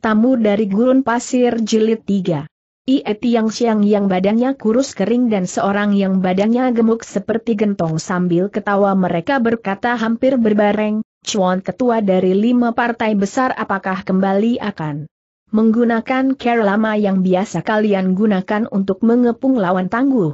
Tamu dari Gurun Pasir Jilid 3. Ie Tiang Siang yang badannya kurus kering dan seorang yang badannya gemuk seperti gentong sambil ketawa mereka berkata hampir berbareng, Chuan ketua dari lima partai besar apakah kembali akan menggunakan care lama yang biasa kalian gunakan untuk mengepung lawan tangguh.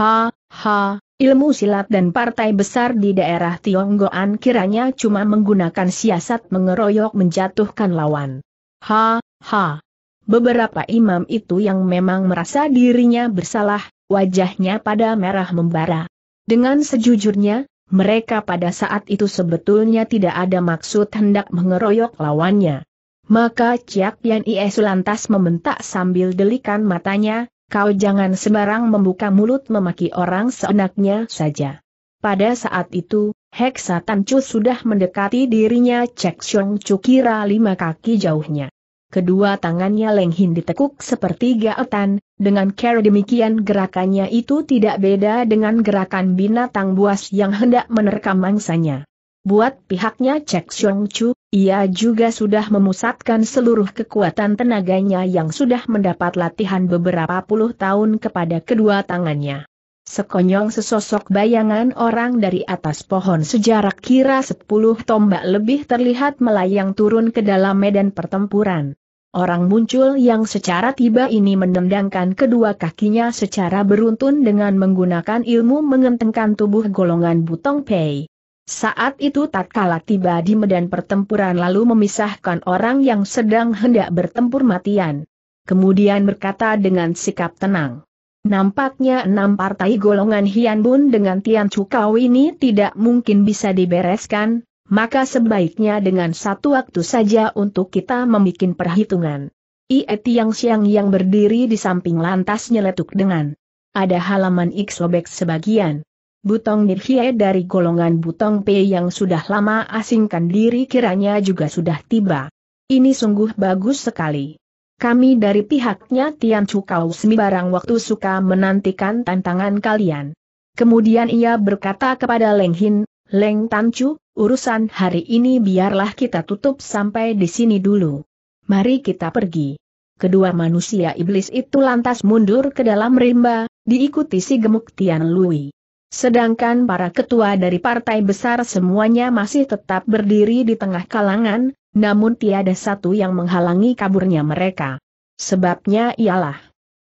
Ha, ha, ilmu silat dan partai besar di daerah Tionggoan kiranya cuma menggunakan siasat mengeroyok menjatuhkan lawan. Ha, ha. Beberapa imam itu yang memang merasa dirinya bersalah, wajahnya pada merah membara. Dengan sejujurnya, mereka pada saat itu sebetulnya tidak ada maksud hendak mengeroyok lawannya. Maka Ciak Yan Ies lantas membentak sambil delikan matanya, kau jangan sembarang membuka mulut memaki orang seenaknya saja. Pada saat itu, Heksa Tancu sudah mendekati dirinya Cek Xiong kira lima kaki jauhnya kedua tangannya lenghin ditekuk seperti gaetan, dengan cara demikian gerakannya itu tidak beda dengan gerakan binatang buas yang hendak menerkam mangsanya. Buat pihaknya Cek Xiong Chu, ia juga sudah memusatkan seluruh kekuatan tenaganya yang sudah mendapat latihan beberapa puluh tahun kepada kedua tangannya. Sekonyong sesosok bayangan orang dari atas pohon sejarak kira sepuluh tombak lebih terlihat melayang turun ke dalam medan pertempuran. Orang muncul yang secara tiba ini menendangkan kedua kakinya secara beruntun dengan menggunakan ilmu mengentengkan tubuh golongan Butong Pei. Saat itu tak tatkala tiba di medan pertempuran lalu memisahkan orang yang sedang hendak bertempur matian. Kemudian berkata dengan sikap tenang. Nampaknya enam partai golongan Hian Bun dengan Tian Chukau ini tidak mungkin bisa dibereskan, maka sebaiknya dengan satu waktu saja untuk kita membuat perhitungan. Iet yang siang yang berdiri di samping lantas nyeletuk dengan ada halaman sobek sebagian. Butong Nirhie dari golongan Butong P yang sudah lama asingkan diri kiranya juga sudah tiba. Ini sungguh bagus sekali. Kami dari pihaknya Tian Cukau barang waktu suka menantikan tantangan kalian. Kemudian ia berkata kepada Leng Hin, Leng Tancu, urusan hari ini biarlah kita tutup sampai di sini dulu. Mari kita pergi. Kedua manusia iblis itu lantas mundur ke dalam rimba, diikuti si gemuk Tian Lui. Sedangkan para ketua dari partai besar semuanya masih tetap berdiri di tengah kalangan, namun tiada satu yang menghalangi kaburnya mereka. Sebabnya ialah,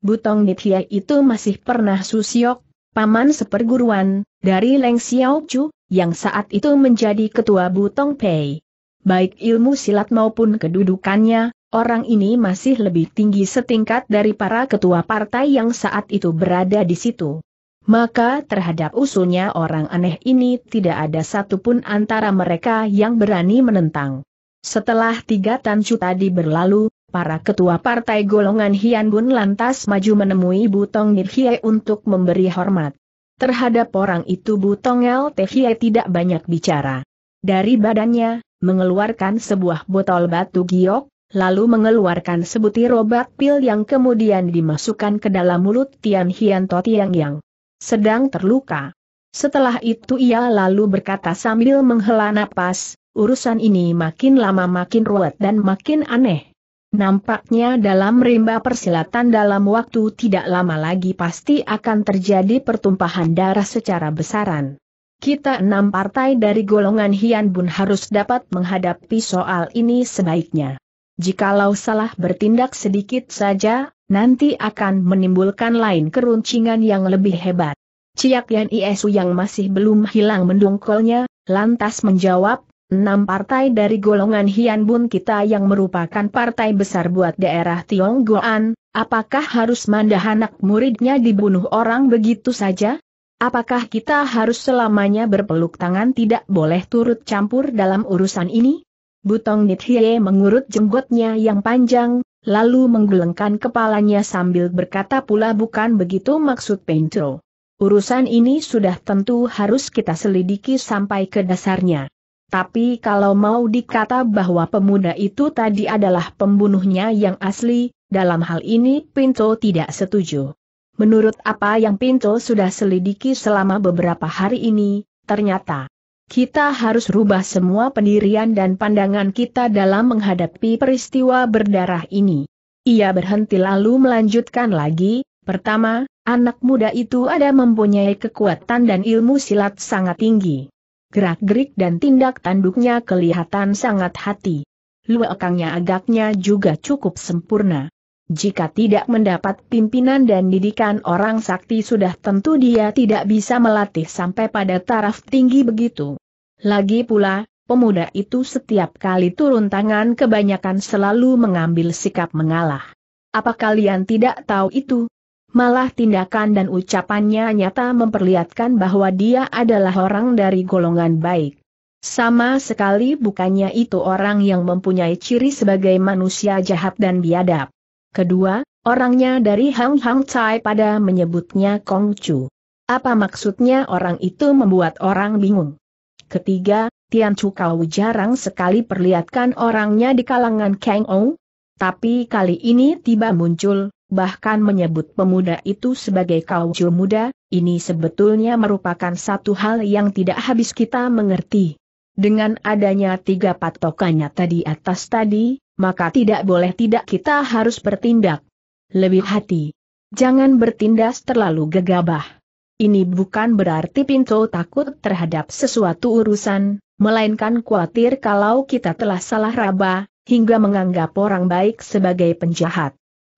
Butong Nithya itu masih pernah susiok paman seperguruan, dari Leng Xiao Chu, yang saat itu menjadi ketua Butong Pei. Baik ilmu silat maupun kedudukannya, orang ini masih lebih tinggi setingkat dari para ketua partai yang saat itu berada di situ. Maka terhadap usulnya orang aneh ini tidak ada satupun antara mereka yang berani menentang. Setelah tiga tancu tadi berlalu, para ketua partai golongan Hian Bun lantas maju menemui Butong Nirhie untuk memberi hormat. Terhadap orang itu Bu Tongel Tehie tidak banyak bicara. Dari badannya, mengeluarkan sebuah botol batu giok, lalu mengeluarkan sebutir obat pil yang kemudian dimasukkan ke dalam mulut Tian Hian To Tiang Yang sedang terluka. Setelah itu ia lalu berkata sambil menghela napas, urusan ini makin lama makin ruwet dan makin aneh. Nampaknya dalam rimba persilatan dalam waktu tidak lama lagi pasti akan terjadi pertumpahan darah secara besaran. Kita enam partai dari golongan Hian Bun harus dapat menghadapi soal ini sebaiknya. Jikalau salah bertindak sedikit saja, nanti akan menimbulkan lain keruncingan yang lebih hebat. Ciak Yan Iesu yang masih belum hilang mendongkolnya, lantas menjawab, enam partai dari golongan Hian Bun kita yang merupakan partai besar buat daerah Tionggoan, apakah harus mandah anak muridnya dibunuh orang begitu saja? Apakah kita harus selamanya berpeluk tangan tidak boleh turut campur dalam urusan ini? Butong Nithye mengurut jenggotnya yang panjang, lalu menggelengkan kepalanya sambil berkata pula bukan begitu maksud Pencro. Urusan ini sudah tentu harus kita selidiki sampai ke dasarnya. Tapi kalau mau dikata bahwa pemuda itu tadi adalah pembunuhnya yang asli, dalam hal ini Pinto tidak setuju. Menurut apa yang Pinto sudah selidiki selama beberapa hari ini, ternyata kita harus rubah semua pendirian dan pandangan kita dalam menghadapi peristiwa berdarah ini. Ia berhenti lalu melanjutkan lagi, pertama, anak muda itu ada mempunyai kekuatan dan ilmu silat sangat tinggi gerak-gerik dan tindak tanduknya kelihatan sangat hati. Luekangnya agaknya juga cukup sempurna. Jika tidak mendapat pimpinan dan didikan orang sakti sudah tentu dia tidak bisa melatih sampai pada taraf tinggi begitu. Lagi pula, pemuda itu setiap kali turun tangan kebanyakan selalu mengambil sikap mengalah. Apa kalian tidak tahu itu? Malah tindakan dan ucapannya nyata memperlihatkan bahwa dia adalah orang dari golongan baik. Sama sekali bukannya itu orang yang mempunyai ciri sebagai manusia jahat dan biadab. Kedua, orangnya dari Hang Hang Cai pada menyebutnya Kong Chu. Apa maksudnya orang itu membuat orang bingung? Ketiga, Tian Chu Kau jarang sekali perlihatkan orangnya di kalangan Kang Ou. Tapi kali ini tiba muncul, bahkan menyebut pemuda itu sebagai kaucu muda, ini sebetulnya merupakan satu hal yang tidak habis kita mengerti. Dengan adanya tiga patokannya tadi atas tadi, maka tidak boleh tidak kita harus bertindak. Lebih hati. Jangan bertindas terlalu gegabah. Ini bukan berarti pintu takut terhadap sesuatu urusan, melainkan khawatir kalau kita telah salah raba, hingga menganggap orang baik sebagai penjahat.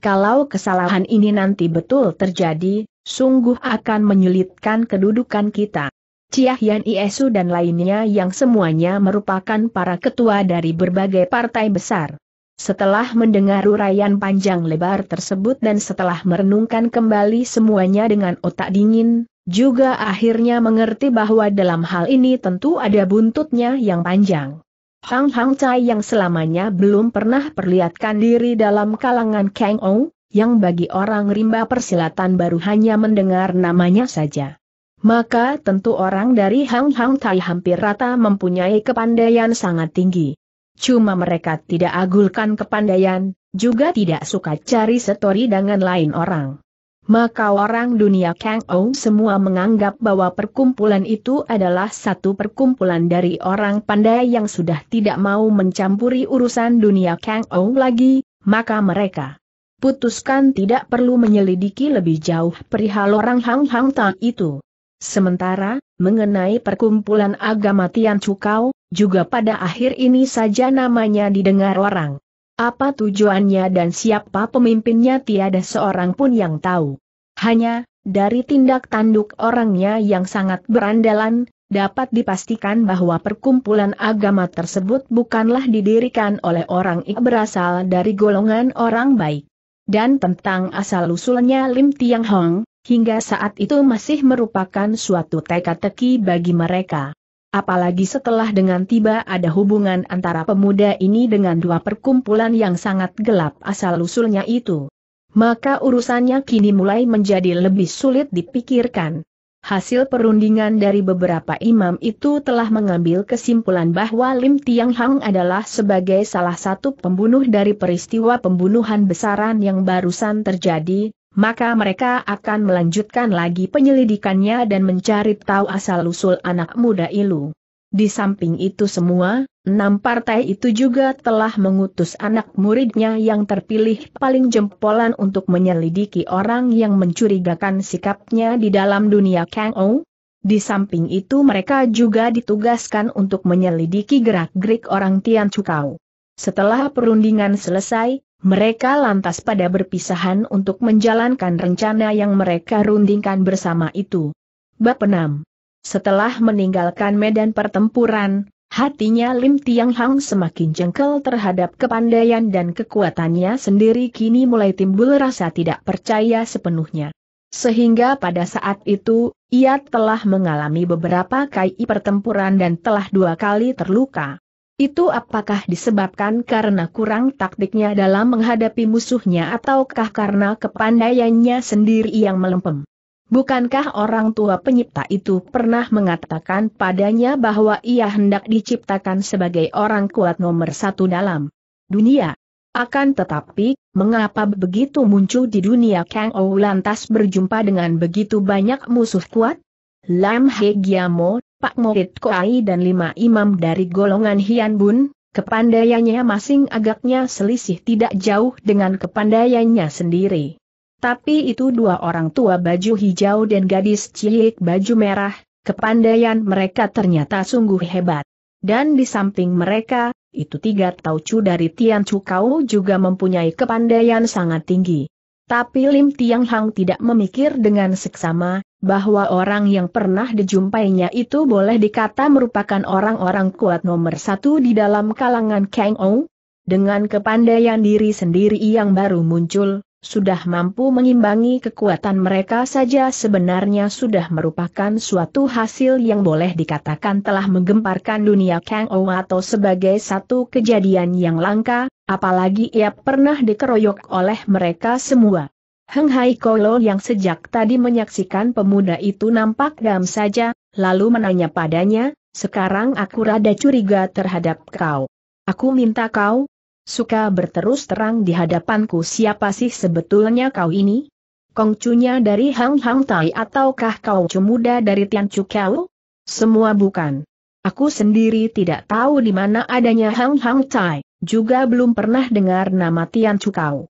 Kalau kesalahan ini nanti betul terjadi, sungguh akan menyulitkan kedudukan kita. Ciahian Iesu dan lainnya yang semuanya merupakan para ketua dari berbagai partai besar. Setelah mendengar uraian panjang lebar tersebut dan setelah merenungkan kembali semuanya dengan otak dingin, juga akhirnya mengerti bahwa dalam hal ini tentu ada buntutnya yang panjang. Hang Hang Chai yang selamanya belum pernah perlihatkan diri dalam kalangan Kang Ou, yang bagi orang rimba persilatan baru hanya mendengar namanya saja. Maka tentu orang dari Hang Hang Tai hampir rata mempunyai kepandaian sangat tinggi. Cuma mereka tidak agulkan kepandaian, juga tidak suka cari setori dengan lain orang maka orang dunia Kang Ou semua menganggap bahwa perkumpulan itu adalah satu perkumpulan dari orang pandai yang sudah tidak mau mencampuri urusan dunia Kang Ou lagi, maka mereka putuskan tidak perlu menyelidiki lebih jauh perihal orang Hang Hang Tan itu. Sementara, mengenai perkumpulan agama Tian Cukau, juga pada akhir ini saja namanya didengar orang. Apa tujuannya dan siapa pemimpinnya tiada seorang pun yang tahu. Hanya, dari tindak tanduk orangnya yang sangat berandalan, dapat dipastikan bahwa perkumpulan agama tersebut bukanlah didirikan oleh orang yang berasal dari golongan orang baik. Dan tentang asal-usulnya Lim Tiang Hong, hingga saat itu masih merupakan suatu teka-teki bagi mereka apalagi setelah dengan tiba ada hubungan antara pemuda ini dengan dua perkumpulan yang sangat gelap asal-usulnya itu. Maka urusannya kini mulai menjadi lebih sulit dipikirkan. Hasil perundingan dari beberapa imam itu telah mengambil kesimpulan bahwa Lim Tiang Hang adalah sebagai salah satu pembunuh dari peristiwa pembunuhan besaran yang barusan terjadi, maka mereka akan melanjutkan lagi penyelidikannya dan mencari tahu asal-usul anak muda Ilu. Di samping itu semua, enam partai itu juga telah mengutus anak muridnya yang terpilih paling jempolan untuk menyelidiki orang yang mencurigakan sikapnya di dalam dunia Kang Ou. Di samping itu mereka juga ditugaskan untuk menyelidiki gerak-gerik orang Tian Cukau. Setelah perundingan selesai, mereka lantas pada berpisahan untuk menjalankan rencana yang mereka rundingkan bersama itu. Bab 6 Setelah meninggalkan medan pertempuran, hatinya Lim Tiang Hang semakin jengkel terhadap kepandaian dan kekuatannya sendiri kini mulai timbul rasa tidak percaya sepenuhnya. Sehingga pada saat itu, ia telah mengalami beberapa kali pertempuran dan telah dua kali terluka. Itu apakah disebabkan karena kurang taktiknya dalam menghadapi musuhnya ataukah karena kepandaiannya sendiri yang melempem? Bukankah orang tua penyipta itu pernah mengatakan padanya bahwa ia hendak diciptakan sebagai orang kuat nomor satu dalam dunia? Akan tetapi, mengapa begitu muncul di dunia Kang Ou lantas berjumpa dengan begitu banyak musuh kuat? Lam He Giamo, Pak Murid Koai dan lima imam dari golongan Hian Bun, kepandaiannya masing agaknya selisih tidak jauh dengan kepandaiannya sendiri. Tapi itu dua orang tua baju hijau dan gadis cilik baju merah, kepandaian mereka ternyata sungguh hebat. Dan di samping mereka, itu tiga taucu dari Tian Cukau juga mempunyai kepandaian sangat tinggi. Tapi Lim Tiang Hang tidak memikir dengan seksama, bahwa orang yang pernah dijumpainya itu boleh dikata merupakan orang-orang kuat nomor satu di dalam kalangan Kang Ou. Dengan kepandaian diri sendiri yang baru muncul, sudah mampu mengimbangi kekuatan mereka saja sebenarnya sudah merupakan suatu hasil yang boleh dikatakan telah menggemparkan dunia Kang Ou atau sebagai satu kejadian yang langka, apalagi ia pernah dikeroyok oleh mereka semua. Heng Hai Kolo yang sejak tadi menyaksikan pemuda itu nampak dam saja, lalu menanya padanya, sekarang aku rada curiga terhadap kau. Aku minta kau, suka berterus terang di hadapanku siapa sih sebetulnya kau ini? Kongcunya dari Hang Hang Tai ataukah kau cemuda dari Tian Chukau? Semua bukan. Aku sendiri tidak tahu di mana adanya Hang Hang Tai, juga belum pernah dengar nama Tian Chukau.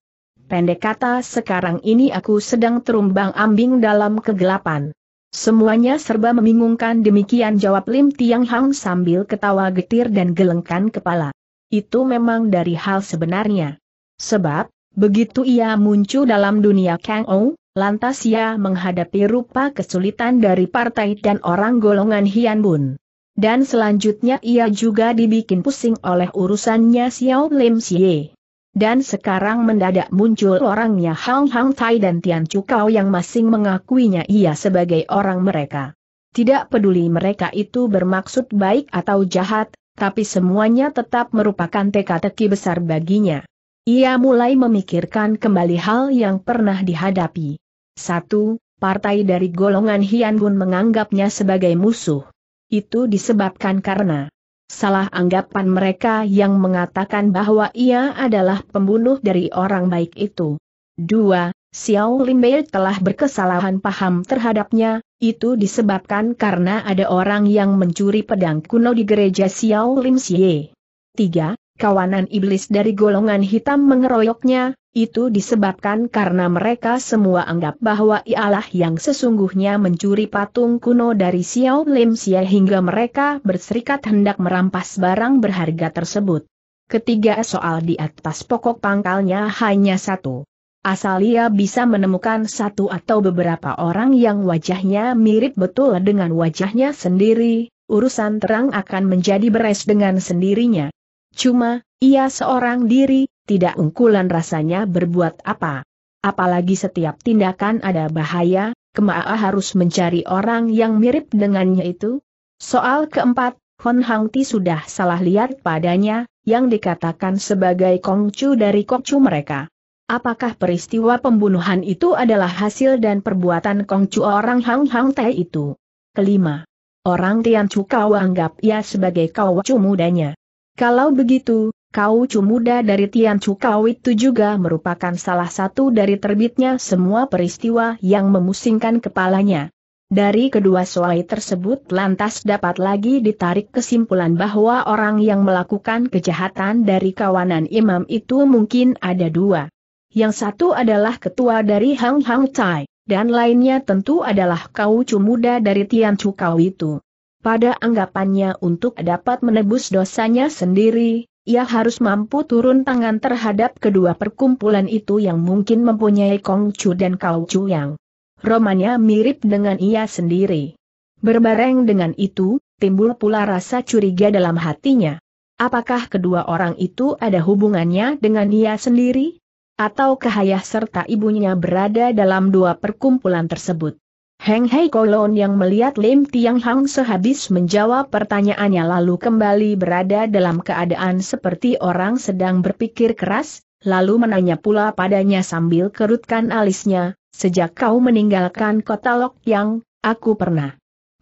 Pendek kata sekarang ini aku sedang terumbang ambing dalam kegelapan. Semuanya serba membingungkan demikian jawab Lim Tiang Hang sambil ketawa getir dan gelengkan kepala. Itu memang dari hal sebenarnya. Sebab, begitu ia muncul dalam dunia Kang Ou, lantas ia menghadapi rupa kesulitan dari partai dan orang golongan Hian Bun. Dan selanjutnya ia juga dibikin pusing oleh urusannya Xiao Lim Xie dan sekarang mendadak muncul orangnya Hang Hang Tai dan Tian Chukau yang masing mengakuinya ia sebagai orang mereka. Tidak peduli mereka itu bermaksud baik atau jahat, tapi semuanya tetap merupakan teka-teki besar baginya. Ia mulai memikirkan kembali hal yang pernah dihadapi. Satu, Partai dari golongan Hian Bun menganggapnya sebagai musuh. Itu disebabkan karena Salah anggapan mereka yang mengatakan bahwa ia adalah pembunuh dari orang baik itu. 2. Xiao Limbei telah berkesalahan paham terhadapnya, itu disebabkan karena ada orang yang mencuri pedang kuno di gereja Xiao Lim Xie. 3. Kawanan iblis dari golongan hitam mengeroyoknya, itu disebabkan karena mereka semua anggap bahwa ialah yang sesungguhnya mencuri patung kuno dari Xiao Lim Xie hingga mereka berserikat hendak merampas barang berharga tersebut. Ketiga soal di atas pokok pangkalnya hanya satu. Asal ia bisa menemukan satu atau beberapa orang yang wajahnya mirip betul dengan wajahnya sendiri, urusan terang akan menjadi beres dengan sendirinya. Cuma, ia seorang diri, tidak ungkulan rasanya berbuat apa. Apalagi setiap tindakan ada bahaya, Kemaa harus mencari orang yang mirip dengannya itu. Soal keempat, Hon Hang Ti sudah salah lihat padanya, yang dikatakan sebagai Kongcu dari kongcu mereka. Apakah peristiwa pembunuhan itu adalah hasil dan perbuatan Kongcu orang Hang Hang Tai itu? Kelima, orang Tian Chu kau anggap ia sebagai kau cu mudanya. Kalau begitu, Kau muda dari Tian Chu Kau itu juga merupakan salah satu dari terbitnya semua peristiwa yang memusingkan kepalanya. Dari kedua suai tersebut lantas dapat lagi ditarik kesimpulan bahwa orang yang melakukan kejahatan dari kawanan imam itu mungkin ada dua. Yang satu adalah ketua dari Hang Hang Tai, dan lainnya tentu adalah Kau muda dari Tian Chu Kau itu. Pada anggapannya untuk dapat menebus dosanya sendiri, ia harus mampu turun tangan terhadap kedua perkumpulan itu yang mungkin mempunyai Kongcu dan Kaucu yang romannya mirip dengan ia sendiri. Berbareng dengan itu, timbul pula rasa curiga dalam hatinya. Apakah kedua orang itu ada hubungannya dengan ia sendiri? Atau kahayah serta ibunya berada dalam dua perkumpulan tersebut? Heng Hei Kolon yang melihat Lim Tiang Hang sehabis menjawab pertanyaannya lalu kembali berada dalam keadaan seperti orang sedang berpikir keras, lalu menanya pula padanya sambil kerutkan alisnya, sejak kau meninggalkan kota Lok Yang, aku pernah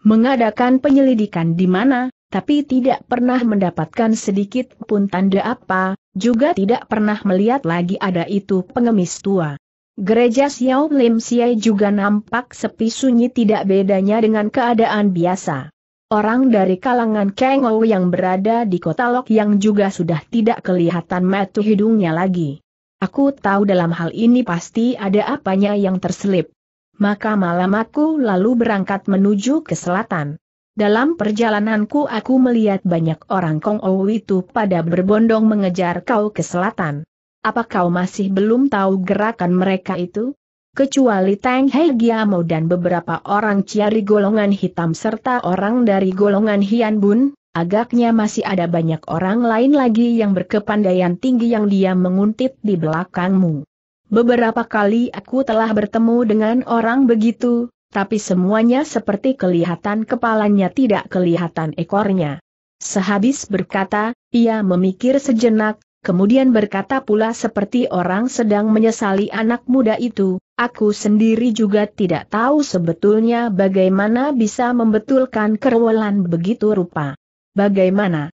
mengadakan penyelidikan di mana, tapi tidak pernah mendapatkan sedikit pun tanda apa, juga tidak pernah melihat lagi ada itu pengemis tua. Gereja Xiao Lim Xie juga nampak sepi sunyi tidak bedanya dengan keadaan biasa. Orang dari kalangan Keng Ou yang berada di kota Lok yang juga sudah tidak kelihatan metu hidungnya lagi. Aku tahu dalam hal ini pasti ada apanya yang terselip. Maka malam aku lalu berangkat menuju ke selatan. Dalam perjalananku aku melihat banyak orang Kong Ou itu pada berbondong mengejar kau ke selatan. Apa kau masih belum tahu gerakan mereka itu? Kecuali Tang Hei Giamo dan beberapa orang ciari golongan hitam serta orang dari golongan Hian Bun, agaknya masih ada banyak orang lain lagi yang berkepandaian tinggi yang dia menguntit di belakangmu. Beberapa kali aku telah bertemu dengan orang begitu, tapi semuanya seperti kelihatan kepalanya tidak kelihatan ekornya. Sehabis berkata, ia memikir sejenak, kemudian berkata pula seperti orang sedang menyesali anak muda itu, aku sendiri juga tidak tahu sebetulnya bagaimana bisa membetulkan kerewelan begitu rupa. Bagaimana?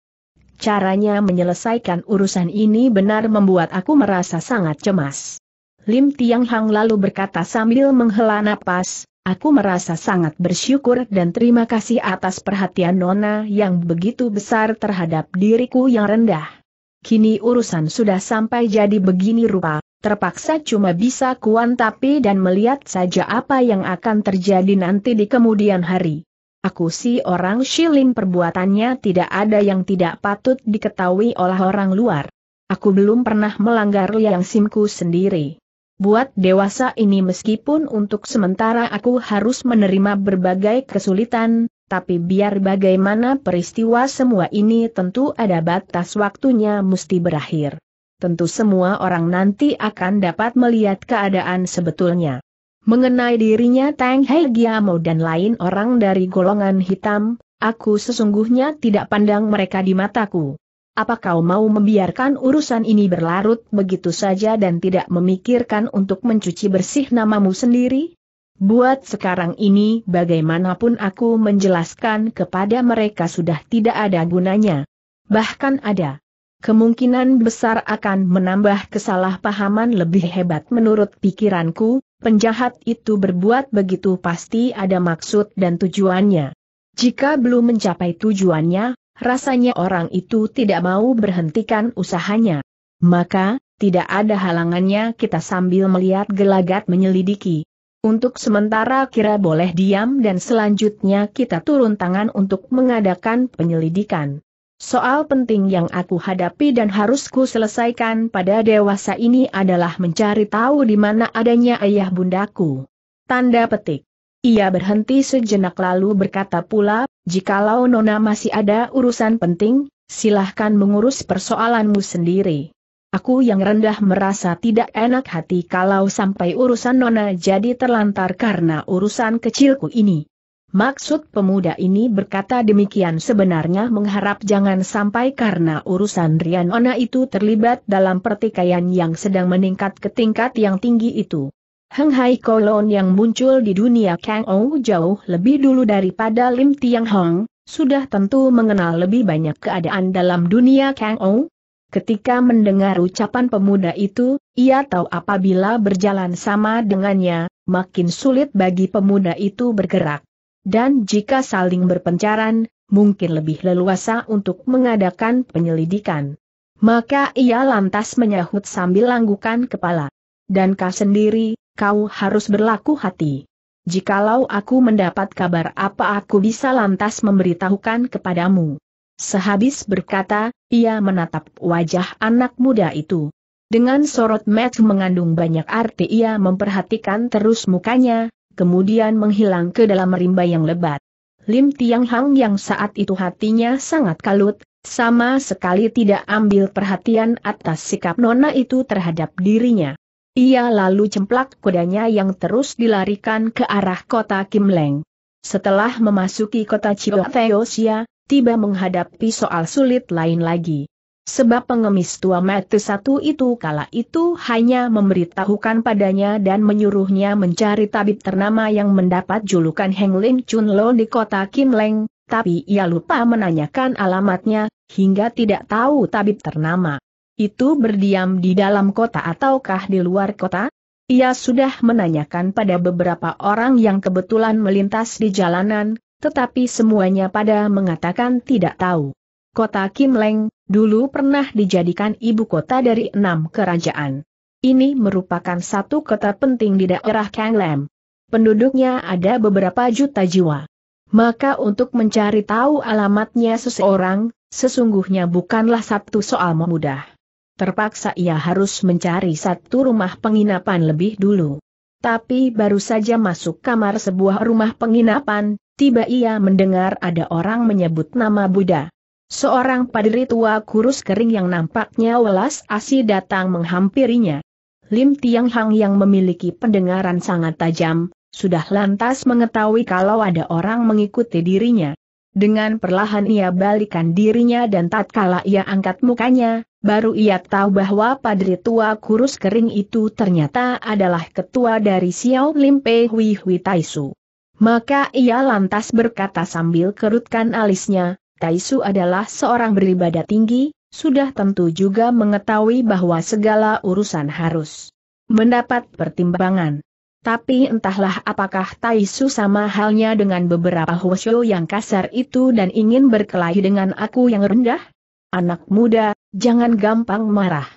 Caranya menyelesaikan urusan ini benar membuat aku merasa sangat cemas. Lim Tiang Hang lalu berkata sambil menghela napas, aku merasa sangat bersyukur dan terima kasih atas perhatian Nona yang begitu besar terhadap diriku yang rendah kini urusan sudah sampai jadi begini rupa, terpaksa cuma bisa kuan tapi dan melihat saja apa yang akan terjadi nanti di kemudian hari. Aku si orang Shilin perbuatannya tidak ada yang tidak patut diketahui oleh orang luar. Aku belum pernah melanggar liang simku sendiri. Buat dewasa ini meskipun untuk sementara aku harus menerima berbagai kesulitan, tapi biar bagaimana peristiwa semua ini tentu ada batas waktunya mesti berakhir. Tentu semua orang nanti akan dapat melihat keadaan sebetulnya. Mengenai dirinya Tang Hei Giamo dan lain orang dari golongan hitam, aku sesungguhnya tidak pandang mereka di mataku. Apa kau mau membiarkan urusan ini berlarut begitu saja dan tidak memikirkan untuk mencuci bersih namamu sendiri? Buat sekarang ini bagaimanapun aku menjelaskan kepada mereka sudah tidak ada gunanya. Bahkan ada kemungkinan besar akan menambah kesalahpahaman lebih hebat menurut pikiranku, penjahat itu berbuat begitu pasti ada maksud dan tujuannya. Jika belum mencapai tujuannya, rasanya orang itu tidak mau berhentikan usahanya. Maka, tidak ada halangannya kita sambil melihat gelagat menyelidiki. Untuk sementara kira boleh diam dan selanjutnya kita turun tangan untuk mengadakan penyelidikan. Soal penting yang aku hadapi dan harus ku selesaikan pada dewasa ini adalah mencari tahu di mana adanya ayah bundaku. Tanda petik. Ia berhenti sejenak lalu berkata pula, jikalau Nona masih ada urusan penting, silahkan mengurus persoalanmu sendiri. Aku yang rendah merasa tidak enak hati kalau sampai urusan Nona jadi terlantar karena urusan kecilku ini. Maksud pemuda ini berkata demikian sebenarnya mengharap jangan sampai karena urusan Rian Ona itu terlibat dalam pertikaian yang sedang meningkat ke tingkat yang tinggi itu. Heng Hai Kolon yang muncul di dunia Kang Ou jauh lebih dulu daripada Lim Tiang Hong, sudah tentu mengenal lebih banyak keadaan dalam dunia Kang Ou, Ketika mendengar ucapan pemuda itu, ia tahu apabila berjalan sama dengannya, makin sulit bagi pemuda itu bergerak. Dan jika saling berpencaran, mungkin lebih leluasa untuk mengadakan penyelidikan. Maka ia lantas menyahut sambil langgukan kepala. Dan kau sendiri, kau harus berlaku hati. Jikalau aku mendapat kabar apa aku bisa lantas memberitahukan kepadamu. Sehabis berkata, ia menatap wajah anak muda itu. Dengan sorot match mengandung banyak arti ia memperhatikan terus mukanya, kemudian menghilang ke dalam rimba yang lebat. Lim Tiang Hang yang saat itu hatinya sangat kalut, sama sekali tidak ambil perhatian atas sikap nona itu terhadap dirinya. Ia lalu cemplak kudanya yang terus dilarikan ke arah kota Kim Leng. Setelah memasuki kota Chiyoteosia, tiba menghadapi soal sulit lain lagi. Sebab pengemis tua mati satu itu kala itu hanya memberitahukan padanya dan menyuruhnya mencari tabib ternama yang mendapat julukan Heng Lin Chun Lo di kota Kim Leng, tapi ia lupa menanyakan alamatnya, hingga tidak tahu tabib ternama. Itu berdiam di dalam kota ataukah di luar kota? Ia sudah menanyakan pada beberapa orang yang kebetulan melintas di jalanan, tetapi semuanya pada mengatakan tidak tahu. Kota Kim Leng, dulu pernah dijadikan ibu kota dari enam kerajaan. Ini merupakan satu kota penting di daerah Kang Lam. Penduduknya ada beberapa juta jiwa. Maka untuk mencari tahu alamatnya seseorang, sesungguhnya bukanlah satu soal mudah. Terpaksa ia harus mencari satu rumah penginapan lebih dulu. Tapi baru saja masuk kamar sebuah rumah penginapan, tiba ia mendengar ada orang menyebut nama Buddha. Seorang padri tua kurus kering yang nampaknya welas asih datang menghampirinya. Lim Tiang Hang yang memiliki pendengaran sangat tajam, sudah lantas mengetahui kalau ada orang mengikuti dirinya. Dengan perlahan ia balikan dirinya dan tatkala ia angkat mukanya, baru ia tahu bahwa padri tua kurus kering itu ternyata adalah ketua dari Xiao Lim Pei Hui Hui Taisu. Maka ia lantas berkata sambil kerutkan alisnya, Taisu adalah seorang beribadah tinggi, sudah tentu juga mengetahui bahwa segala urusan harus mendapat pertimbangan. Tapi entahlah apakah Taisu sama halnya dengan beberapa Hwasyo yang kasar itu dan ingin berkelahi dengan aku yang rendah? Anak muda, jangan gampang marah.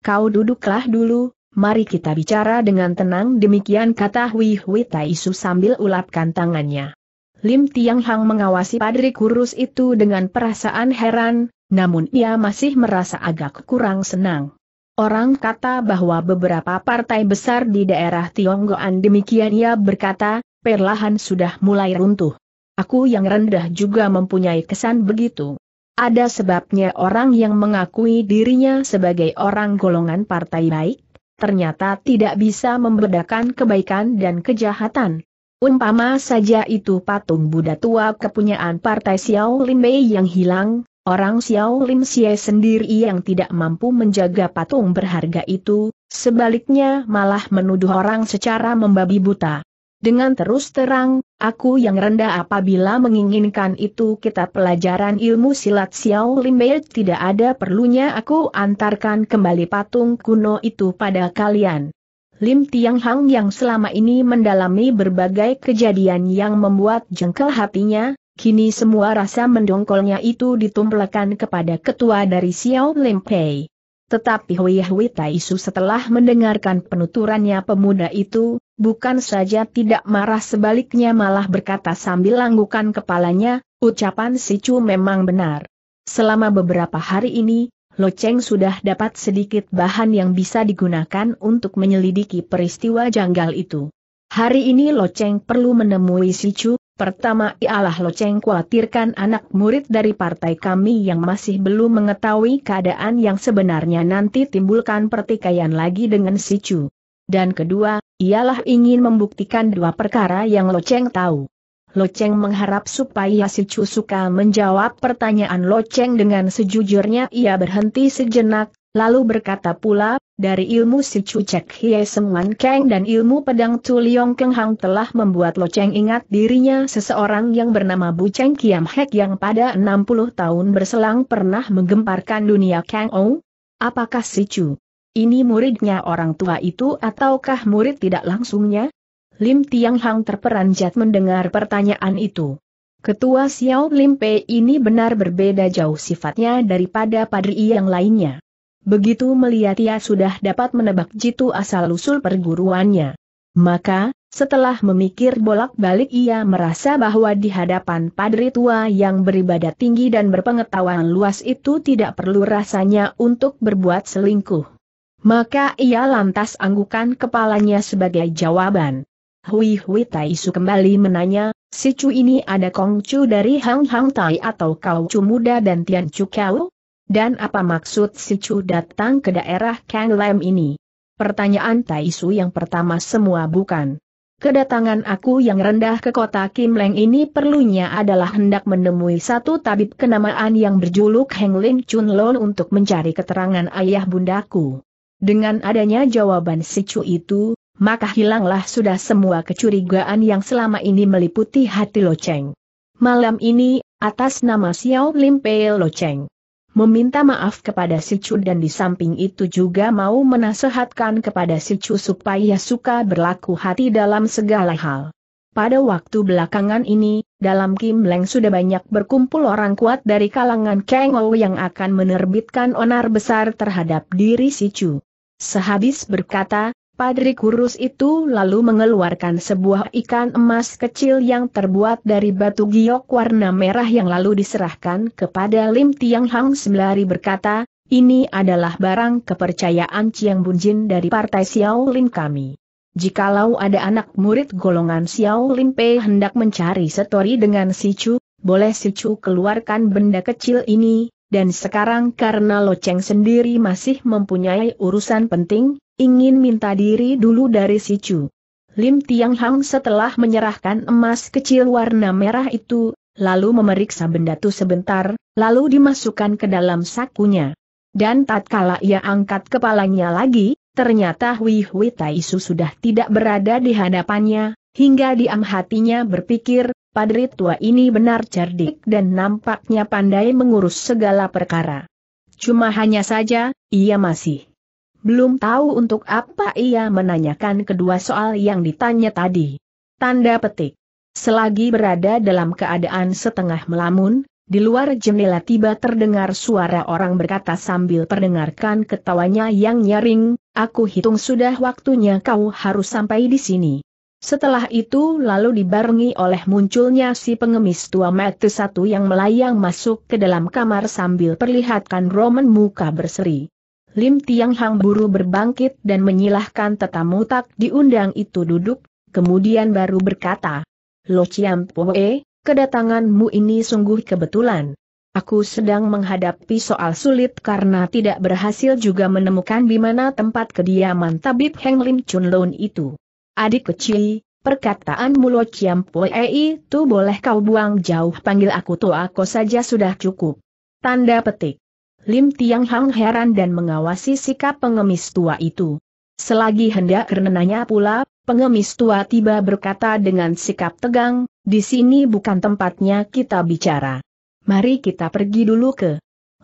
Kau duduklah dulu, mari kita bicara dengan tenang demikian kata Hui Hui Taisu sambil ulapkan tangannya. Lim Tiang Hang mengawasi padri kurus itu dengan perasaan heran, namun ia masih merasa agak kurang senang. Orang kata bahwa beberapa partai besar di daerah Tionggoan demikian ia berkata, perlahan sudah mulai runtuh. Aku yang rendah juga mempunyai kesan begitu. Ada sebabnya orang yang mengakui dirinya sebagai orang golongan partai baik, ternyata tidak bisa membedakan kebaikan dan kejahatan. Umpama saja itu patung Buddha tua kepunyaan partai Xiao Lin Bei yang hilang, orang Xiao Lin Xie sendiri yang tidak mampu menjaga patung berharga itu, sebaliknya malah menuduh orang secara membabi buta. Dengan terus terang, aku yang rendah apabila menginginkan itu kita pelajaran ilmu silat Xiao Limbei tidak ada perlunya aku antarkan kembali patung kuno itu pada kalian. Lim Tiang Hang yang selama ini mendalami berbagai kejadian yang membuat jengkel hatinya, kini semua rasa mendongkolnya itu ditumpelkan kepada ketua dari Xiao Limpei. Tetapi Hui Hui Taisu setelah mendengarkan penuturannya pemuda itu, bukan saja tidak marah sebaliknya malah berkata sambil langgukan kepalanya, ucapan si Chu memang benar. Selama beberapa hari ini, Lo Cheng sudah dapat sedikit bahan yang bisa digunakan untuk menyelidiki peristiwa janggal itu. Hari ini Lo Cheng perlu menemui si Chu, pertama ialah Lo Cheng khawatirkan anak murid dari partai kami yang masih belum mengetahui keadaan yang sebenarnya nanti timbulkan pertikaian lagi dengan si Chu. Dan kedua, ialah ingin membuktikan dua perkara yang Lo Cheng tahu. Lo Cheng mengharap supaya si Chu suka menjawab pertanyaan Lo Cheng dengan sejujurnya ia berhenti sejenak, lalu berkata pula, dari ilmu si Cek Hie Wan Keng dan ilmu pedang Tuliong Keng Hang telah membuat Lo Cheng ingat dirinya seseorang yang bernama Bu Cheng Kiam Hek yang pada 60 tahun berselang pernah menggemparkan dunia Kang Ou. Apakah si Chu? Ini muridnya orang tua itu ataukah murid tidak langsungnya? Lim Tiang Hang terperanjat mendengar pertanyaan itu. Ketua Xiao Lim Pei ini benar berbeda jauh sifatnya daripada padri yang lainnya. Begitu melihat ia sudah dapat menebak jitu asal-usul perguruannya. Maka, setelah memikir bolak-balik ia merasa bahwa di hadapan padri tua yang beribadah tinggi dan berpengetahuan luas itu tidak perlu rasanya untuk berbuat selingkuh. Maka ia lantas anggukan kepalanya sebagai jawaban. Hui Hui Tai Su kembali menanya, si Chu ini ada Kong Chu dari Hang Hang Tai atau Kau Chu muda dan Tian Chu Kau? Dan apa maksud si Chu datang ke daerah Kang Lam ini? Pertanyaan Tai Su yang pertama semua bukan. Kedatangan aku yang rendah ke kota Kim Leng ini perlunya adalah hendak menemui satu tabib kenamaan yang berjuluk Heng Ling Chun Lon untuk mencari keterangan ayah bundaku. Dengan adanya jawaban si Cu itu, maka hilanglah sudah semua kecurigaan yang selama ini meliputi hati Loceng. Malam ini, atas nama Xiao Lim Pei Loceng, meminta maaf kepada si Cu dan di samping itu juga mau menasehatkan kepada si Cu supaya suka berlaku hati dalam segala hal. Pada waktu belakangan ini, dalam Kim Leng sudah banyak berkumpul orang kuat dari kalangan Kang Ou yang akan menerbitkan onar besar terhadap diri si Chu. Sehabis berkata, Padri kurus itu lalu mengeluarkan sebuah ikan emas kecil yang terbuat dari batu giok warna merah yang lalu diserahkan kepada Lim Tiang Hang sembari berkata, ini adalah barang kepercayaan Chiang Bunjin dari Partai Xiao Lim kami. Jikalau ada anak murid golongan Xiao Lim Pei hendak mencari setori dengan Si Chu, boleh Si Chu keluarkan benda kecil ini, dan sekarang karena Loceng sendiri masih mempunyai urusan penting, ingin minta diri dulu dari si Chu. Lim Tiang Hang setelah menyerahkan emas kecil warna merah itu, lalu memeriksa benda itu sebentar, lalu dimasukkan ke dalam sakunya. Dan tatkala ia angkat kepalanya lagi, ternyata Hui Hui Su sudah tidak berada di hadapannya, hingga diam hatinya berpikir, Padri tua ini benar cerdik dan nampaknya pandai mengurus segala perkara. Cuma hanya saja, ia masih belum tahu untuk apa ia menanyakan kedua soal yang ditanya tadi. Tanda petik. Selagi berada dalam keadaan setengah melamun, di luar jendela tiba terdengar suara orang berkata sambil perdengarkan ketawanya yang nyaring, aku hitung sudah waktunya kau harus sampai di sini. Setelah itu lalu dibarengi oleh munculnya si pengemis tua mati satu yang melayang masuk ke dalam kamar sambil perlihatkan Roman muka berseri. Lim Tiang Hang buru berbangkit dan menyilahkan tetamu tak diundang itu duduk, kemudian baru berkata, Lo Chiam Poe, kedatanganmu ini sungguh kebetulan. Aku sedang menghadapi soal sulit karena tidak berhasil juga menemukan di mana tempat kediaman tabib Heng Lim Chun Loon itu adik kecil, perkataan mulut Chiam itu boleh kau buang jauh panggil aku Toako saja sudah cukup. Tanda petik. Lim Tiang Hang heran dan mengawasi sikap pengemis tua itu. Selagi hendak kerenanya pula, pengemis tua tiba berkata dengan sikap tegang, di sini bukan tempatnya kita bicara. Mari kita pergi dulu ke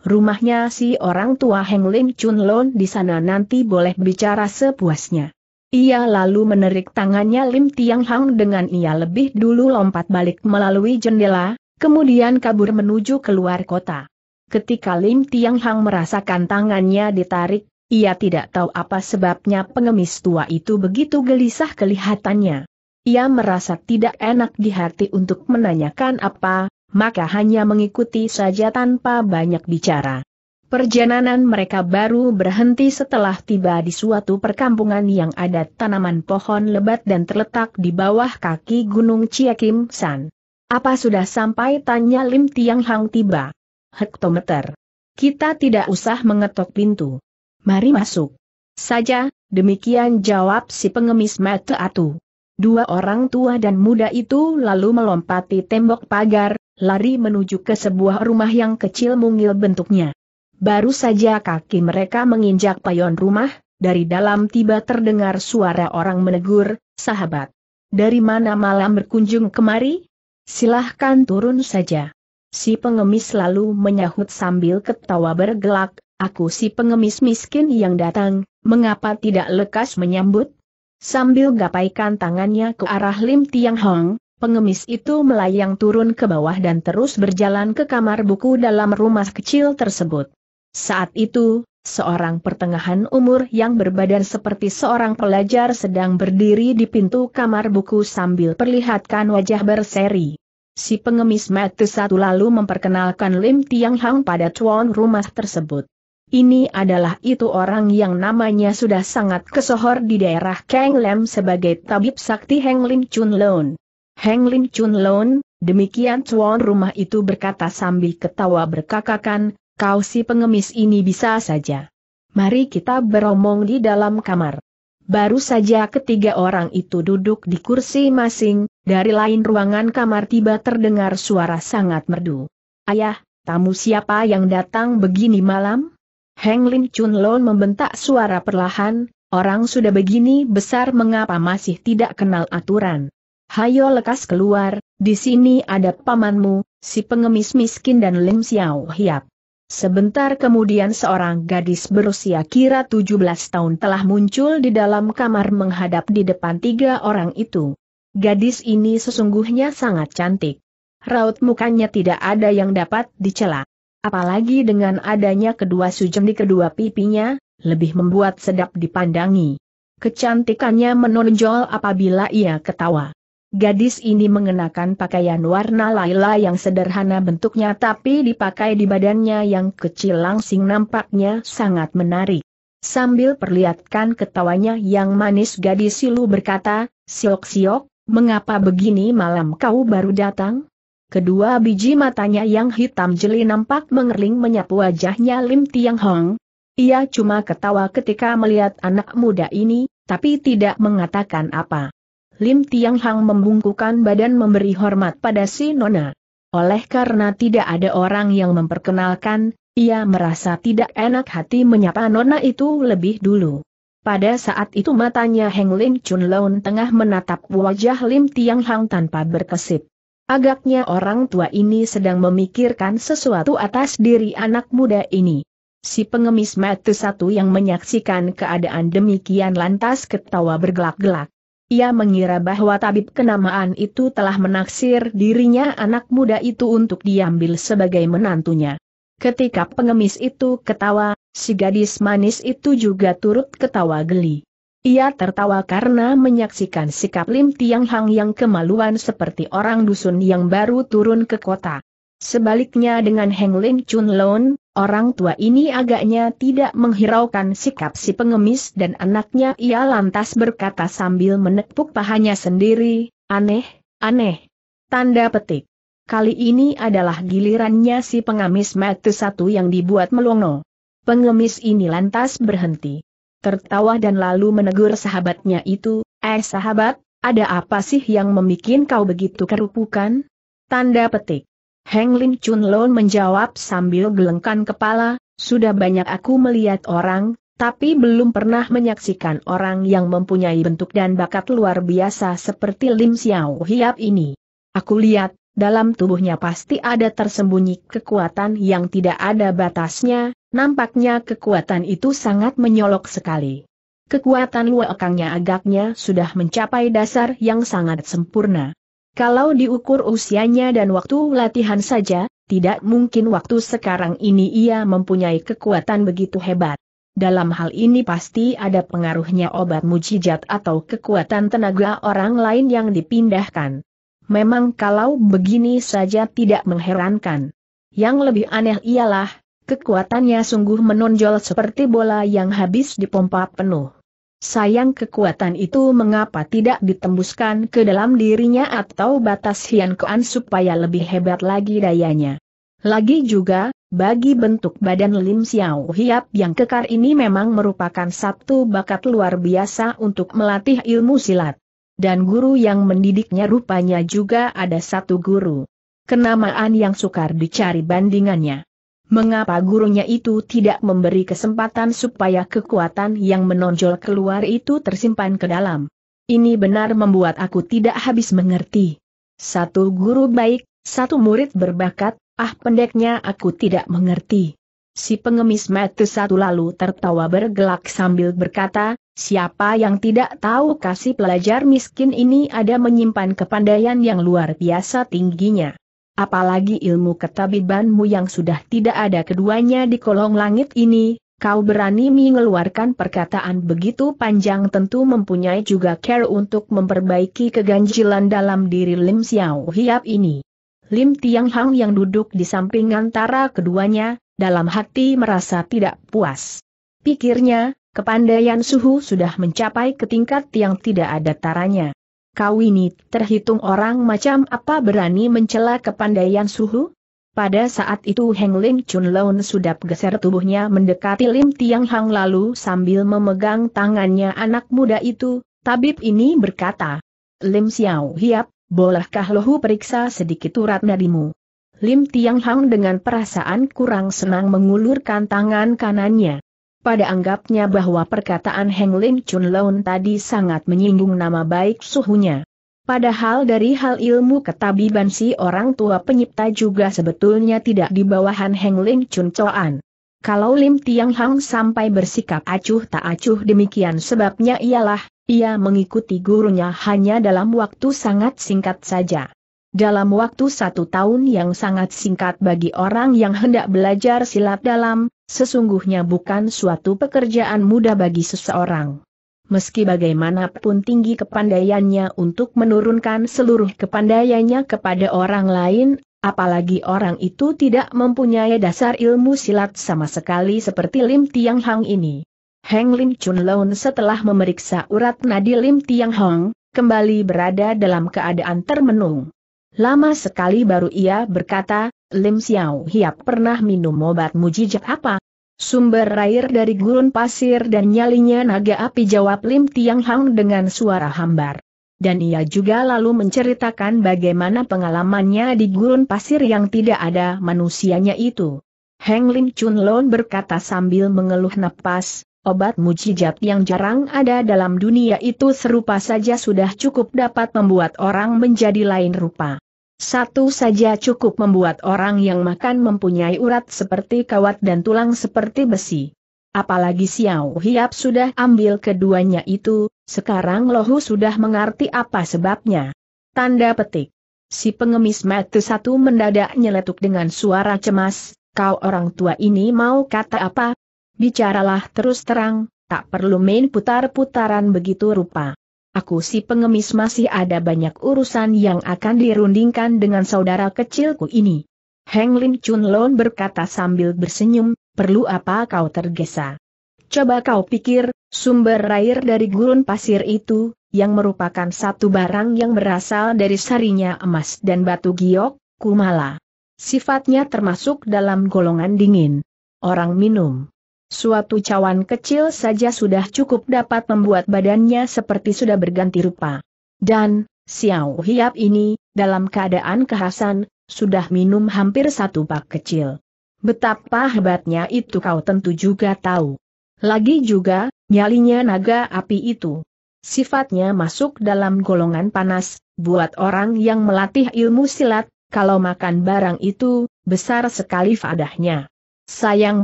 rumahnya si orang tua Heng Lim Chun Lon di sana nanti boleh bicara sepuasnya. Ia lalu menerik tangannya Lim Tiang Hang dengan ia lebih dulu lompat balik melalui jendela, kemudian kabur menuju keluar kota. Ketika Lim Tiang Hang merasakan tangannya ditarik, ia tidak tahu apa sebabnya pengemis tua itu begitu gelisah kelihatannya. Ia merasa tidak enak di hati untuk menanyakan apa, maka hanya mengikuti saja tanpa banyak bicara. Perjalanan mereka baru berhenti setelah tiba di suatu perkampungan yang ada tanaman pohon lebat dan terletak di bawah kaki Gunung Ciakim San. Apa sudah sampai tanya Lim Tiang Hang tiba? Hektometer. Kita tidak usah mengetok pintu. Mari masuk. Saja, demikian jawab si pengemis mata atu. Dua orang tua dan muda itu lalu melompati tembok pagar, lari menuju ke sebuah rumah yang kecil mungil bentuknya. Baru saja kaki mereka menginjak payon rumah, dari dalam tiba terdengar suara orang menegur, sahabat. Dari mana malam berkunjung kemari? Silahkan turun saja. Si pengemis lalu menyahut sambil ketawa bergelak, aku si pengemis miskin yang datang, mengapa tidak lekas menyambut? Sambil gapaikan tangannya ke arah Lim Tiang Hong, pengemis itu melayang turun ke bawah dan terus berjalan ke kamar buku dalam rumah kecil tersebut. Saat itu, seorang pertengahan umur yang berbadan seperti seorang pelajar sedang berdiri di pintu kamar buku sambil perlihatkan wajah berseri. Si pengemis mati satu lalu memperkenalkan Lim Tiang Hang pada tuan rumah tersebut. Ini adalah itu orang yang namanya sudah sangat kesohor di daerah Kang Lem sebagai tabib sakti Heng Lim Chun Lon. Heng Lim Chun Lon, demikian tuan rumah itu berkata sambil ketawa berkakakan, kau si pengemis ini bisa saja. Mari kita beromong di dalam kamar. Baru saja ketiga orang itu duduk di kursi masing, dari lain ruangan kamar tiba terdengar suara sangat merdu. Ayah, tamu siapa yang datang begini malam? Heng Lin Chun Lon membentak suara perlahan, orang sudah begini besar mengapa masih tidak kenal aturan. Hayo lekas keluar, di sini ada pamanmu, si pengemis miskin dan Lim Xiao Hiap. Sebentar kemudian seorang gadis berusia kira 17 tahun telah muncul di dalam kamar menghadap di depan tiga orang itu. Gadis ini sesungguhnya sangat cantik. Raut mukanya tidak ada yang dapat dicela. Apalagi dengan adanya kedua sujem di kedua pipinya, lebih membuat sedap dipandangi. Kecantikannya menonjol apabila ia ketawa. Gadis ini mengenakan pakaian warna laila yang sederhana bentuknya tapi dipakai di badannya yang kecil langsing nampaknya sangat menarik. Sambil perlihatkan ketawanya yang manis gadis silu berkata, Siok-siok, mengapa begini malam kau baru datang? Kedua biji matanya yang hitam jeli nampak mengerling menyapu wajahnya Lim Tiang Hong. Ia cuma ketawa ketika melihat anak muda ini, tapi tidak mengatakan apa. Lim Tiang Hang membungkukan badan memberi hormat pada si Nona. Oleh karena tidak ada orang yang memperkenalkan, ia merasa tidak enak hati menyapa Nona itu lebih dulu. Pada saat itu matanya Heng Lim Chun Laun tengah menatap wajah Lim Tiang Hang tanpa berkesip. Agaknya orang tua ini sedang memikirkan sesuatu atas diri anak muda ini. Si pengemis mata satu yang menyaksikan keadaan demikian lantas ketawa bergelak-gelak. Ia mengira bahwa tabib kenamaan itu telah menaksir dirinya anak muda itu untuk diambil sebagai menantunya. Ketika pengemis itu ketawa, si gadis manis itu juga turut ketawa geli. Ia tertawa karena menyaksikan sikap Lim Tiang Hang yang kemaluan seperti orang dusun yang baru turun ke kota. Sebaliknya dengan Heng Ling Chun Lon, Orang tua ini agaknya tidak menghiraukan sikap si pengemis dan anaknya ia lantas berkata sambil menepuk pahanya sendiri, aneh, aneh. Tanda petik. Kali ini adalah gilirannya si pengemis metu satu yang dibuat melongo. Pengemis ini lantas berhenti. Tertawa dan lalu menegur sahabatnya itu, eh sahabat, ada apa sih yang memikin kau begitu kerupukan? Tanda petik. Heng Lim Chun Lon menjawab sambil gelengkan kepala, sudah banyak aku melihat orang, tapi belum pernah menyaksikan orang yang mempunyai bentuk dan bakat luar biasa seperti Lim Xiao Hiap ini. Aku lihat, dalam tubuhnya pasti ada tersembunyi kekuatan yang tidak ada batasnya, nampaknya kekuatan itu sangat menyolok sekali. Kekuatan luakangnya agaknya sudah mencapai dasar yang sangat sempurna. Kalau diukur usianya dan waktu latihan saja, tidak mungkin waktu sekarang ini ia mempunyai kekuatan begitu hebat. Dalam hal ini pasti ada pengaruhnya obat mujijat atau kekuatan tenaga orang lain yang dipindahkan. Memang kalau begini saja tidak mengherankan. Yang lebih aneh ialah, kekuatannya sungguh menonjol seperti bola yang habis dipompa penuh. Sayang kekuatan itu mengapa tidak ditembuskan ke dalam dirinya atau batas Hian supaya lebih hebat lagi dayanya. Lagi juga, bagi bentuk badan Lim Xiao Hiap yang kekar ini memang merupakan satu bakat luar biasa untuk melatih ilmu silat. Dan guru yang mendidiknya rupanya juga ada satu guru. Kenamaan yang sukar dicari bandingannya. Mengapa gurunya itu tidak memberi kesempatan supaya kekuatan yang menonjol keluar itu tersimpan ke dalam? Ini benar membuat aku tidak habis mengerti. Satu guru baik, satu murid berbakat, ah pendeknya aku tidak mengerti. Si pengemis mata satu lalu tertawa bergelak sambil berkata, siapa yang tidak tahu kasih pelajar miskin ini ada menyimpan kepandaian yang luar biasa tingginya apalagi ilmu ketabibanmu yang sudah tidak ada keduanya di kolong langit ini, kau berani mengeluarkan perkataan begitu panjang tentu mempunyai juga care untuk memperbaiki keganjilan dalam diri Lim Xiao Hiap ini. Lim Tiang Hang yang duduk di samping antara keduanya, dalam hati merasa tidak puas. Pikirnya, kepandaian Suhu sudah mencapai ke tingkat yang tidak ada taranya. Kau ini terhitung orang macam apa berani mencela kepandaian suhu? Pada saat itu Heng Ling Chun Lon sudah geser tubuhnya mendekati Lim Tiang Hang lalu sambil memegang tangannya anak muda itu, tabib ini berkata, Lim Xiao Hiap, bolehkah lohu periksa sedikit urat nadimu? Lim Tiang Hang dengan perasaan kurang senang mengulurkan tangan kanannya pada anggapnya bahwa perkataan Heng Lin Chun Lon tadi sangat menyinggung nama baik suhunya. Padahal dari hal ilmu ketabiban si orang tua penyipta juga sebetulnya tidak di bawahan Heng Lim Chun Choan. Kalau Lim Tiang Hang sampai bersikap acuh tak acuh demikian sebabnya ialah, ia mengikuti gurunya hanya dalam waktu sangat singkat saja. Dalam waktu satu tahun yang sangat singkat bagi orang yang hendak belajar silat dalam, sesungguhnya bukan suatu pekerjaan mudah bagi seseorang. Meski bagaimanapun tinggi kepandaiannya untuk menurunkan seluruh kepandaiannya kepada orang lain, apalagi orang itu tidak mempunyai dasar ilmu silat sama sekali seperti Lim Tiang Hang ini. Heng Lim Chun Lon setelah memeriksa urat nadi Lim Tiang Hong, kembali berada dalam keadaan termenung. Lama sekali baru ia berkata, Lim Xiao Hiap pernah minum obat mujijat apa? Sumber air dari gurun pasir dan nyalinya naga api jawab Lim Tiang Hang dengan suara hambar. Dan ia juga lalu menceritakan bagaimana pengalamannya di gurun pasir yang tidak ada manusianya itu. Heng Lim Chun Lon berkata sambil mengeluh napas, obat mujijat yang jarang ada dalam dunia itu serupa saja sudah cukup dapat membuat orang menjadi lain rupa. Satu saja cukup membuat orang yang makan mempunyai urat seperti kawat dan tulang seperti besi. Apalagi Xiao Hiap sudah ambil keduanya itu, sekarang Lohu sudah mengerti apa sebabnya. Tanda petik. Si pengemis mati satu mendadak nyeletuk dengan suara cemas, kau orang tua ini mau kata apa? Bicaralah terus terang, tak perlu main putar-putaran begitu rupa aku si pengemis masih ada banyak urusan yang akan dirundingkan dengan saudara kecilku ini. Heng Lim Chun Lon berkata sambil bersenyum, perlu apa kau tergesa? Coba kau pikir, sumber air dari gurun pasir itu, yang merupakan satu barang yang berasal dari sarinya emas dan batu giok, kumala. Sifatnya termasuk dalam golongan dingin. Orang minum Suatu cawan kecil saja sudah cukup dapat membuat badannya seperti sudah berganti rupa. Dan, Xiao Hiap ini, dalam keadaan kehasan, sudah minum hampir satu pak kecil. Betapa hebatnya itu kau tentu juga tahu. Lagi juga, nyalinya naga api itu. Sifatnya masuk dalam golongan panas, buat orang yang melatih ilmu silat, kalau makan barang itu, besar sekali fadahnya. Sayang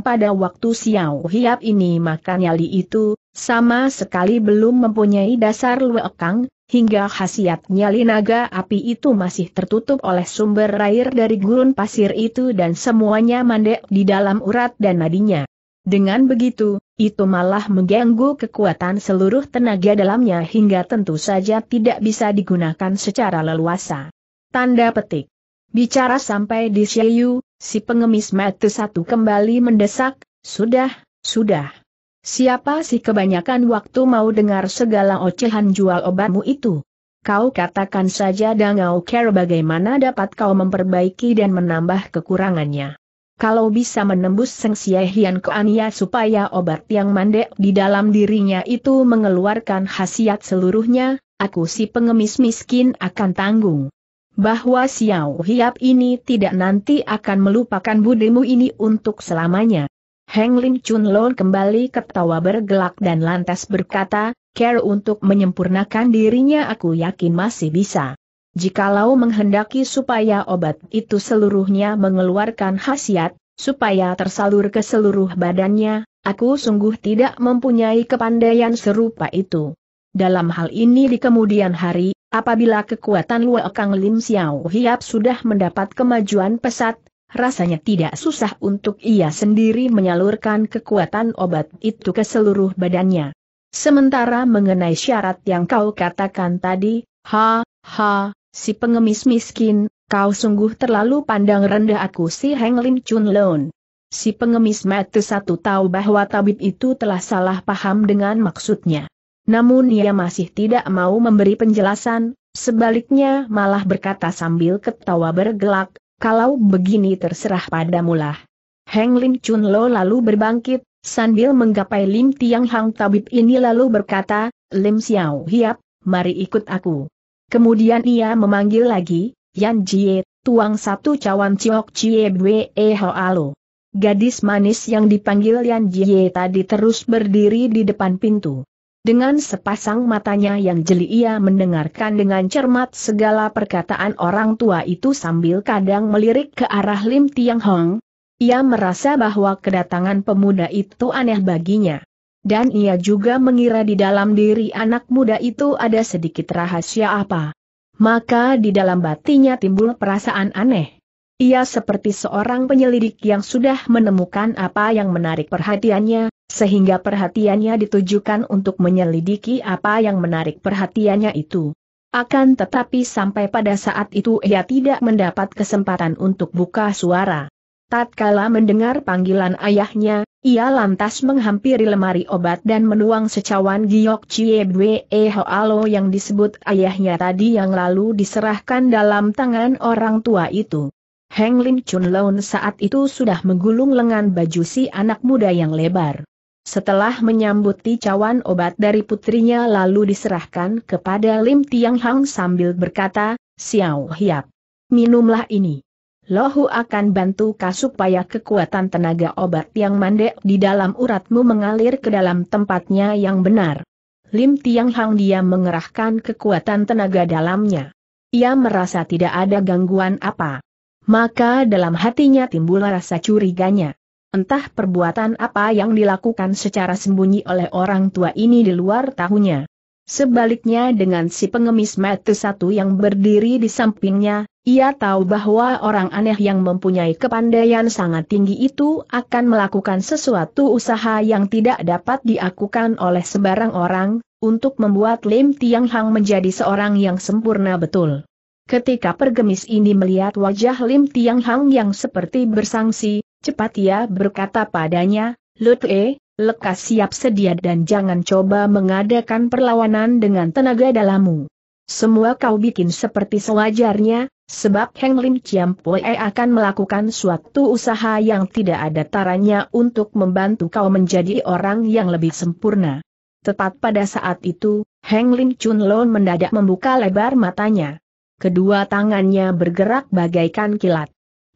pada waktu Xiao Hiap ini makan nyali itu, sama sekali belum mempunyai dasar luekang, hingga khasiat nyali naga api itu masih tertutup oleh sumber air dari gurun pasir itu dan semuanya mandek di dalam urat dan nadinya. Dengan begitu, itu malah mengganggu kekuatan seluruh tenaga dalamnya hingga tentu saja tidak bisa digunakan secara leluasa. Tanda petik. Bicara sampai di Shiyu, Si pengemis mata satu kembali mendesak, sudah, sudah. Siapa sih kebanyakan waktu mau dengar segala ocehan jual obatmu itu? Kau katakan saja dangau care bagaimana dapat kau memperbaiki dan menambah kekurangannya. Kalau bisa menembus Seng Hian supaya obat yang mandek di dalam dirinya itu mengeluarkan khasiat seluruhnya, aku si pengemis miskin akan tanggung bahwa Xiao Hiap ini tidak nanti akan melupakan budimu ini untuk selamanya. Heng Lin Chun Lon kembali ketawa bergelak dan lantas berkata, care untuk menyempurnakan dirinya aku yakin masih bisa. Jikalau menghendaki supaya obat itu seluruhnya mengeluarkan khasiat, supaya tersalur ke seluruh badannya, aku sungguh tidak mempunyai kepandaian serupa itu. Dalam hal ini di kemudian hari Apabila kekuatan Luo Kang Lim Xiao Hiap sudah mendapat kemajuan pesat, rasanya tidak susah untuk ia sendiri menyalurkan kekuatan obat itu ke seluruh badannya. Sementara mengenai syarat yang kau katakan tadi, ha, ha, si pengemis miskin, kau sungguh terlalu pandang rendah aku si Heng Lim Chun Leun. Si pengemis mati satu tahu bahwa tabib itu telah salah paham dengan maksudnya. Namun ia masih tidak mau memberi penjelasan, sebaliknya malah berkata sambil ketawa bergelak, kalau begini terserah padamulah. Heng Lim Chun Lo lalu berbangkit, sambil menggapai Lim Tiang Hang Tabib ini lalu berkata, Lim Xiao Hiap, mari ikut aku. Kemudian ia memanggil lagi, Yan Jie, tuang satu cawan ciok cie bwe e Alo. Gadis manis yang dipanggil Yan Jie tadi terus berdiri di depan pintu. Dengan sepasang matanya yang jeli ia mendengarkan dengan cermat segala perkataan orang tua itu sambil kadang melirik ke arah Lim Tiang Hong. Ia merasa bahwa kedatangan pemuda itu aneh baginya. Dan ia juga mengira di dalam diri anak muda itu ada sedikit rahasia apa. Maka di dalam batinya timbul perasaan aneh. Ia seperti seorang penyelidik yang sudah menemukan apa yang menarik perhatiannya, sehingga perhatiannya ditujukan untuk menyelidiki apa yang menarik perhatiannya itu. Akan tetapi sampai pada saat itu ia tidak mendapat kesempatan untuk buka suara. Tatkala mendengar panggilan ayahnya, ia lantas menghampiri lemari obat dan menuang secawan giok bwe hoalo yang disebut ayahnya tadi yang lalu diserahkan dalam tangan orang tua itu. Heng Lin Chun Laun saat itu sudah menggulung lengan baju si anak muda yang lebar. Setelah menyambut ticawan obat dari putrinya lalu diserahkan kepada Lim Tiang Hang sambil berkata, Xiao Hiap, minumlah ini. Lohu akan bantu kau supaya kekuatan tenaga obat yang mandek di dalam uratmu mengalir ke dalam tempatnya yang benar. Lim Tiang Hang dia mengerahkan kekuatan tenaga dalamnya. Ia merasa tidak ada gangguan apa. Maka dalam hatinya timbul rasa curiganya. Entah perbuatan apa yang dilakukan secara sembunyi oleh orang tua ini di luar tahunya. Sebaliknya dengan si pengemis mati satu yang berdiri di sampingnya, ia tahu bahwa orang aneh yang mempunyai kepandaian sangat tinggi itu akan melakukan sesuatu usaha yang tidak dapat diakukan oleh sebarang orang, untuk membuat Lim Tiang Hang menjadi seorang yang sempurna betul. Ketika pergemis ini melihat wajah Lim Tiang Hang yang seperti bersangsi, Cepat ia berkata padanya, Lutue, lekas siap sedia dan jangan coba mengadakan perlawanan dengan tenaga dalammu. Semua kau bikin seperti sewajarnya, sebab Heng Lim Chiam Pue akan melakukan suatu usaha yang tidak ada taranya untuk membantu kau menjadi orang yang lebih sempurna. Tepat pada saat itu, Heng Lim Chun Lon mendadak membuka lebar matanya. Kedua tangannya bergerak bagaikan kilat.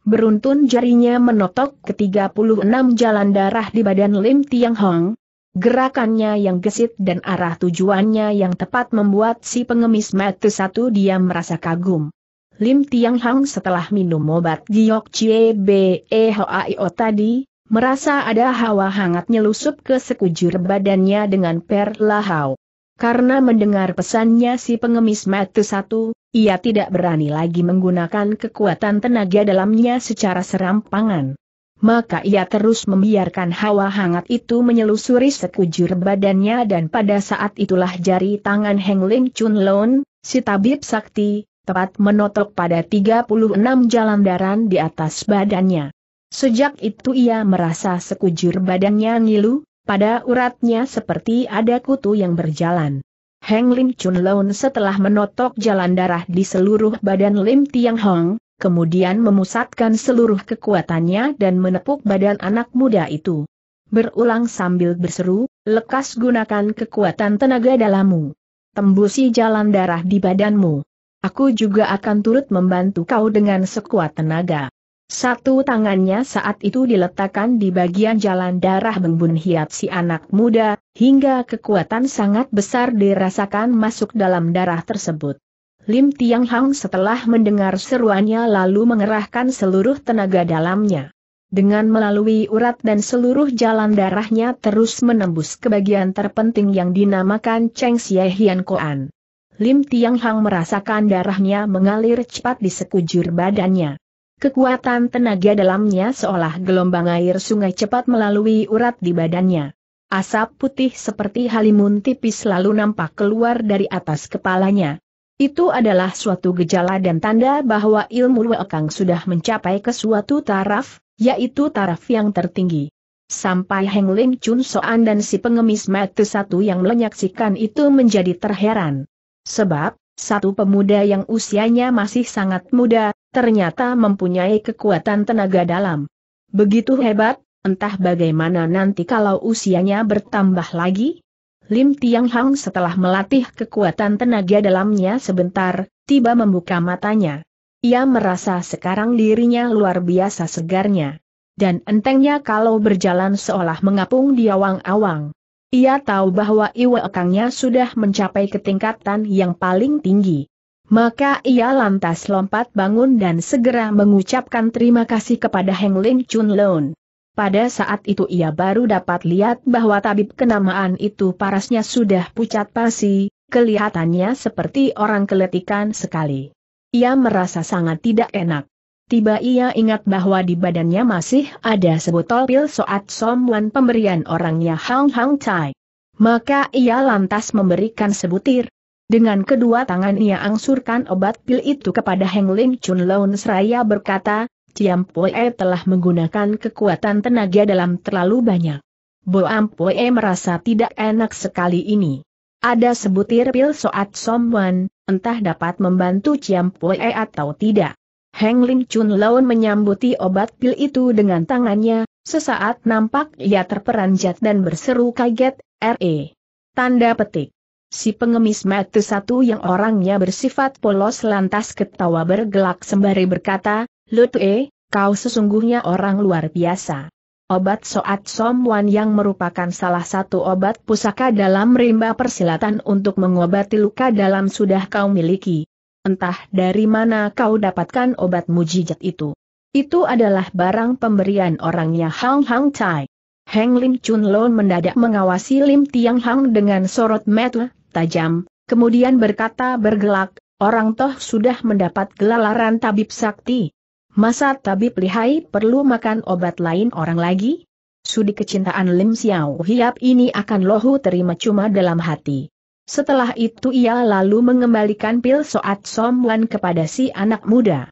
Beruntun jarinya menotok ke 36 jalan darah di badan Lim Tiang Hong. Gerakannya yang gesit dan arah tujuannya yang tepat membuat si pengemis mati satu dia merasa kagum. Lim Tiang Hong setelah minum obat giok cie be hoaio tadi, merasa ada hawa hangat nyelusup ke sekujur badannya dengan perlahau. Karena mendengar pesannya si pengemis mati satu, ia tidak berani lagi menggunakan kekuatan tenaga dalamnya secara serampangan. Maka ia terus membiarkan hawa hangat itu menyelusuri sekujur badannya dan pada saat itulah jari tangan Heng Ling Chun Lon, si tabib sakti, tepat menotok pada 36 jalan daran di atas badannya. Sejak itu ia merasa sekujur badannya ngilu, pada uratnya seperti ada kutu yang berjalan. Heng Lim Chun Lon setelah menotok jalan darah di seluruh badan Lim Tiang Hong, kemudian memusatkan seluruh kekuatannya dan menepuk badan anak muda itu. Berulang sambil berseru, lekas gunakan kekuatan tenaga dalammu. Tembusi jalan darah di badanmu. Aku juga akan turut membantu kau dengan sekuat tenaga. Satu tangannya saat itu diletakkan di bagian jalan darah Bengbun Hiat si anak muda, hingga kekuatan sangat besar dirasakan masuk dalam darah tersebut. Lim Tiang Hang setelah mendengar seruannya lalu mengerahkan seluruh tenaga dalamnya. Dengan melalui urat dan seluruh jalan darahnya terus menembus ke bagian terpenting yang dinamakan Cheng Xie Hian Koan. Lim Tiang Hang merasakan darahnya mengalir cepat di sekujur badannya. Kekuatan tenaga dalamnya seolah gelombang air sungai cepat melalui urat di badannya. Asap putih seperti halimun tipis lalu nampak keluar dari atas kepalanya. Itu adalah suatu gejala dan tanda bahwa ilmu Wekang sudah mencapai ke suatu taraf, yaitu taraf yang tertinggi. Sampai Heng Ling Chun Soan dan si pengemis mati satu yang menyaksikan itu menjadi terheran. Sebab, satu pemuda yang usianya masih sangat muda, ternyata mempunyai kekuatan tenaga dalam. Begitu hebat, entah bagaimana nanti kalau usianya bertambah lagi? Lim Tiang Hang setelah melatih kekuatan tenaga dalamnya sebentar, tiba membuka matanya. Ia merasa sekarang dirinya luar biasa segarnya. Dan entengnya kalau berjalan seolah mengapung di awang-awang. Ia tahu bahwa iwekangnya sudah mencapai ketingkatan yang paling tinggi. Maka ia lantas lompat bangun dan segera mengucapkan terima kasih kepada Heng Ling Chun Loon. Pada saat itu ia baru dapat lihat bahwa tabib kenamaan itu parasnya sudah pucat pasi, kelihatannya seperti orang keletikan sekali. Ia merasa sangat tidak enak. Tiba ia ingat bahwa di badannya masih ada sebotol pil soat somwan pemberian orangnya Hang Hang Chai. Maka ia lantas memberikan sebutir. Dengan kedua tangan ia angsurkan obat pil itu kepada Heng Lim Chun Loun. seraya berkata, Ciam Poe e telah menggunakan kekuatan tenaga dalam terlalu banyak. Boam Poe e merasa tidak enak sekali ini. Ada sebutir pil soat somwan, entah dapat membantu Ciam Poe e atau tidak. Heng Ling Chun Laun menyambuti obat pil itu dengan tangannya, sesaat nampak ia terperanjat dan berseru kaget, R.E. Tanda petik. Si pengemis mata satu yang orangnya bersifat polos lantas ketawa bergelak sembari berkata, Lutue, kau sesungguhnya orang luar biasa. Obat Soat Somwan yang merupakan salah satu obat pusaka dalam rimba persilatan untuk mengobati luka dalam sudah kau miliki, Entah dari mana kau dapatkan obat mujizat itu. Itu adalah barang pemberian orangnya Hang Hang Chai. Heng Lim Chun Lon mendadak mengawasi Lim Tiang Hang dengan sorot mata tajam, kemudian berkata bergelak, orang toh sudah mendapat gelalaran tabib sakti. Masa tabib lihai perlu makan obat lain orang lagi? Sudi kecintaan Lim Xiao Hiap ini akan lohu terima cuma dalam hati. Setelah itu ia lalu mengembalikan pil Soat Somwan kepada si anak muda.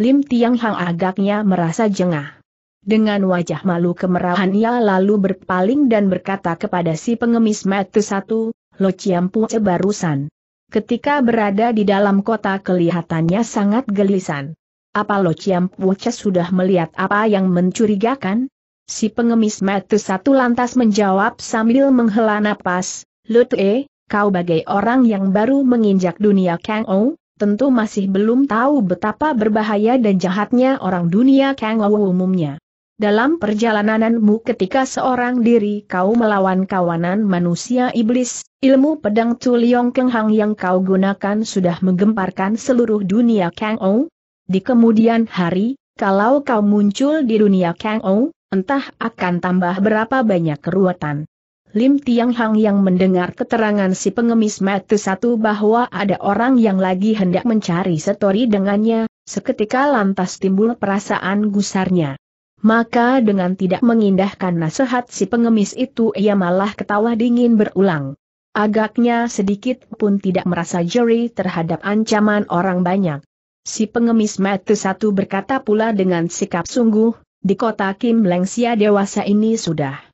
Lim Tiang Hang agaknya merasa jengah. Dengan wajah malu kemerahan ia lalu berpaling dan berkata kepada si pengemis metu satu, Lo Ciampu sebarusan. Ketika berada di dalam kota kelihatannya sangat gelisan. Apa Lo Ciampu sudah melihat apa yang mencurigakan? Si pengemis metu satu lantas menjawab sambil menghela napas, Tue, kau bagai orang yang baru menginjak dunia Kang Ou, tentu masih belum tahu betapa berbahaya dan jahatnya orang dunia Kang Ou umumnya. Dalam perjalananmu ketika seorang diri kau melawan kawanan manusia iblis, ilmu pedang Tuliong Kenghang yang kau gunakan sudah menggemparkan seluruh dunia Kang Ou. Di kemudian hari, kalau kau muncul di dunia Kang Ou, entah akan tambah berapa banyak keruatan. Lim Tiang Hang yang mendengar keterangan si pengemis mati satu bahwa ada orang yang lagi hendak mencari setori dengannya, seketika lantas timbul perasaan gusarnya. Maka dengan tidak mengindahkan nasihat si pengemis itu ia malah ketawa dingin berulang. Agaknya sedikit pun tidak merasa jeri terhadap ancaman orang banyak. Si pengemis mati satu berkata pula dengan sikap sungguh, di kota Kim Lengsia dewasa ini sudah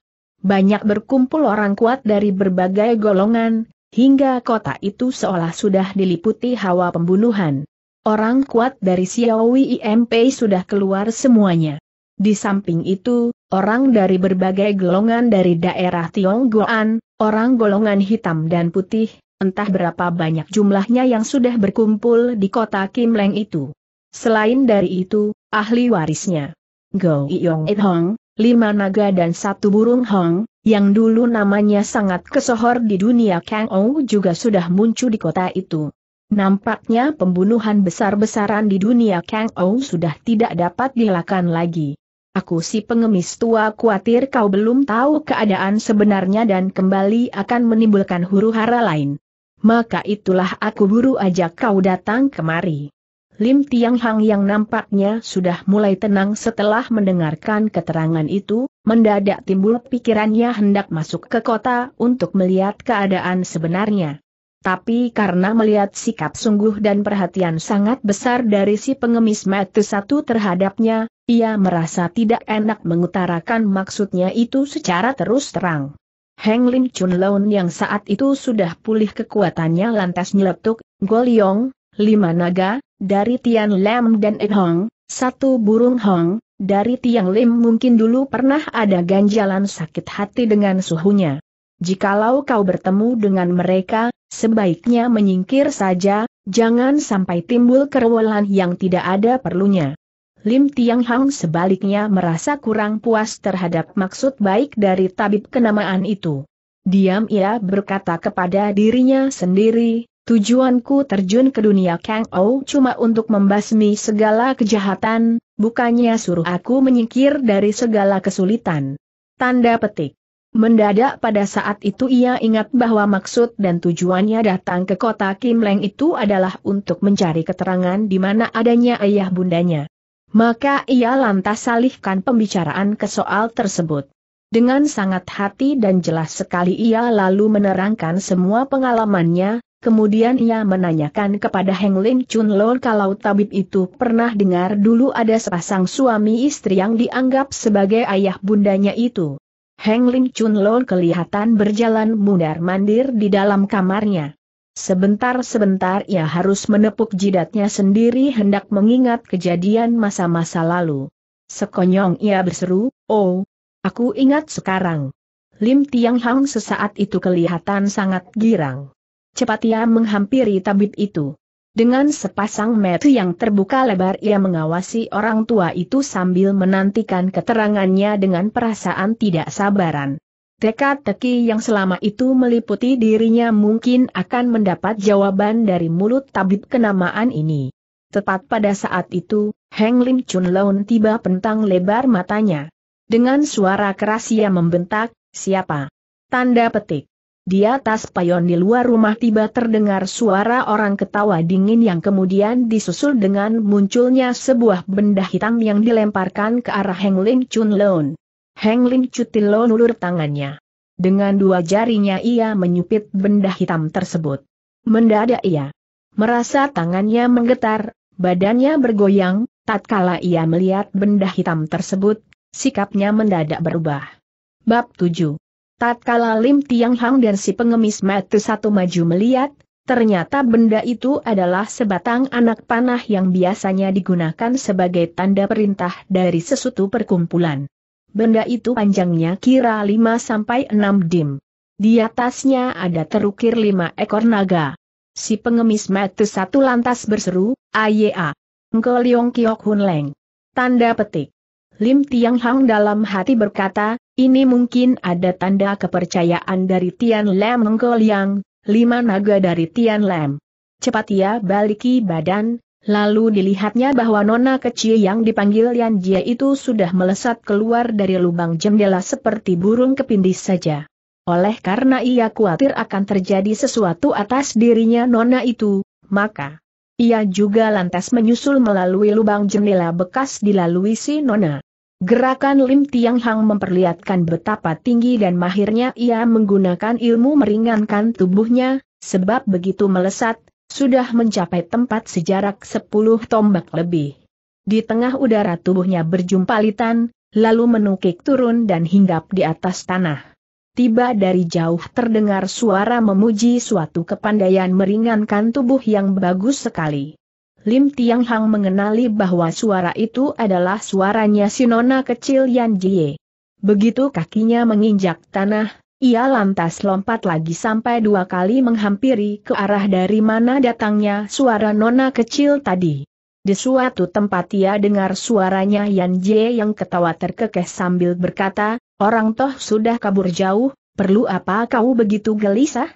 banyak berkumpul orang kuat dari berbagai golongan, hingga kota itu seolah sudah diliputi hawa pembunuhan. Orang kuat dari Xiaowi IMP sudah keluar semuanya. Di samping itu, orang dari berbagai golongan dari daerah Tionggoan, orang golongan hitam dan putih, entah berapa banyak jumlahnya yang sudah berkumpul di kota Kim Leng itu. Selain dari itu, ahli warisnya, Go Yong It Hong, lima naga dan satu burung hong, yang dulu namanya sangat kesohor di dunia Kang Ou juga sudah muncul di kota itu. Nampaknya pembunuhan besar-besaran di dunia Kang Ou sudah tidak dapat dilakukan lagi. Aku si pengemis tua khawatir kau belum tahu keadaan sebenarnya dan kembali akan menimbulkan huru hara lain. Maka itulah aku buru ajak kau datang kemari. Lim Tiang Hang yang nampaknya sudah mulai tenang setelah mendengarkan keterangan itu, mendadak timbul pikirannya hendak masuk ke kota untuk melihat keadaan sebenarnya. Tapi karena melihat sikap sungguh dan perhatian sangat besar dari si pengemis mati satu terhadapnya, ia merasa tidak enak mengutarakan maksudnya itu secara terus terang. Heng Lim Chun Laun yang saat itu sudah pulih kekuatannya lantas nyeletuk, Goliong, lima naga, dari Tian Lam dan Ed Hong, satu burung Hong, dari Tian Lim mungkin dulu pernah ada ganjalan sakit hati dengan suhunya. Jikalau kau bertemu dengan mereka, sebaiknya menyingkir saja, jangan sampai timbul kerewelan yang tidak ada perlunya. Lim Tiang Hong sebaliknya merasa kurang puas terhadap maksud baik dari tabib kenamaan itu. Diam ia berkata kepada dirinya sendiri, Tujuanku terjun ke dunia Kang Ou cuma untuk membasmi segala kejahatan, bukannya suruh aku menyingkir dari segala kesulitan. Tanda petik. Mendadak pada saat itu ia ingat bahwa maksud dan tujuannya datang ke kota Kim Leng itu adalah untuk mencari keterangan di mana adanya ayah bundanya. Maka ia lantas salihkan pembicaraan ke soal tersebut. Dengan sangat hati dan jelas sekali ia lalu menerangkan semua pengalamannya, Kemudian ia menanyakan kepada Heng Lim Chun Lol kalau tabib itu pernah dengar dulu ada sepasang suami istri yang dianggap sebagai ayah bundanya itu. Heng Lim Chun Lol kelihatan berjalan mundar-mandir di dalam kamarnya. Sebentar-sebentar ia harus menepuk jidatnya sendiri hendak mengingat kejadian masa-masa lalu. Sekonyong ia berseru, oh, aku ingat sekarang. Lim Tiang Hang sesaat itu kelihatan sangat girang cepat ia menghampiri tabib itu. Dengan sepasang mata yang terbuka lebar ia mengawasi orang tua itu sambil menantikan keterangannya dengan perasaan tidak sabaran. Teka-teki yang selama itu meliputi dirinya mungkin akan mendapat jawaban dari mulut tabib kenamaan ini. Tepat pada saat itu, Heng Lim Chun Loun tiba pentang lebar matanya. Dengan suara keras ia membentak, siapa? Tanda petik. Di atas payon di luar rumah tiba terdengar suara orang ketawa dingin yang kemudian disusul dengan munculnya sebuah benda hitam yang dilemparkan ke arah Heng Lin Chun Loon. Heng Lin Chun Loon ulur tangannya. Dengan dua jarinya ia menyupit benda hitam tersebut. Mendadak ia merasa tangannya menggetar, badannya bergoyang, tatkala ia melihat benda hitam tersebut, sikapnya mendadak berubah. Bab 7 Tatkala Lim Tiang Hang dan si pengemis mata satu maju melihat, ternyata benda itu adalah sebatang anak panah yang biasanya digunakan sebagai tanda perintah dari sesuatu perkumpulan. Benda itu panjangnya kira 5-6 dim. Di atasnya ada terukir lima ekor naga. Si pengemis mata satu lantas berseru, Ayea! Ngko Kiok Hun Leng. Tanda petik. Lim Tiang Hang dalam hati berkata, ini mungkin ada tanda kepercayaan dari Tian Lam Yang, lima naga dari Tian Lam. Cepat ia baliki badan, lalu dilihatnya bahwa nona kecil yang dipanggil Yan Jie itu sudah melesat keluar dari lubang jendela seperti burung kepindis saja. Oleh karena ia khawatir akan terjadi sesuatu atas dirinya nona itu, maka ia juga lantas menyusul melalui lubang jendela bekas dilalui si nona. Gerakan Lim Tiang Hang memperlihatkan betapa tinggi dan mahirnya ia menggunakan ilmu meringankan tubuhnya, sebab begitu melesat, sudah mencapai tempat sejarak 10 tombak lebih. Di tengah udara tubuhnya berjumpalitan, lalu menukik turun dan hinggap di atas tanah. Tiba dari jauh terdengar suara memuji suatu kepandaian meringankan tubuh yang bagus sekali. Lim Tiang Hang mengenali bahwa suara itu adalah suaranya Nona kecil Yan Jie. Begitu kakinya menginjak tanah, ia lantas lompat lagi sampai dua kali menghampiri ke arah dari mana datangnya suara Nona kecil tadi. Di suatu tempat ia dengar suaranya Yan Jie yang ketawa terkekeh sambil berkata, Orang toh sudah kabur jauh, perlu apa kau begitu gelisah?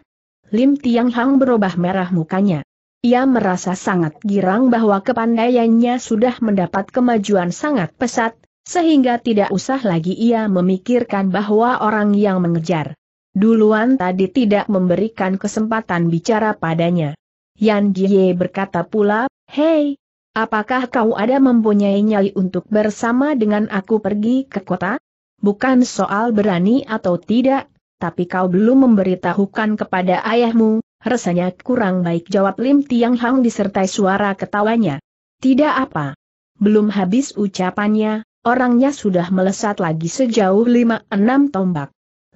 Lim Tiang Hang berubah merah mukanya. Ia merasa sangat girang bahwa kepandaiannya sudah mendapat kemajuan sangat pesat, sehingga tidak usah lagi ia memikirkan bahwa orang yang mengejar duluan tadi tidak memberikan kesempatan bicara padanya. Yan Jie berkata pula, Hei, apakah kau ada mempunyai nyali untuk bersama dengan aku pergi ke kota? Bukan soal berani atau tidak, tapi kau belum memberitahukan kepada ayahmu, Rasanya kurang baik jawab Lim Tiang Hang disertai suara ketawanya. Tidak apa. Belum habis ucapannya, orangnya sudah melesat lagi sejauh lima enam tombak.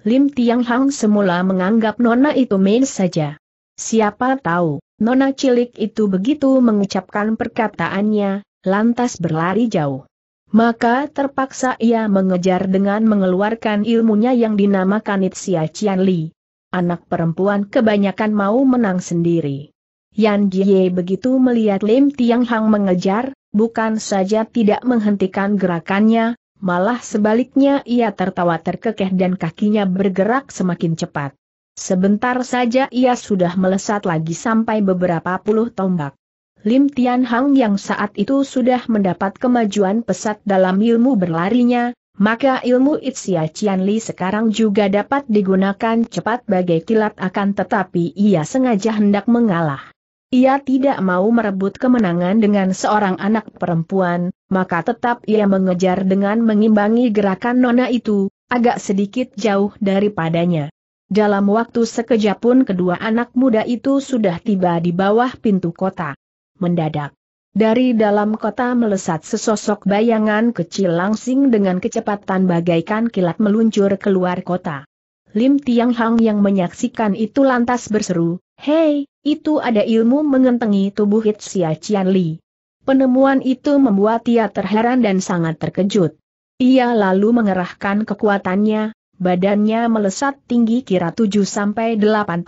Lim Tiang Hang semula menganggap Nona itu main saja. Siapa tahu, Nona cilik itu begitu mengucapkan perkataannya, lantas berlari jauh. Maka terpaksa ia mengejar dengan mengeluarkan ilmunya yang dinamakan Itsia Cian anak perempuan kebanyakan mau menang sendiri. Yan Jie begitu melihat Lim Tiang Hang mengejar, bukan saja tidak menghentikan gerakannya, malah sebaliknya ia tertawa terkekeh dan kakinya bergerak semakin cepat. Sebentar saja ia sudah melesat lagi sampai beberapa puluh tombak. Lim Tian Hang yang saat itu sudah mendapat kemajuan pesat dalam ilmu berlarinya, maka ilmu Itsia Qianli sekarang juga dapat digunakan cepat bagai kilat akan tetapi ia sengaja hendak mengalah. Ia tidak mau merebut kemenangan dengan seorang anak perempuan, maka tetap ia mengejar dengan mengimbangi gerakan nona itu, agak sedikit jauh daripadanya. Dalam waktu sekejap pun kedua anak muda itu sudah tiba di bawah pintu kota. Mendadak, dari dalam kota melesat sesosok bayangan kecil langsing dengan kecepatan bagaikan kilat meluncur keluar kota. Lim Tiang Hang yang menyaksikan itu lantas berseru, Hei, itu ada ilmu mengentengi tubuh Hitsia Qian Li. Penemuan itu membuat ia terheran dan sangat terkejut. Ia lalu mengerahkan kekuatannya, badannya melesat tinggi kira 7-8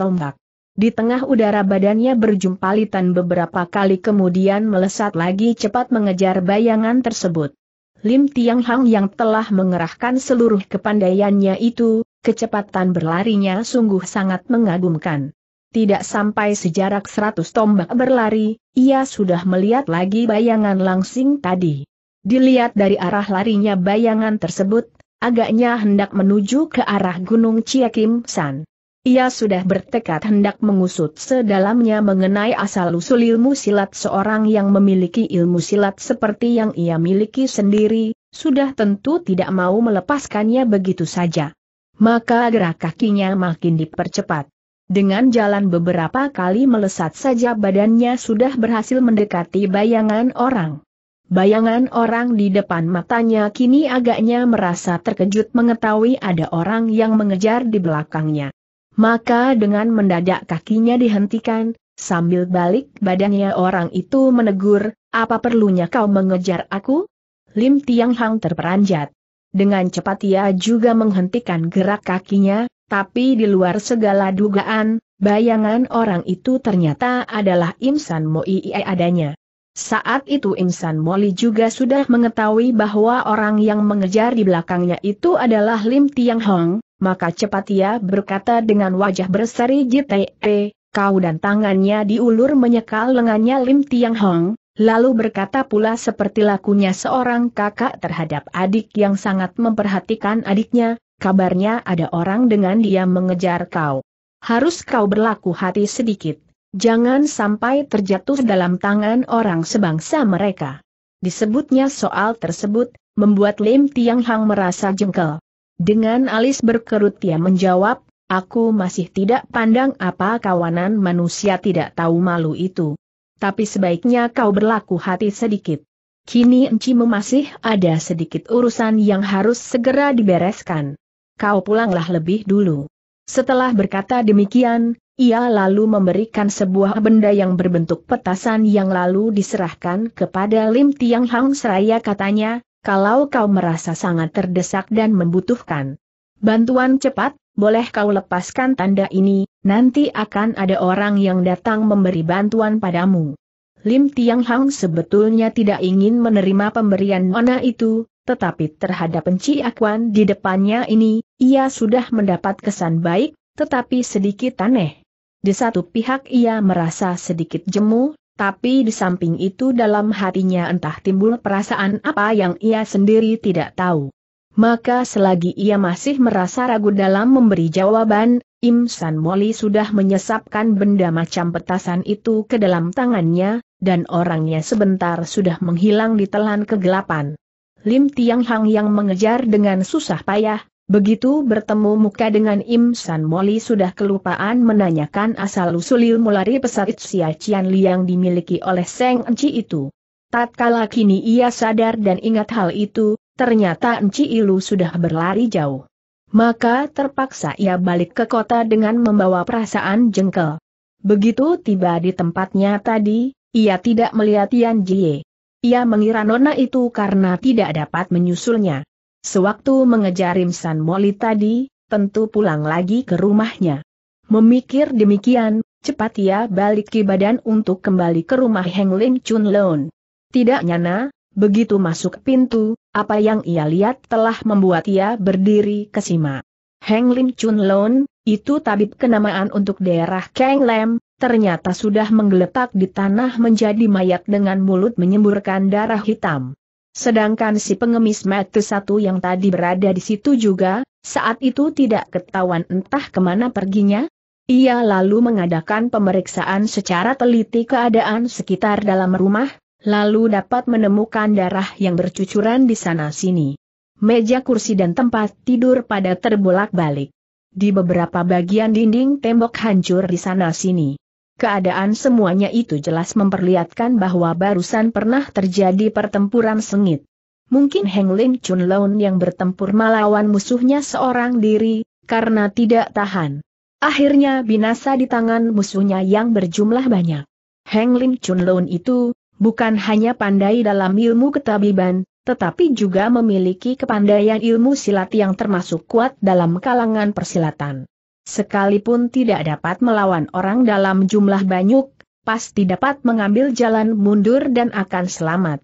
tombak. Di tengah udara badannya berjumpa berjumpalitan beberapa kali kemudian melesat lagi cepat mengejar bayangan tersebut. Lim Tiang Hang yang telah mengerahkan seluruh kepandaiannya itu, kecepatan berlarinya sungguh sangat mengagumkan. Tidak sampai sejarak seratus tombak berlari, ia sudah melihat lagi bayangan langsing tadi. Dilihat dari arah larinya bayangan tersebut, agaknya hendak menuju ke arah Gunung Kim San. Ia sudah bertekad hendak mengusut sedalamnya mengenai asal-usul ilmu silat seorang yang memiliki ilmu silat seperti yang ia miliki sendiri, sudah tentu tidak mau melepaskannya begitu saja. Maka gerak kakinya makin dipercepat. Dengan jalan beberapa kali melesat saja badannya sudah berhasil mendekati bayangan orang. Bayangan orang di depan matanya kini agaknya merasa terkejut mengetahui ada orang yang mengejar di belakangnya. Maka dengan mendadak kakinya dihentikan, sambil balik badannya orang itu menegur, apa perlunya kau mengejar aku? Lim Tiang Hang terperanjat. Dengan cepat ia juga menghentikan gerak kakinya, tapi di luar segala dugaan, bayangan orang itu ternyata adalah Imsan Moii adanya. Saat itu insan Moli juga sudah mengetahui bahwa orang yang mengejar di belakangnya itu adalah Lim Tiang Hong, maka cepat ia berkata dengan wajah berseri JTE, kau dan tangannya diulur menyekal lengannya Lim Tiang Hong, lalu berkata pula seperti lakunya seorang kakak terhadap adik yang sangat memperhatikan adiknya, kabarnya ada orang dengan dia mengejar kau. Harus kau berlaku hati sedikit, Jangan sampai terjatuh dalam tangan orang sebangsa mereka. Disebutnya soal tersebut, membuat Lim Tiang Hang merasa jengkel. Dengan alis berkerut ia menjawab, aku masih tidak pandang apa kawanan manusia tidak tahu malu itu. Tapi sebaiknya kau berlaku hati sedikit. Kini Encimu masih ada sedikit urusan yang harus segera dibereskan. Kau pulanglah lebih dulu. Setelah berkata demikian, ia lalu memberikan sebuah benda yang berbentuk petasan yang lalu diserahkan kepada Lim Tiang Hang seraya katanya, kalau kau merasa sangat terdesak dan membutuhkan bantuan cepat, boleh kau lepaskan tanda ini, nanti akan ada orang yang datang memberi bantuan padamu. Lim Tiang Hang sebetulnya tidak ingin menerima pemberian Nona itu, tetapi terhadap Penci akuan di depannya ini, ia sudah mendapat kesan baik, tetapi sedikit aneh. Di satu pihak ia merasa sedikit jemu, tapi di samping itu dalam hatinya entah timbul perasaan apa yang ia sendiri tidak tahu. Maka selagi ia masih merasa ragu dalam memberi jawaban, Im San Moli sudah menyesapkan benda macam petasan itu ke dalam tangannya, dan orangnya sebentar sudah menghilang di telan kegelapan. Lim Tiang Hang yang mengejar dengan susah payah, Begitu bertemu muka dengan Im San Moli sudah kelupaan menanyakan asal-usul ilmu lari pesat Xia Li yang dimiliki oleh Seng Enci itu. Tatkala kini ia sadar dan ingat hal itu, ternyata Enci Ilu sudah berlari jauh. Maka terpaksa ia balik ke kota dengan membawa perasaan jengkel. Begitu tiba di tempatnya tadi, ia tidak melihat Yan Jie. Ia mengira nona itu karena tidak dapat menyusulnya. Sewaktu mengejar Rimsan Moli tadi, tentu pulang lagi ke rumahnya. Memikir demikian, cepat ia balik ke badan untuk kembali ke rumah Heng Ling Chun Loon. Tidak nyana, begitu masuk pintu, apa yang ia lihat telah membuat ia berdiri kesima. Heng Lim Chun Loon, itu tabib kenamaan untuk daerah Kang Lem, ternyata sudah menggeletak di tanah menjadi mayat dengan mulut menyemburkan darah hitam. Sedangkan si pengemis mati satu yang tadi berada di situ juga, saat itu tidak ketahuan entah kemana perginya. Ia lalu mengadakan pemeriksaan secara teliti keadaan sekitar dalam rumah, lalu dapat menemukan darah yang bercucuran di sana-sini. Meja kursi dan tempat tidur pada terbolak-balik. Di beberapa bagian dinding tembok hancur di sana-sini. Keadaan semuanya itu jelas memperlihatkan bahwa barusan pernah terjadi pertempuran sengit. Mungkin Heng Lin Chun Laun yang bertempur melawan musuhnya seorang diri, karena tidak tahan. Akhirnya binasa di tangan musuhnya yang berjumlah banyak. Heng Lin Chun Laun itu, bukan hanya pandai dalam ilmu ketabiban, tetapi juga memiliki kepandaian ilmu silat yang termasuk kuat dalam kalangan persilatan. Sekalipun tidak dapat melawan orang dalam jumlah banyak, pasti dapat mengambil jalan mundur dan akan selamat.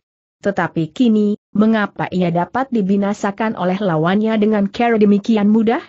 Tetapi kini, mengapa ia dapat dibinasakan oleh lawannya dengan cara demikian mudah?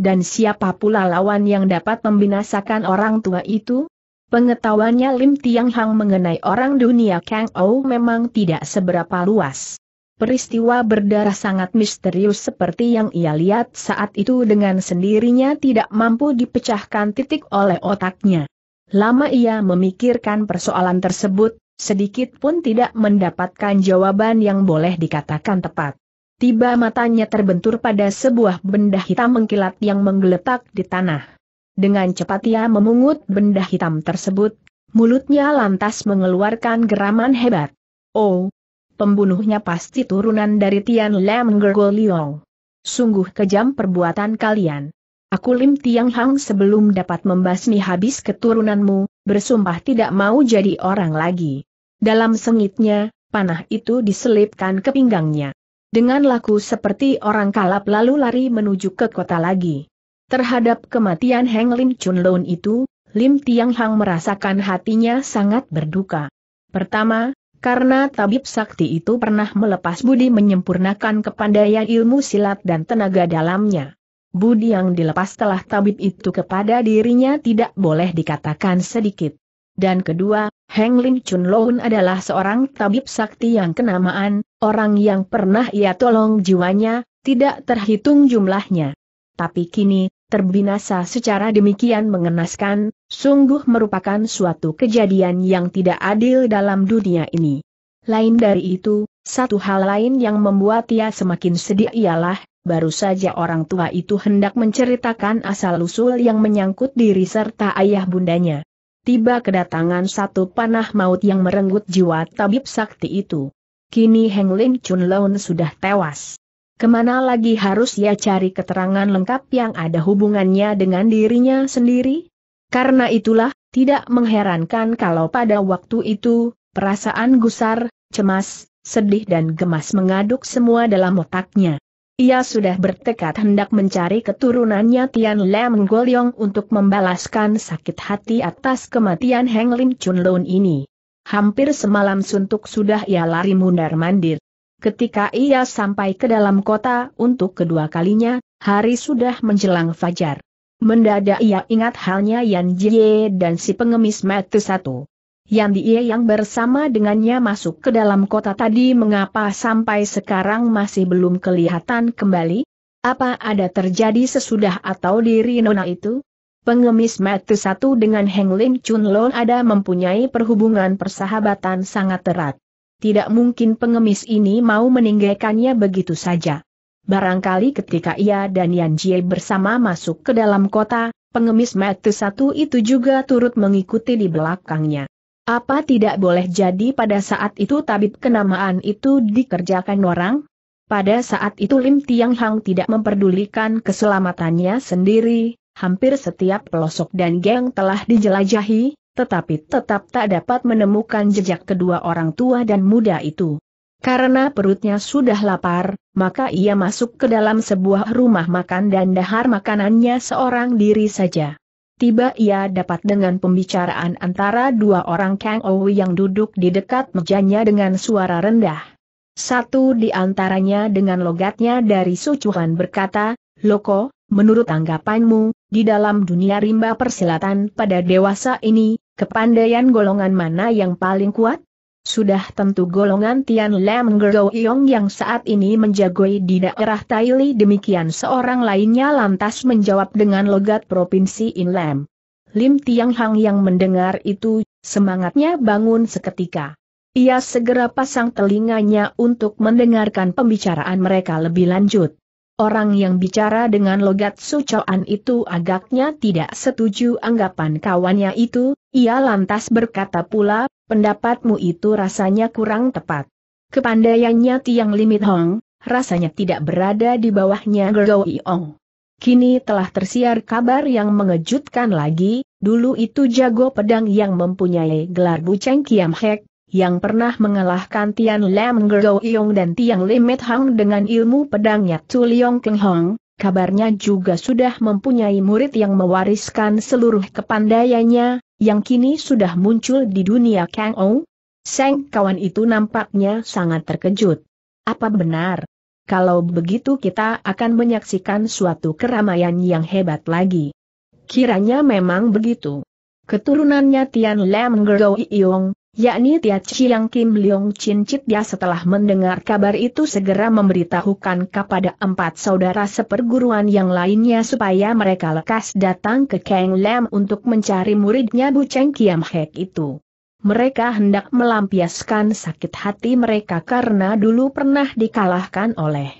Dan siapa pula lawan yang dapat membinasakan orang tua itu? Pengetahuannya Lim Tiang Hang mengenai orang dunia Kang Ou memang tidak seberapa luas. Peristiwa berdarah sangat misterius seperti yang ia lihat saat itu dengan sendirinya tidak mampu dipecahkan titik oleh otaknya. Lama ia memikirkan persoalan tersebut, sedikit pun tidak mendapatkan jawaban yang boleh dikatakan tepat. Tiba matanya terbentur pada sebuah benda hitam mengkilat yang menggeletak di tanah. Dengan cepat ia memungut benda hitam tersebut, mulutnya lantas mengeluarkan geraman hebat. Oh, Pembunuhnya pasti turunan dari Tian Lam Gergo Liong. Sungguh kejam perbuatan kalian. Aku Lim Tiang Hang sebelum dapat membasmi habis keturunanmu, bersumpah tidak mau jadi orang lagi. Dalam sengitnya, panah itu diselipkan ke pinggangnya. Dengan laku seperti orang kalap lalu lari menuju ke kota lagi. Terhadap kematian Heng Lim Chun Loon itu, Lim Tiang Hang merasakan hatinya sangat berduka. Pertama, karena tabib sakti itu pernah melepas budi menyempurnakan kepandaian ilmu silat dan tenaga dalamnya. Budi yang dilepas telah tabib itu kepada dirinya tidak boleh dikatakan sedikit. Dan kedua, Heng Lin Chun Loon adalah seorang tabib sakti yang kenamaan, orang yang pernah ia tolong jiwanya, tidak terhitung jumlahnya. Tapi kini, terbinasa secara demikian mengenaskan, sungguh merupakan suatu kejadian yang tidak adil dalam dunia ini. Lain dari itu, satu hal lain yang membuat ia semakin sedih ialah, baru saja orang tua itu hendak menceritakan asal-usul yang menyangkut diri serta ayah bundanya. Tiba kedatangan satu panah maut yang merenggut jiwa tabib sakti itu. Kini Heng Lin Chun Laun sudah tewas. Kemana lagi harus ia cari keterangan lengkap yang ada hubungannya dengan dirinya sendiri? Karena itulah, tidak mengherankan kalau pada waktu itu, perasaan gusar, cemas, sedih dan gemas mengaduk semua dalam otaknya. Ia sudah bertekad hendak mencari keturunannya Tian Lam Golyong untuk membalaskan sakit hati atas kematian Heng Lim Chun Lun ini. Hampir semalam suntuk sudah ia lari mundar-mandir. Ketika ia sampai ke dalam kota untuk kedua kalinya, hari sudah menjelang fajar. Mendadak ia ingat halnya Yan Jie dan si pengemis mati satu. Yan Jie yang bersama dengannya masuk ke dalam kota tadi mengapa sampai sekarang masih belum kelihatan kembali? Apa ada terjadi sesudah atau diri nona itu? Pengemis mati satu dengan Heng Lim Chun Lon ada mempunyai perhubungan persahabatan sangat erat. Tidak mungkin pengemis ini mau meninggalkannya begitu saja. Barangkali ketika ia dan Yan Jie bersama masuk ke dalam kota, pengemis mati satu itu juga turut mengikuti di belakangnya. Apa tidak boleh jadi pada saat itu tabib kenamaan itu dikerjakan orang? Pada saat itu Lim Tiang Hang tidak memperdulikan keselamatannya sendiri, hampir setiap pelosok dan geng telah dijelajahi, tetapi tetap tak dapat menemukan jejak kedua orang tua dan muda itu. Karena perutnya sudah lapar, maka ia masuk ke dalam sebuah rumah makan dan dahar makanannya seorang diri saja. Tiba ia dapat dengan pembicaraan antara dua orang Kang Ou yang duduk di dekat mejanya dengan suara rendah. Satu di antaranya dengan logatnya dari Sucuhan berkata, Loko, menurut tanggapanmu, di dalam dunia rimba persilatan pada dewasa ini, kepandaian golongan mana yang paling kuat? Sudah tentu golongan Tian Lam Gerou Yong yang saat ini menjagoi di daerah Taili demikian seorang lainnya lantas menjawab dengan logat provinsi In Inlam. Lim Tiang Hang yang mendengar itu, semangatnya bangun seketika. Ia segera pasang telinganya untuk mendengarkan pembicaraan mereka lebih lanjut. Orang yang bicara dengan logat sucoan itu agaknya tidak setuju anggapan kawannya itu, ia lantas berkata pula, pendapatmu itu rasanya kurang tepat. Kepandaiannya Tiang Limit Hong, rasanya tidak berada di bawahnya Gergo Iong. Kini telah tersiar kabar yang mengejutkan lagi, dulu itu jago pedang yang mempunyai gelar Buceng Kiam Hek, yang pernah mengalahkan Tian Lam Ngo Yong dan Tian Limet Hang dengan ilmu pedangnya Chu Liong Keng Hong, kabarnya juga sudah mempunyai murid yang mewariskan seluruh kepandaiannya, yang kini sudah muncul di dunia Kang Ong. Seng kawan itu nampaknya sangat terkejut. Apa benar? Kalau begitu kita akan menyaksikan suatu keramaian yang hebat lagi. Kiranya memang begitu. Keturunannya Tian Lam Ngo Yong yakni Tia Chiang Kim Leong Chin Chit dia ya setelah mendengar kabar itu segera memberitahukan kepada empat saudara seperguruan yang lainnya supaya mereka lekas datang ke Kang Lam untuk mencari muridnya Bu Cheng Kiam Hek itu. Mereka hendak melampiaskan sakit hati mereka karena dulu pernah dikalahkan oleh.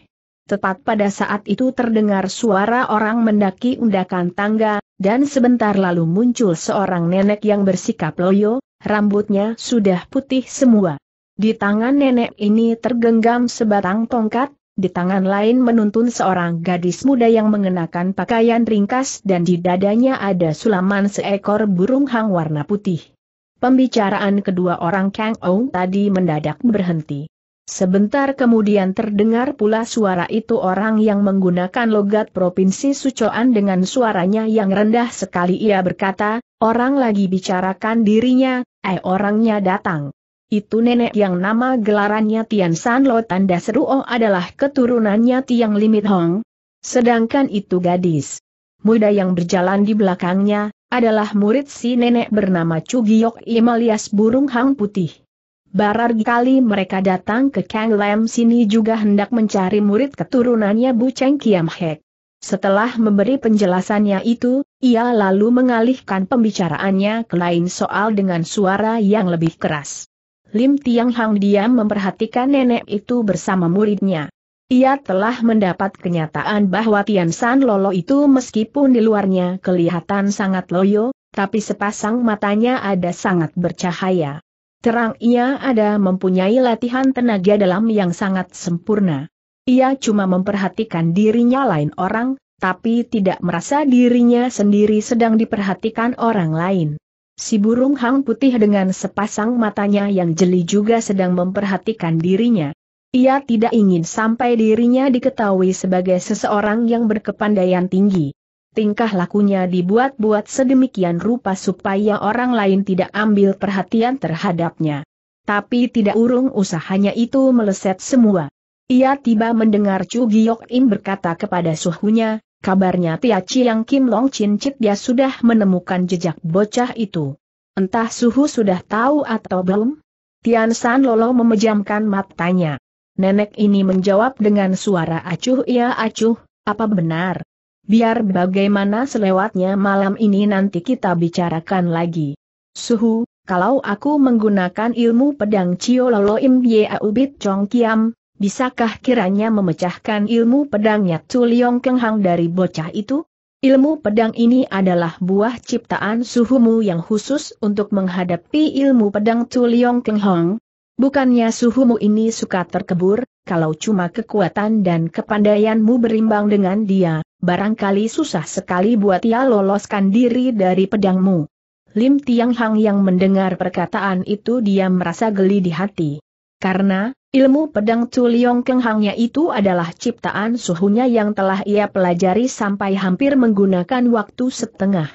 Tepat pada saat itu terdengar suara orang mendaki undakan tangga, dan sebentar lalu muncul seorang nenek yang bersikap loyo, rambutnya sudah putih semua. Di tangan nenek ini tergenggam sebatang tongkat, di tangan lain menuntun seorang gadis muda yang mengenakan pakaian ringkas dan di dadanya ada sulaman seekor burung hang warna putih. Pembicaraan kedua orang Kang Ou tadi mendadak berhenti. Sebentar kemudian terdengar pula suara itu orang yang menggunakan logat Provinsi Sucoan dengan suaranya yang rendah sekali ia berkata, orang lagi bicarakan dirinya, Eh orangnya datang. Itu nenek yang nama gelarannya Tian San Lo tanda seru oh adalah keturunannya Tiang Limit Hong. Sedangkan itu gadis muda yang berjalan di belakangnya, adalah murid si nenek bernama Chu Cugiyok Imalias Burung Hang Putih. Barar kali mereka datang ke Kang Lam sini juga hendak mencari murid keturunannya Bu Cheng Kiam Hek. Setelah memberi penjelasannya itu, ia lalu mengalihkan pembicaraannya ke lain soal dengan suara yang lebih keras. Lim Tiang Hang diam memperhatikan nenek itu bersama muridnya. Ia telah mendapat kenyataan bahwa Tian San Lolo itu meskipun di luarnya kelihatan sangat loyo, tapi sepasang matanya ada sangat bercahaya. Terang ia ada mempunyai latihan tenaga dalam yang sangat sempurna. Ia cuma memperhatikan dirinya lain orang, tapi tidak merasa dirinya sendiri sedang diperhatikan orang lain. Si burung hang putih dengan sepasang matanya yang jeli juga sedang memperhatikan dirinya. Ia tidak ingin sampai dirinya diketahui sebagai seseorang yang berkepandaian tinggi. Tingkah lakunya dibuat-buat sedemikian rupa supaya orang lain tidak ambil perhatian terhadapnya. Tapi tidak urung usahanya itu meleset semua. Ia tiba mendengar Chu Giok Im berkata kepada suhunya, kabarnya Tia Chiang Kim Long Chin Chit dia sudah menemukan jejak bocah itu. Entah suhu sudah tahu atau belum? Tian San Lolo memejamkan matanya. Nenek ini menjawab dengan suara acuh ya acuh, apa benar? Biar bagaimana selewatnya malam ini nanti kita bicarakan lagi. Suhu, kalau aku menggunakan ilmu pedang Cio Lolo Im Ye Aubit Chong Kiam, bisakah kiranya memecahkan ilmu pedangnya Chu Kenghang dari bocah itu? Ilmu pedang ini adalah buah ciptaan suhumu yang khusus untuk menghadapi ilmu pedang Chu Liong Kenghang. Bukannya suhumu ini suka terkebur, kalau cuma kekuatan dan kepandaianmu berimbang dengan dia, barangkali susah sekali buat ia loloskan diri dari pedangmu. Lim Tiang Hang yang mendengar perkataan itu dia merasa geli di hati. Karena, Ilmu pedang Chuliong Kenghangnya itu adalah ciptaan suhunya yang telah ia pelajari sampai hampir menggunakan waktu setengah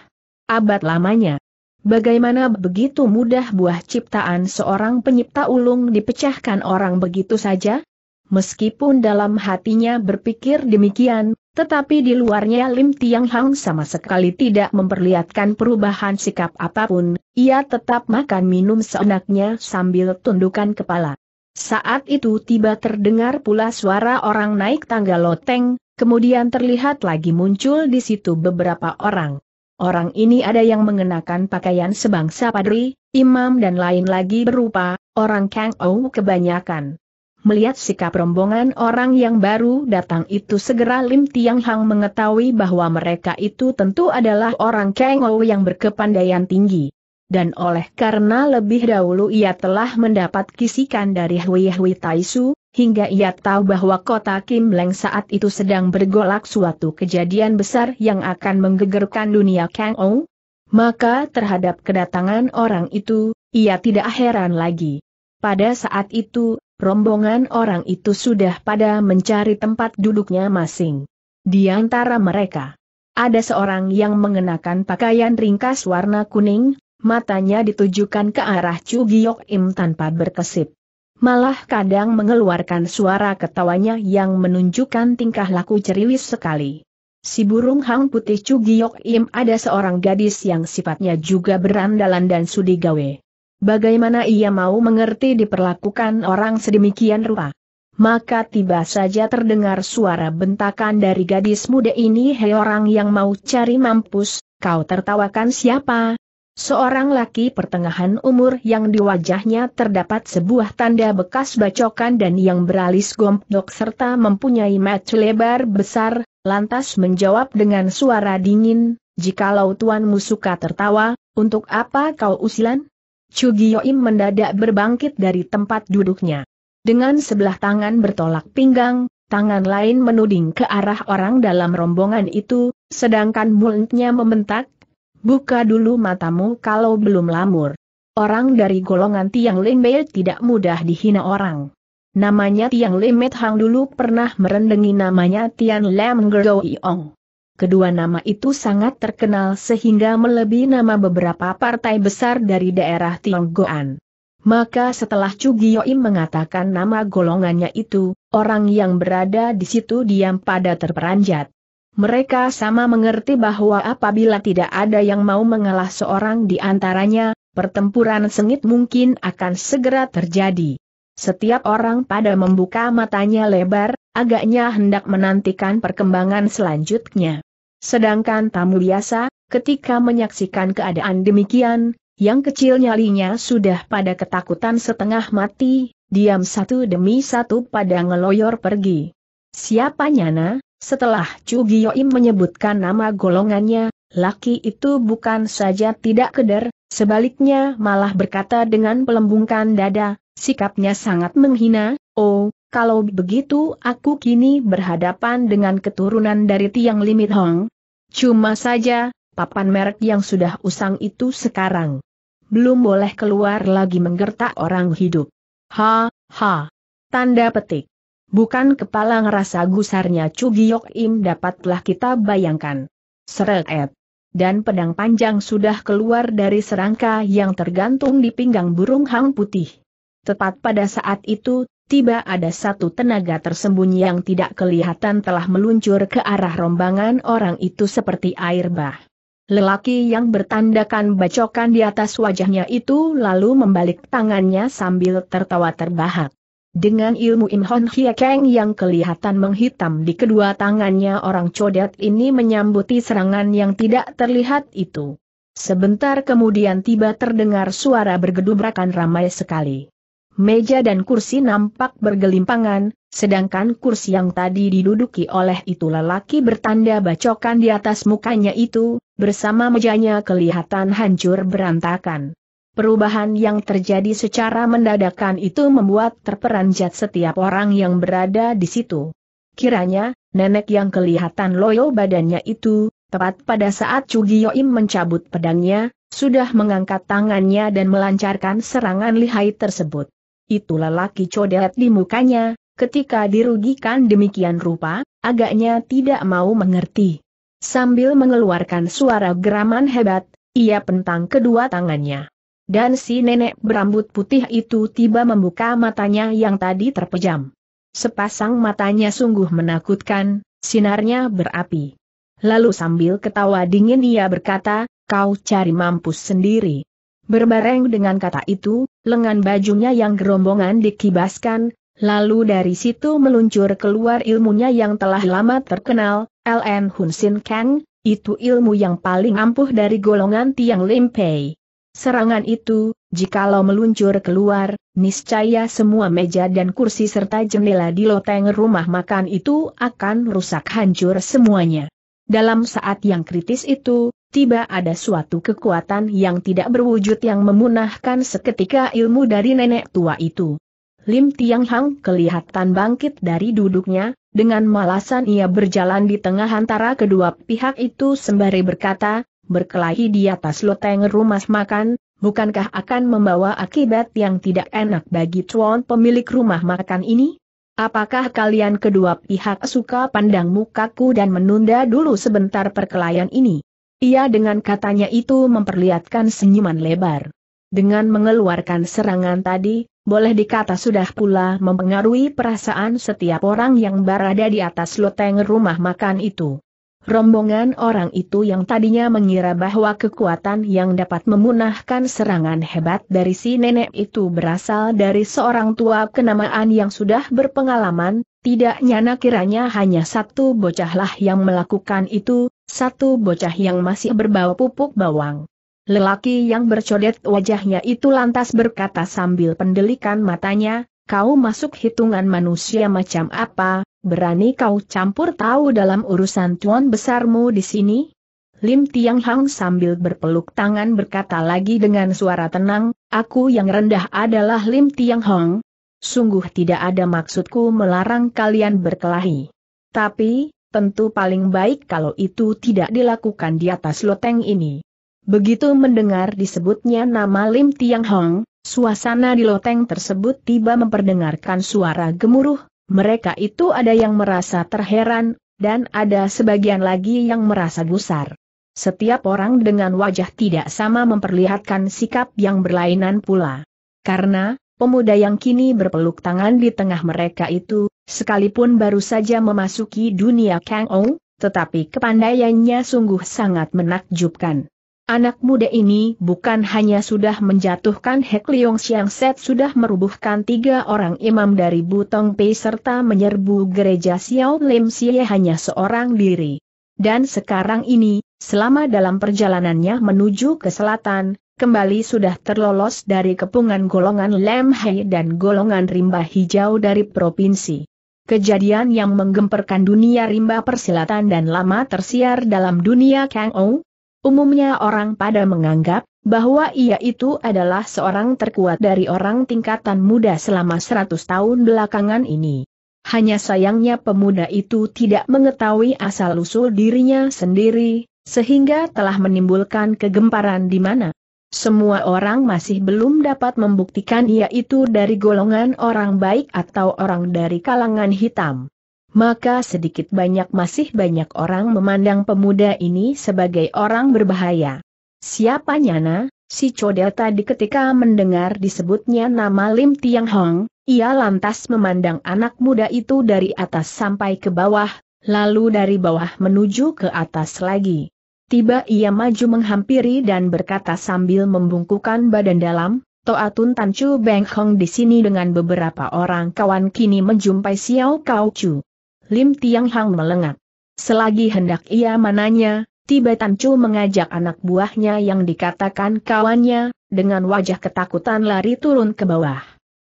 abad lamanya. Bagaimana begitu mudah buah ciptaan seorang penyipta ulung dipecahkan orang begitu saja? Meskipun dalam hatinya berpikir demikian, tetapi di luarnya Lim Tiang Hang sama sekali tidak memperlihatkan perubahan sikap apapun, ia tetap makan minum seenaknya sambil tundukkan kepala. Saat itu tiba terdengar pula suara orang naik tangga loteng, kemudian terlihat lagi muncul di situ beberapa orang. Orang ini ada yang mengenakan pakaian sebangsa padri, imam dan lain lagi berupa, orang Kang Ou kebanyakan. Melihat sikap rombongan orang yang baru datang itu segera Lim Tiang Hang mengetahui bahwa mereka itu tentu adalah orang Kang Ou yang berkepandaian tinggi dan oleh karena lebih dahulu ia telah mendapat kisikan dari Hui Hui Taisu, hingga ia tahu bahwa kota Kim Leng saat itu sedang bergolak suatu kejadian besar yang akan menggegerkan dunia Kang Ou, maka terhadap kedatangan orang itu, ia tidak heran lagi. Pada saat itu, rombongan orang itu sudah pada mencari tempat duduknya masing. Di antara mereka, ada seorang yang mengenakan pakaian ringkas warna kuning, matanya ditujukan ke arah Chu Giok Im tanpa berkesip. Malah kadang mengeluarkan suara ketawanya yang menunjukkan tingkah laku ceriwis sekali. Si burung hang putih Chu Giok Im ada seorang gadis yang sifatnya juga berandalan dan sudi gawe. Bagaimana ia mau mengerti diperlakukan orang sedemikian rupa? Maka tiba saja terdengar suara bentakan dari gadis muda ini hei orang yang mau cari mampus, kau tertawakan siapa, Seorang laki pertengahan umur yang di wajahnya terdapat sebuah tanda bekas bacokan dan yang beralis gomdok serta mempunyai mata lebar besar, lantas menjawab dengan suara dingin, Jikalau tuanmu suka tertawa, untuk apa kau usilan? Cugiyoim mendadak berbangkit dari tempat duduknya. Dengan sebelah tangan bertolak pinggang, tangan lain menuding ke arah orang dalam rombongan itu, sedangkan mulutnya membentak, Buka dulu matamu kalau belum lamur. Orang dari golongan Tiang Limbe tidak mudah dihina orang. Namanya Tiang Limet Hang dulu pernah merendengi namanya Tian Lam Gerdo Iong. Kedua nama itu sangat terkenal sehingga melebihi nama beberapa partai besar dari daerah Tionggoan. Maka setelah Chu Gioi mengatakan nama golongannya itu, orang yang berada di situ diam pada terperanjat. Mereka sama mengerti bahwa apabila tidak ada yang mau mengalah seorang di antaranya, pertempuran sengit mungkin akan segera terjadi. Setiap orang pada membuka matanya lebar, agaknya hendak menantikan perkembangan selanjutnya. Sedangkan tamu biasa, ketika menyaksikan keadaan demikian, yang kecil nyalinya sudah pada ketakutan setengah mati, diam satu demi satu pada ngeloyor pergi. Siapa nyana? Setelah Chu Giyoim menyebutkan nama golongannya, laki itu bukan saja tidak keder, sebaliknya malah berkata dengan pelembungkan dada, sikapnya sangat menghina, oh, kalau begitu aku kini berhadapan dengan keturunan dari Tiang Limit Hong. Cuma saja, papan merek yang sudah usang itu sekarang. Belum boleh keluar lagi menggertak orang hidup. Ha, ha. Tanda petik. Bukan kepala ngerasa gusarnya Chu Giyok Im dapatlah kita bayangkan. Seret. Dan pedang panjang sudah keluar dari serangka yang tergantung di pinggang burung hang putih. Tepat pada saat itu, tiba ada satu tenaga tersembunyi yang tidak kelihatan telah meluncur ke arah rombongan orang itu seperti air bah. Lelaki yang bertandakan bacokan di atas wajahnya itu lalu membalik tangannya sambil tertawa terbahak. Dengan ilmu Hon Hiekeng yang kelihatan menghitam di kedua tangannya orang codet ini menyambuti serangan yang tidak terlihat itu. Sebentar kemudian tiba terdengar suara bergedubrakan ramai sekali. Meja dan kursi nampak bergelimpangan, sedangkan kursi yang tadi diduduki oleh itu lelaki bertanda bacokan di atas mukanya itu, bersama mejanya kelihatan hancur berantakan. Perubahan yang terjadi secara mendadakan itu membuat terperanjat setiap orang yang berada di situ. Kiranya, nenek yang kelihatan loyo badannya itu, tepat pada saat Cugiyoim mencabut pedangnya, sudah mengangkat tangannya dan melancarkan serangan lihai tersebut. Itulah laki codet di mukanya, ketika dirugikan demikian rupa, agaknya tidak mau mengerti. Sambil mengeluarkan suara geraman hebat, ia pentang kedua tangannya dan si nenek berambut putih itu tiba membuka matanya yang tadi terpejam. Sepasang matanya sungguh menakutkan, sinarnya berapi. Lalu sambil ketawa dingin ia berkata, kau cari mampus sendiri. Berbareng dengan kata itu, lengan bajunya yang gerombongan dikibaskan, lalu dari situ meluncur keluar ilmunya yang telah lama terkenal, LN Hun Sin Kang, itu ilmu yang paling ampuh dari golongan Tiang Limpei. Serangan itu, jikalau meluncur keluar, niscaya semua meja dan kursi serta jendela di loteng rumah makan itu akan rusak hancur semuanya. Dalam saat yang kritis itu, tiba ada suatu kekuatan yang tidak berwujud yang memunahkan seketika ilmu dari nenek tua itu. Lim Tiang Hang kelihatan bangkit dari duduknya, dengan malasan ia berjalan di tengah antara kedua pihak itu sembari berkata, berkelahi di atas loteng rumah makan, bukankah akan membawa akibat yang tidak enak bagi tuan pemilik rumah makan ini? Apakah kalian kedua pihak suka pandang mukaku dan menunda dulu sebentar perkelahian ini? Ia dengan katanya itu memperlihatkan senyuman lebar. Dengan mengeluarkan serangan tadi, boleh dikata sudah pula mempengaruhi perasaan setiap orang yang berada di atas loteng rumah makan itu. Rombongan orang itu yang tadinya mengira bahwa kekuatan yang dapat memunahkan serangan hebat dari si nenek itu berasal dari seorang tua kenamaan yang sudah berpengalaman, tidak nyana kiranya hanya satu bocahlah yang melakukan itu, satu bocah yang masih berbau pupuk bawang. Lelaki yang bercodet wajahnya itu lantas berkata sambil pendelikan matanya, kau masuk hitungan manusia macam apa, Berani kau campur tahu dalam urusan tuan besarmu di sini? Lim Tiang Hang sambil berpeluk tangan berkata lagi dengan suara tenang, aku yang rendah adalah Lim Tiang Hong. Sungguh tidak ada maksudku melarang kalian berkelahi. Tapi, tentu paling baik kalau itu tidak dilakukan di atas loteng ini. Begitu mendengar disebutnya nama Lim Tiang Hong, suasana di loteng tersebut tiba memperdengarkan suara gemuruh mereka itu ada yang merasa terheran, dan ada sebagian lagi yang merasa gusar. Setiap orang dengan wajah tidak sama memperlihatkan sikap yang berlainan pula. Karena, pemuda yang kini berpeluk tangan di tengah mereka itu, sekalipun baru saja memasuki dunia Kang Ong, tetapi kepandaiannya sungguh sangat menakjubkan. Anak muda ini bukan hanya sudah menjatuhkan Hek Leong Siang Set sudah merubuhkan tiga orang imam dari Butong Pei serta menyerbu gereja Xiao Lim Xie hanya seorang diri. Dan sekarang ini, selama dalam perjalanannya menuju ke selatan, kembali sudah terlolos dari kepungan golongan Lem Hai dan golongan rimba hijau dari provinsi. Kejadian yang menggemparkan dunia rimba persilatan dan lama tersiar dalam dunia Kang Ong, Umumnya orang pada menganggap bahwa ia itu adalah seorang terkuat dari orang tingkatan muda selama 100 tahun belakangan ini. Hanya sayangnya pemuda itu tidak mengetahui asal-usul dirinya sendiri, sehingga telah menimbulkan kegemparan di mana semua orang masih belum dapat membuktikan ia itu dari golongan orang baik atau orang dari kalangan hitam maka sedikit banyak masih banyak orang memandang pemuda ini sebagai orang berbahaya. Siapa nyana? Si Codel tadi ketika mendengar disebutnya nama Lim Tiang Hong, ia lantas memandang anak muda itu dari atas sampai ke bawah, lalu dari bawah menuju ke atas lagi. Tiba ia maju menghampiri dan berkata sambil membungkukkan badan dalam, Toatun Tan Chu Beng Hong di sini dengan beberapa orang kawan kini menjumpai Xiao Kau Chu. Lim Tiang Hang melengat. Selagi hendak ia mananya, tiba tan Chu mengajak anak buahnya yang dikatakan kawannya, dengan wajah ketakutan lari turun ke bawah.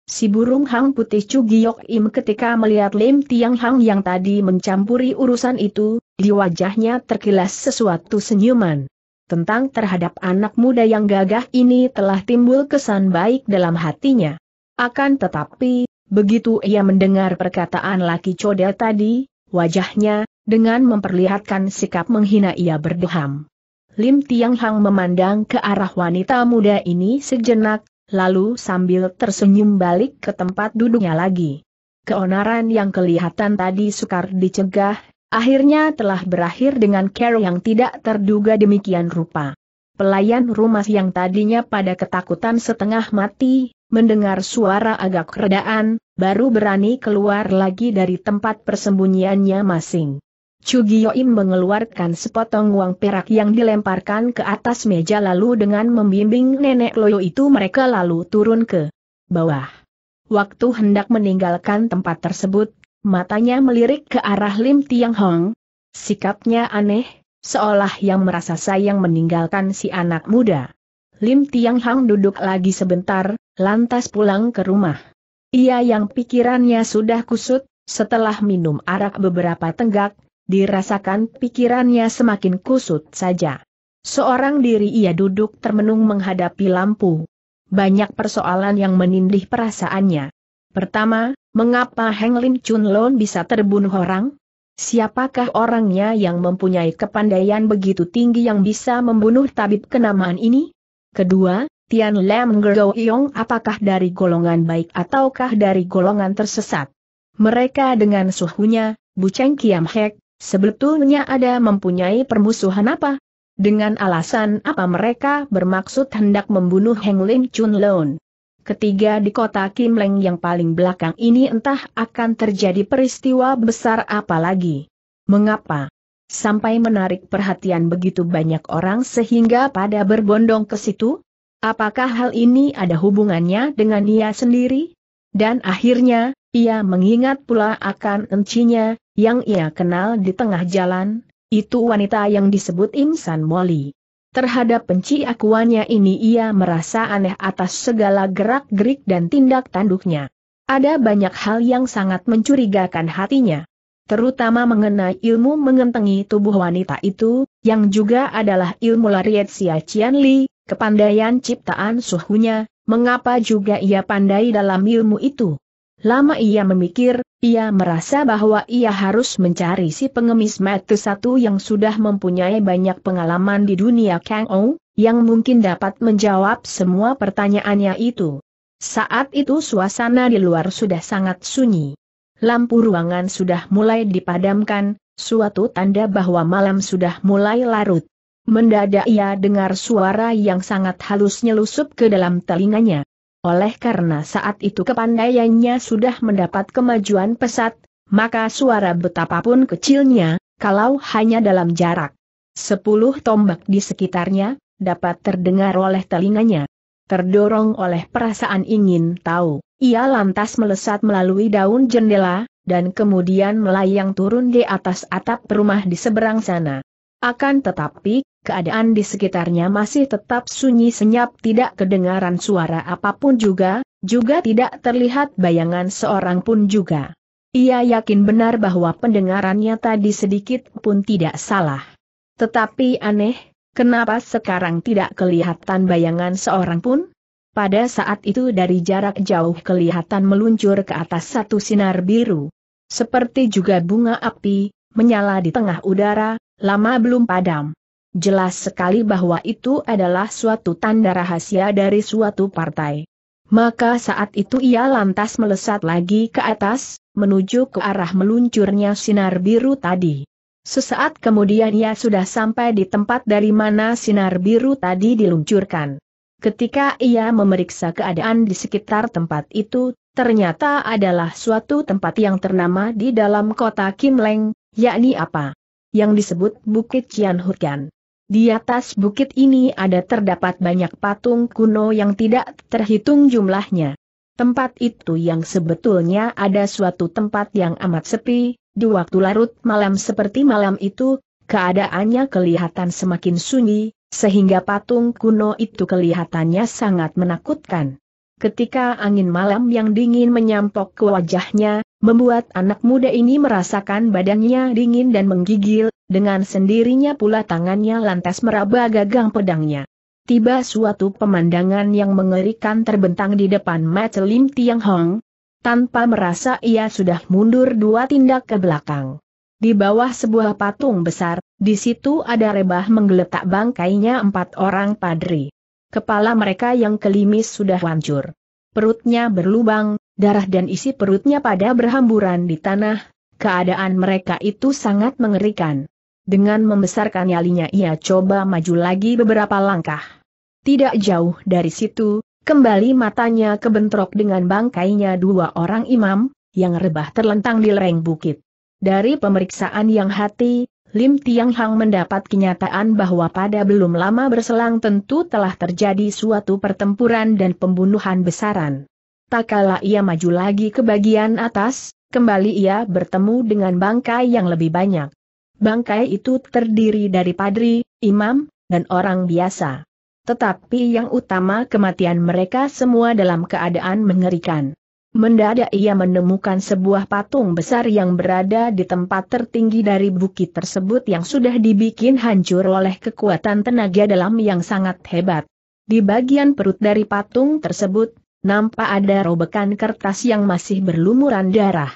Si burung Hang Putih giok Im ketika melihat Lim Tiang Hang yang tadi mencampuri urusan itu, di wajahnya terkilas sesuatu senyuman. Tentang terhadap anak muda yang gagah ini telah timbul kesan baik dalam hatinya. Akan tetapi, Begitu ia mendengar perkataan laki coda tadi, wajahnya, dengan memperlihatkan sikap menghina ia berdeham. Lim Tiang Hang memandang ke arah wanita muda ini sejenak, lalu sambil tersenyum balik ke tempat duduknya lagi. Keonaran yang kelihatan tadi sukar dicegah, akhirnya telah berakhir dengan care yang tidak terduga demikian rupa. Pelayan rumah yang tadinya pada ketakutan setengah mati, mendengar suara agak redaan, baru berani keluar lagi dari tempat persembunyiannya masing. Chugioim mengeluarkan sepotong uang perak yang dilemparkan ke atas meja lalu dengan membimbing nenek Loyo itu mereka lalu turun ke bawah. Waktu hendak meninggalkan tempat tersebut, matanya melirik ke arah Lim Tiang Hong. Sikapnya aneh, seolah yang merasa sayang meninggalkan si anak muda. Lim Tiang Hong duduk lagi sebentar, lantas pulang ke rumah. Ia yang pikirannya sudah kusut, setelah minum arak beberapa tenggak, dirasakan pikirannya semakin kusut saja. Seorang diri ia duduk termenung menghadapi lampu. Banyak persoalan yang menindih perasaannya. Pertama, mengapa Heng Lim Chun Lon bisa terbunuh orang? Siapakah orangnya yang mempunyai kepandaian begitu tinggi yang bisa membunuh tabib kenamaan ini? Kedua, Tian Lam Gerdo Yong apakah dari golongan baik ataukah dari golongan tersesat. Mereka dengan suhunya, Buceng Kiam Hek, sebetulnya ada mempunyai permusuhan apa? Dengan alasan apa mereka bermaksud hendak membunuh Heng Lin Chun Lon? Ketiga di kota Kim Leng yang paling belakang ini entah akan terjadi peristiwa besar apa lagi. Mengapa? Sampai menarik perhatian begitu banyak orang sehingga pada berbondong ke situ? Apakah hal ini ada hubungannya dengan ia sendiri? Dan akhirnya, ia mengingat pula akan encinya, yang ia kenal di tengah jalan, itu wanita yang disebut Insan Moli. Terhadap penci akuannya ini ia merasa aneh atas segala gerak-gerik dan tindak tanduknya. Ada banyak hal yang sangat mencurigakan hatinya terutama mengenai ilmu mengentengi tubuh wanita itu, yang juga adalah ilmu lariat Sia Qian Li, kepandaian ciptaan suhunya, mengapa juga ia pandai dalam ilmu itu? Lama ia memikir, ia merasa bahwa ia harus mencari si pengemis mati satu yang sudah mempunyai banyak pengalaman di dunia Kang Ou, yang mungkin dapat menjawab semua pertanyaannya itu. Saat itu suasana di luar sudah sangat sunyi. Lampu ruangan sudah mulai dipadamkan, suatu tanda bahwa malam sudah mulai larut. Mendadak ia dengar suara yang sangat halus nyelusup ke dalam telinganya. Oleh karena saat itu kepandaiannya sudah mendapat kemajuan pesat, maka suara betapapun kecilnya, kalau hanya dalam jarak sepuluh tombak di sekitarnya, dapat terdengar oleh telinganya. Terdorong oleh perasaan ingin tahu, ia lantas melesat melalui daun jendela, dan kemudian melayang turun di atas atap rumah di seberang sana. Akan tetapi, keadaan di sekitarnya masih tetap sunyi senyap tidak kedengaran suara apapun juga, juga tidak terlihat bayangan seorang pun juga. Ia yakin benar bahwa pendengarannya tadi sedikit pun tidak salah. Tetapi aneh, kenapa sekarang tidak kelihatan bayangan seorang pun? Pada saat itu dari jarak jauh kelihatan meluncur ke atas satu sinar biru. Seperti juga bunga api, menyala di tengah udara, lama belum padam. Jelas sekali bahwa itu adalah suatu tanda rahasia dari suatu partai. Maka saat itu ia lantas melesat lagi ke atas, menuju ke arah meluncurnya sinar biru tadi. Sesaat kemudian ia sudah sampai di tempat dari mana sinar biru tadi diluncurkan. Ketika ia memeriksa keadaan di sekitar tempat itu, ternyata adalah suatu tempat yang ternama di dalam kota Kinleng, yakni apa? Yang disebut Bukit Cianhurkan. Di atas bukit ini ada terdapat banyak patung kuno yang tidak terhitung jumlahnya. Tempat itu yang sebetulnya ada suatu tempat yang amat sepi, di waktu larut malam seperti malam itu, keadaannya kelihatan semakin sunyi, sehingga patung kuno itu kelihatannya sangat menakutkan. Ketika angin malam yang dingin menyampok ke wajahnya, Membuat anak muda ini merasakan badannya dingin dan menggigil, dengan sendirinya pula tangannya lantas meraba gagang pedangnya. Tiba suatu pemandangan yang mengerikan terbentang di depan mata Lim Tiang Hong. Tanpa merasa ia sudah mundur dua tindak ke belakang. Di bawah sebuah patung besar, di situ ada rebah menggeletak bangkainya empat orang padri. Kepala mereka yang kelimis sudah hancur. Perutnya berlubang, darah dan isi perutnya pada berhamburan di tanah, keadaan mereka itu sangat mengerikan. Dengan membesarkan nyalinya ia coba maju lagi beberapa langkah. Tidak jauh dari situ, kembali matanya kebentrok dengan bangkainya dua orang imam, yang rebah terlentang di lereng bukit. Dari pemeriksaan yang hati, Lim Tiang Hang mendapat kenyataan bahwa pada belum lama berselang tentu telah terjadi suatu pertempuran dan pembunuhan besaran tak kala ia maju lagi ke bagian atas, kembali ia bertemu dengan bangkai yang lebih banyak. Bangkai itu terdiri dari padri, imam, dan orang biasa. Tetapi yang utama kematian mereka semua dalam keadaan mengerikan. Mendadak ia menemukan sebuah patung besar yang berada di tempat tertinggi dari bukit tersebut yang sudah dibikin hancur oleh kekuatan tenaga dalam yang sangat hebat. Di bagian perut dari patung tersebut, nampak ada robekan kertas yang masih berlumuran darah.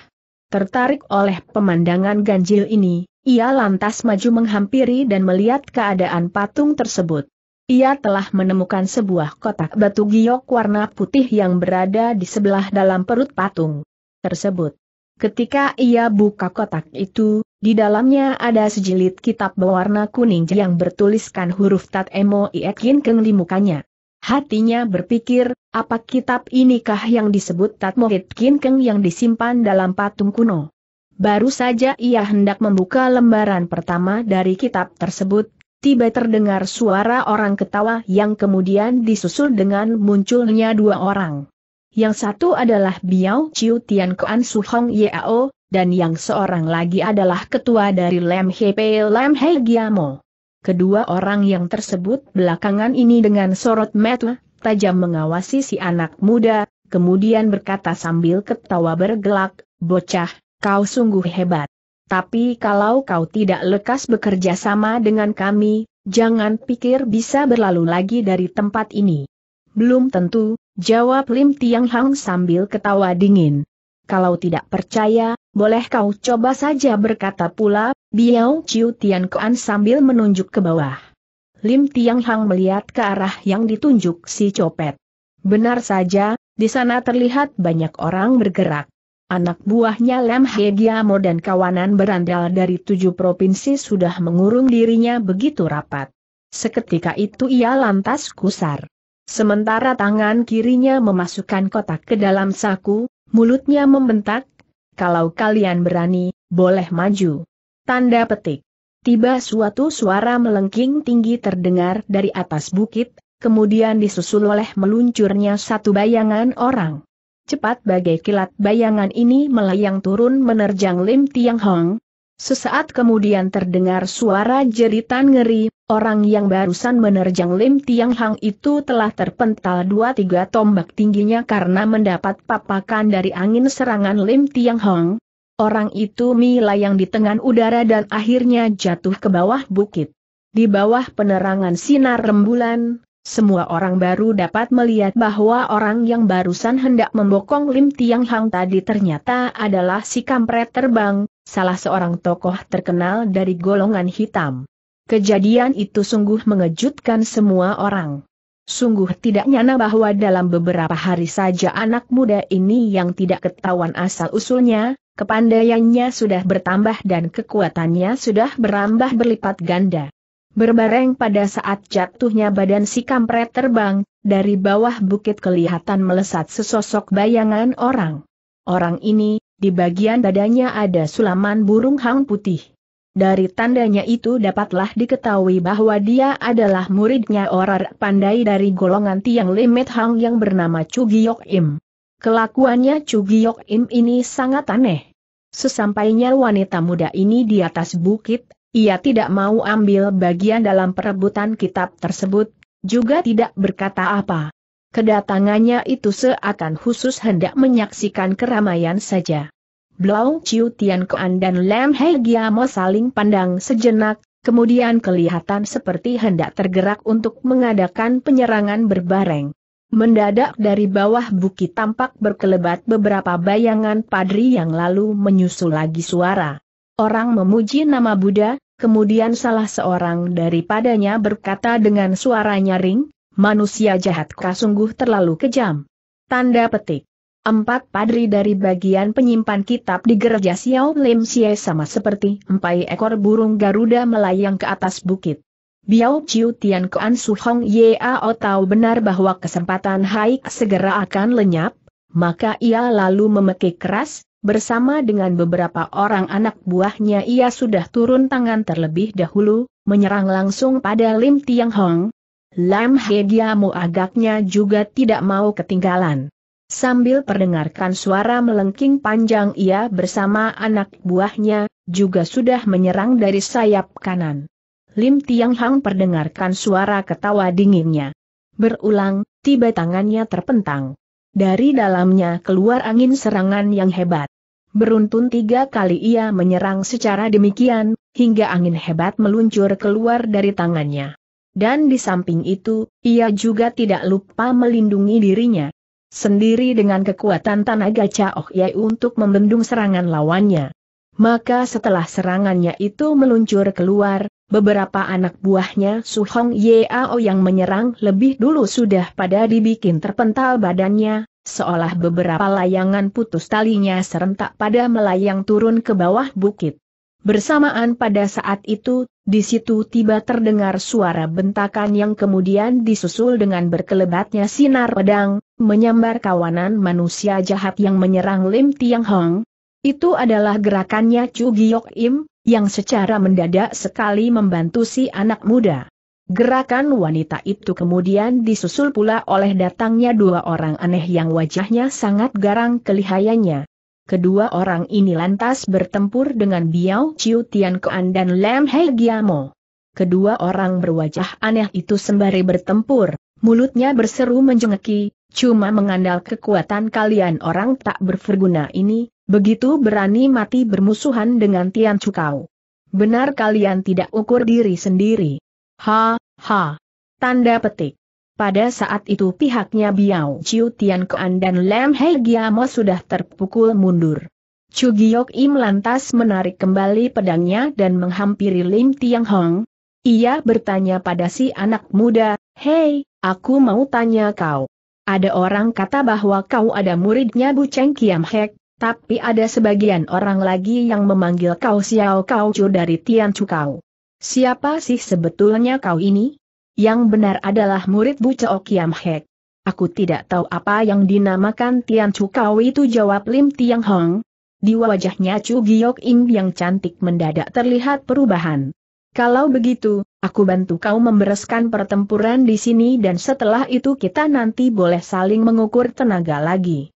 Tertarik oleh pemandangan ganjil ini, ia lantas maju menghampiri dan melihat keadaan patung tersebut. Ia telah menemukan sebuah kotak batu giok warna putih yang berada di sebelah dalam perut patung tersebut. Ketika ia buka kotak itu, di dalamnya ada sejilid kitab berwarna kuning yang bertuliskan huruf Tat Emo Iekin Keng di mukanya. Hatinya berpikir, apa kitab inikah yang disebut Tatmohit Kinkeng yang disimpan dalam patung kuno? Baru saja ia hendak membuka lembaran pertama dari kitab tersebut, tiba terdengar suara orang ketawa yang kemudian disusul dengan munculnya dua orang. Yang satu adalah Biao Chiu Tian Kuan Hong Yao, dan yang seorang lagi adalah ketua dari Lem Hei Pei Lem Hei Giamo kedua orang yang tersebut belakangan ini dengan sorot mata tajam mengawasi si anak muda, kemudian berkata sambil ketawa bergelak, bocah, kau sungguh hebat. Tapi kalau kau tidak lekas bekerja sama dengan kami, jangan pikir bisa berlalu lagi dari tempat ini. Belum tentu, jawab Lim Tiang Hang sambil ketawa dingin. Kalau tidak percaya, boleh kau coba saja berkata pula, Biao Chiu Tian Kuan sambil menunjuk ke bawah. Lim Tiang Hang melihat ke arah yang ditunjuk si copet. Benar saja, di sana terlihat banyak orang bergerak. Anak buahnya Lem Giamo dan kawanan berandal dari tujuh provinsi sudah mengurung dirinya begitu rapat. Seketika itu ia lantas kusar. Sementara tangan kirinya memasukkan kotak ke dalam saku, mulutnya membentak, kalau kalian berani, boleh maju. Tanda petik. Tiba suatu suara melengking tinggi terdengar dari atas bukit, kemudian disusul oleh meluncurnya satu bayangan orang. Cepat bagai kilat bayangan ini melayang turun menerjang Lim Tiang Hong. Sesaat kemudian terdengar suara jeritan ngeri, orang yang barusan menerjang Lim Tiang Hang itu telah terpental dua tiga tombak tingginya karena mendapat papakan dari angin serangan Lim Tiang Hong, Orang itu yang di tengah udara dan akhirnya jatuh ke bawah bukit. Di bawah penerangan sinar rembulan, semua orang baru dapat melihat bahwa orang yang barusan hendak membokong Lim Tiang Hang tadi ternyata adalah si kampret terbang, salah seorang tokoh terkenal dari golongan hitam. Kejadian itu sungguh mengejutkan semua orang. Sungguh tidak nyana bahwa dalam beberapa hari saja anak muda ini yang tidak ketahuan asal-usulnya, kepandaiannya sudah bertambah dan kekuatannya sudah berambah berlipat ganda. Berbareng pada saat jatuhnya badan si kampret terbang, dari bawah bukit kelihatan melesat sesosok bayangan orang. Orang ini, di bagian badannya ada sulaman burung hang putih. Dari tandanya itu dapatlah diketahui bahwa dia adalah muridnya Orar Pandai dari golongan Tiang Limit Hang yang bernama Chu Giyok Im. Kelakuannya Chu Giok Im ini sangat aneh. Sesampainya wanita muda ini di atas bukit, ia tidak mau ambil bagian dalam perebutan kitab tersebut, juga tidak berkata apa. Kedatangannya itu seakan khusus hendak menyaksikan keramaian saja. Blau Chiu Tian Kuan dan Lam Gia Giamo saling pandang sejenak, kemudian kelihatan seperti hendak tergerak untuk mengadakan penyerangan berbareng. Mendadak dari bawah bukit tampak berkelebat beberapa bayangan padri yang lalu menyusul lagi suara. Orang memuji nama Buddha, kemudian salah seorang daripadanya berkata dengan suara nyaring, manusia jahat sungguh terlalu kejam. Tanda petik. Empat padri dari bagian penyimpan kitab di gereja Xiao Lim Xie sama seperti empai ekor burung Garuda melayang ke atas bukit. Biao Chiu Tian Kuan Su Hong Yao tahu benar bahwa kesempatan Haik segera akan lenyap, maka ia lalu memekik keras, bersama dengan beberapa orang anak buahnya ia sudah turun tangan terlebih dahulu, menyerang langsung pada Lim Tiang Hong. Lam He mu agaknya juga tidak mau ketinggalan. Sambil perdengarkan suara melengking panjang ia bersama anak buahnya, juga sudah menyerang dari sayap kanan. Lim Tiang Hang perdengarkan suara ketawa dinginnya. Berulang, tiba tangannya terpentang. Dari dalamnya keluar angin serangan yang hebat. Beruntun tiga kali ia menyerang secara demikian, hingga angin hebat meluncur keluar dari tangannya. Dan di samping itu, ia juga tidak lupa melindungi dirinya. Sendiri dengan kekuatan tenaga Chaoh Yai untuk membendung serangan lawannya. Maka setelah serangannya itu meluncur keluar, beberapa anak buahnya Su Hong Ao yang menyerang lebih dulu sudah pada dibikin terpental badannya, seolah beberapa layangan putus talinya serentak pada melayang turun ke bawah bukit. Bersamaan pada saat itu, di situ tiba terdengar suara bentakan yang kemudian disusul dengan berkelebatnya sinar pedang, menyambar kawanan manusia jahat yang menyerang Lim Tiang Hong. Itu adalah gerakannya Chu Giok Im, yang secara mendadak sekali membantu si anak muda. Gerakan wanita itu kemudian disusul pula oleh datangnya dua orang aneh yang wajahnya sangat garang kelihayannya. Kedua orang ini lantas bertempur dengan Biao Chiu Tian Kuan dan Lam Hei Giamo. Kedua orang berwajah aneh itu sembari bertempur, mulutnya berseru menjengeki, cuma mengandal kekuatan kalian orang tak berguna ini, Begitu berani mati bermusuhan dengan Tian Kau. Benar kalian tidak ukur diri sendiri. Ha, ha. Tanda petik. Pada saat itu pihaknya Biao Chiu Tian Kuan dan Lam Hei Giamo sudah terpukul mundur. Chu Giok Im lantas menarik kembali pedangnya dan menghampiri Lim Tiang Hong. Ia bertanya pada si anak muda, Hei, aku mau tanya kau. Ada orang kata bahwa kau ada muridnya Bu Cheng Kiam Hek, tapi ada sebagian orang lagi yang memanggil kau Xiao Kau Chu dari Tian Chu Kau. Siapa sih sebetulnya kau ini? Yang benar adalah murid Bu Chao Kiam Hek. Aku tidak tahu apa yang dinamakan Tian Chu Kau itu jawab Lim Tiang Hong. Di wajahnya Chu Giok Im yang cantik mendadak terlihat perubahan. Kalau begitu, aku bantu kau membereskan pertempuran di sini dan setelah itu kita nanti boleh saling mengukur tenaga lagi.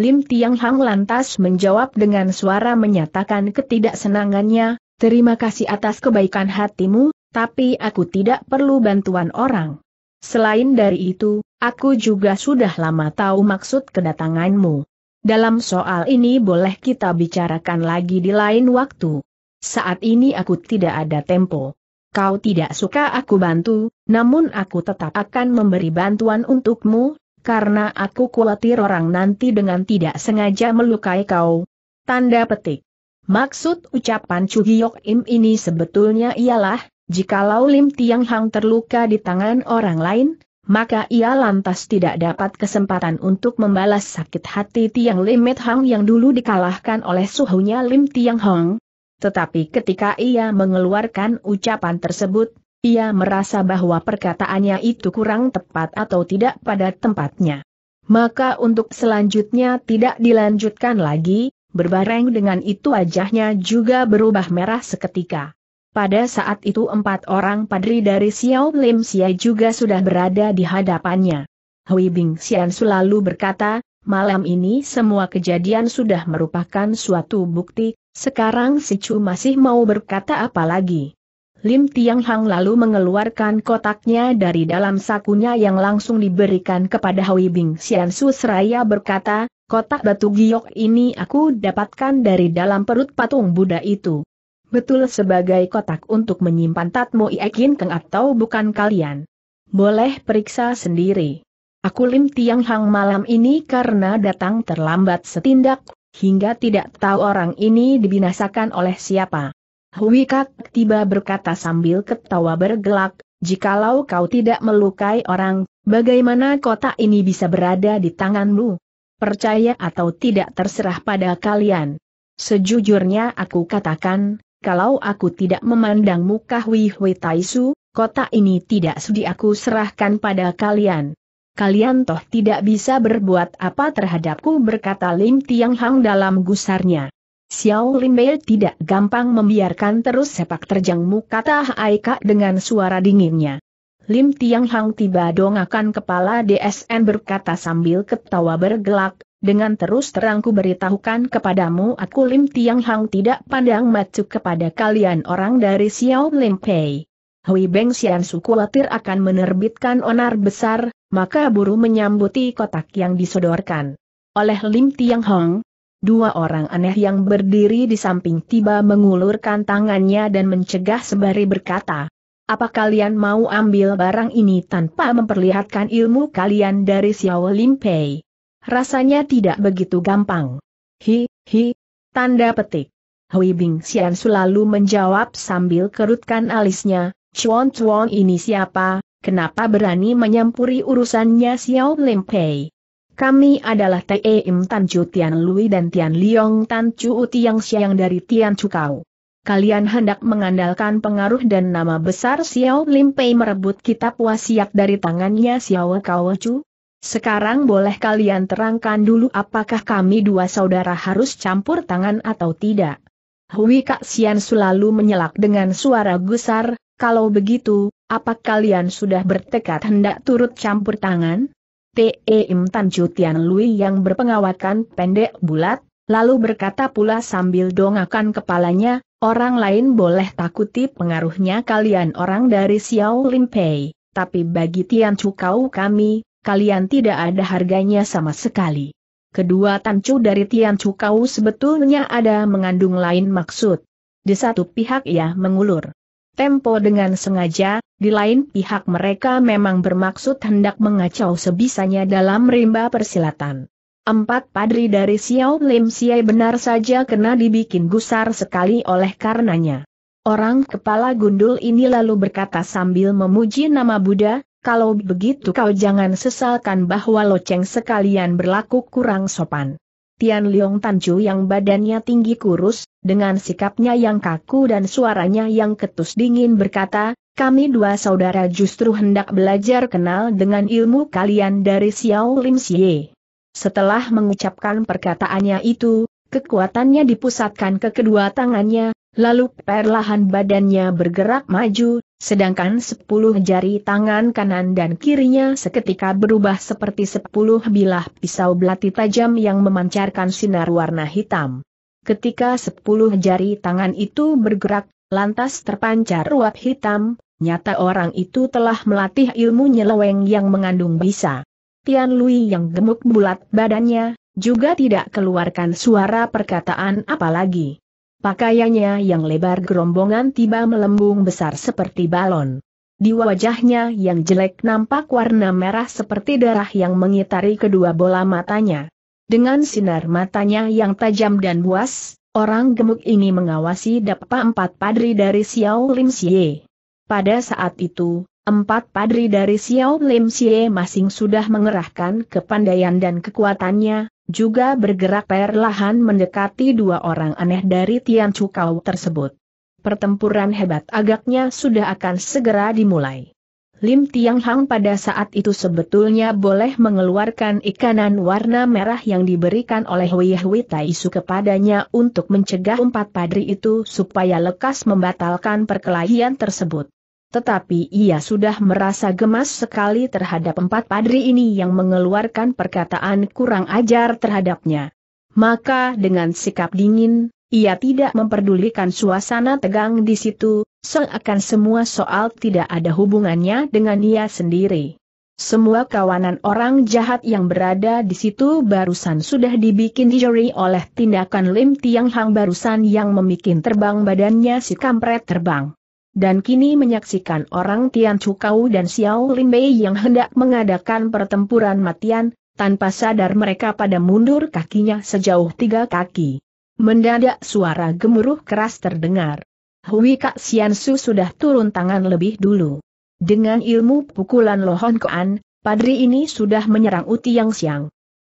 Lim Tiang Hang lantas menjawab dengan suara menyatakan ketidaksenangannya, terima kasih atas kebaikan hatimu, tapi aku tidak perlu bantuan orang. Selain dari itu, aku juga sudah lama tahu maksud kedatanganmu. Dalam soal ini boleh kita bicarakan lagi di lain waktu. Saat ini aku tidak ada tempo. Kau tidak suka aku bantu, namun aku tetap akan memberi bantuan untukmu, karena aku khawatir orang nanti dengan tidak sengaja melukai kau. Tanda petik. Maksud ucapan Chu Hyok Im ini sebetulnya ialah, jikalau Lim Tiang Hang terluka di tangan orang lain, maka ia lantas tidak dapat kesempatan untuk membalas sakit hati Tiang Limit Hang yang dulu dikalahkan oleh suhunya Lim Tiang Hang. Tetapi ketika ia mengeluarkan ucapan tersebut, ia merasa bahwa perkataannya itu kurang tepat atau tidak pada tempatnya. Maka untuk selanjutnya tidak dilanjutkan lagi, berbareng dengan itu wajahnya juga berubah merah seketika. Pada saat itu empat orang padri dari Xiao Lim Xia juga sudah berada di hadapannya. Hui Bing Xian selalu berkata, malam ini semua kejadian sudah merupakan suatu bukti, sekarang si Chu masih mau berkata apa lagi. Lim Tiang Hang lalu mengeluarkan kotaknya dari dalam sakunya yang langsung diberikan kepada Hui Bing Sian Su seraya berkata, kotak batu giok ini aku dapatkan dari dalam perut patung Buddha itu. Betul sebagai kotak untuk menyimpan Tatmo Iekin Keng atau bukan kalian? Boleh periksa sendiri. Aku Lim Tiang Hang malam ini karena datang terlambat setindak, hingga tidak tahu orang ini dibinasakan oleh siapa. Hui Kak tiba berkata sambil ketawa bergelak, jikalau kau tidak melukai orang, bagaimana kota ini bisa berada di tanganmu? Percaya atau tidak terserah pada kalian. Sejujurnya aku katakan, kalau aku tidak memandang muka Hui Hui Taisu, kota ini tidak sudi aku serahkan pada kalian. Kalian toh tidak bisa berbuat apa terhadapku berkata Lim Tiang Hang dalam gusarnya. Xiao Limbel tidak gampang membiarkan terus sepak terjangmu kata Aika dengan suara dinginnya. Lim Tiang Hang tiba dongakan kepala DSN berkata sambil ketawa bergelak, dengan terus terangku beritahukan kepadamu aku Lim Tiang Hang tidak pandang macu kepada kalian orang dari Xiao Lim Pei. Hui Beng Xian Su khawatir akan menerbitkan onar besar, maka buru menyambuti kotak yang disodorkan oleh Lim Tiang Hang, Dua orang aneh yang berdiri di samping tiba mengulurkan tangannya dan mencegah sebari berkata, apa kalian mau ambil barang ini tanpa memperlihatkan ilmu kalian dari Xiao Limpei? Rasanya tidak begitu gampang. Hi, hi, tanda petik. Hui Bing Xian selalu menjawab sambil kerutkan alisnya, Chuan Chuan ini siapa, kenapa berani menyampuri urusannya Xiao Limpei? Kami adalah T.E.M. Tan Chu Tian Lui dan Tian Liong Tan Chu Tiang Siang dari Tian Chukau. Kalian hendak mengandalkan pengaruh dan nama besar Xiao Lim Pei merebut kitab wasiat dari tangannya Xiao Kao Chu? Sekarang boleh kalian terangkan dulu apakah kami dua saudara harus campur tangan atau tidak? Hui Kak Xian selalu menyelak dengan suara gusar, kalau begitu, apa kalian sudah bertekad hendak turut campur tangan? T.E. Im Tan Chu Tian Lui yang berpengawakan pendek bulat, lalu berkata pula sambil dongakan kepalanya, orang lain boleh takuti pengaruhnya kalian orang dari Xiao Lim Pei, tapi bagi Tian Chu kau kami, kalian tidak ada harganya sama sekali. Kedua Chu dari Tian Chu Kau sebetulnya ada mengandung lain maksud. Di satu pihak ia mengulur tempo dengan sengaja, di lain pihak mereka memang bermaksud hendak mengacau sebisanya dalam rimba persilatan. Empat padri dari Xiao Lim Siai benar saja kena dibikin gusar sekali oleh karenanya. Orang kepala gundul ini lalu berkata sambil memuji nama Buddha, kalau begitu kau jangan sesalkan bahwa loceng sekalian berlaku kurang sopan. Tian Leong Tanju yang badannya tinggi kurus, dengan sikapnya yang kaku dan suaranya yang ketus dingin berkata, kami dua saudara justru hendak belajar kenal dengan ilmu kalian dari Xiao Lim Xie. Setelah mengucapkan perkataannya itu, kekuatannya dipusatkan ke kedua tangannya, Lalu perlahan badannya bergerak maju, sedangkan sepuluh jari tangan kanan dan kirinya seketika berubah seperti sepuluh bilah pisau belati tajam yang memancarkan sinar warna hitam. Ketika sepuluh jari tangan itu bergerak, lantas terpancar uap hitam, nyata orang itu telah melatih ilmu nyeleweng yang mengandung bisa. Tian Lui yang gemuk bulat badannya, juga tidak keluarkan suara perkataan apalagi. Pakaiannya yang lebar gerombongan tiba melembung besar seperti balon. Di wajahnya yang jelek nampak warna merah seperti darah yang mengitari kedua bola matanya. Dengan sinar matanya yang tajam dan buas, orang gemuk ini mengawasi dapat empat padri dari Xiao Lim Xie. Pada saat itu, Empat padri dari Xiao Lim Xie masing sudah mengerahkan kepandaian dan kekuatannya, juga bergerak perlahan mendekati dua orang aneh dari Tian Chukau tersebut. Pertempuran hebat agaknya sudah akan segera dimulai. Lim Tiang Hang pada saat itu sebetulnya boleh mengeluarkan ikanan warna merah yang diberikan oleh Wei Hui Taisu kepadanya untuk mencegah empat padri itu supaya lekas membatalkan perkelahian tersebut tetapi ia sudah merasa gemas sekali terhadap empat padri ini yang mengeluarkan perkataan kurang ajar terhadapnya. Maka dengan sikap dingin, ia tidak memperdulikan suasana tegang di situ, seakan semua soal tidak ada hubungannya dengan ia sendiri. Semua kawanan orang jahat yang berada di situ barusan sudah dibikin dijeri oleh tindakan Lim Tiang Hang barusan yang memikin terbang badannya si kampret terbang dan kini menyaksikan orang Tian Chukau dan Xiao Linbei yang hendak mengadakan pertempuran matian, tanpa sadar mereka pada mundur kakinya sejauh tiga kaki. Mendadak suara gemuruh keras terdengar. Hui Kak Sian Su sudah turun tangan lebih dulu. Dengan ilmu pukulan Lohon Koan, Padri ini sudah menyerang Uti Yang Siang.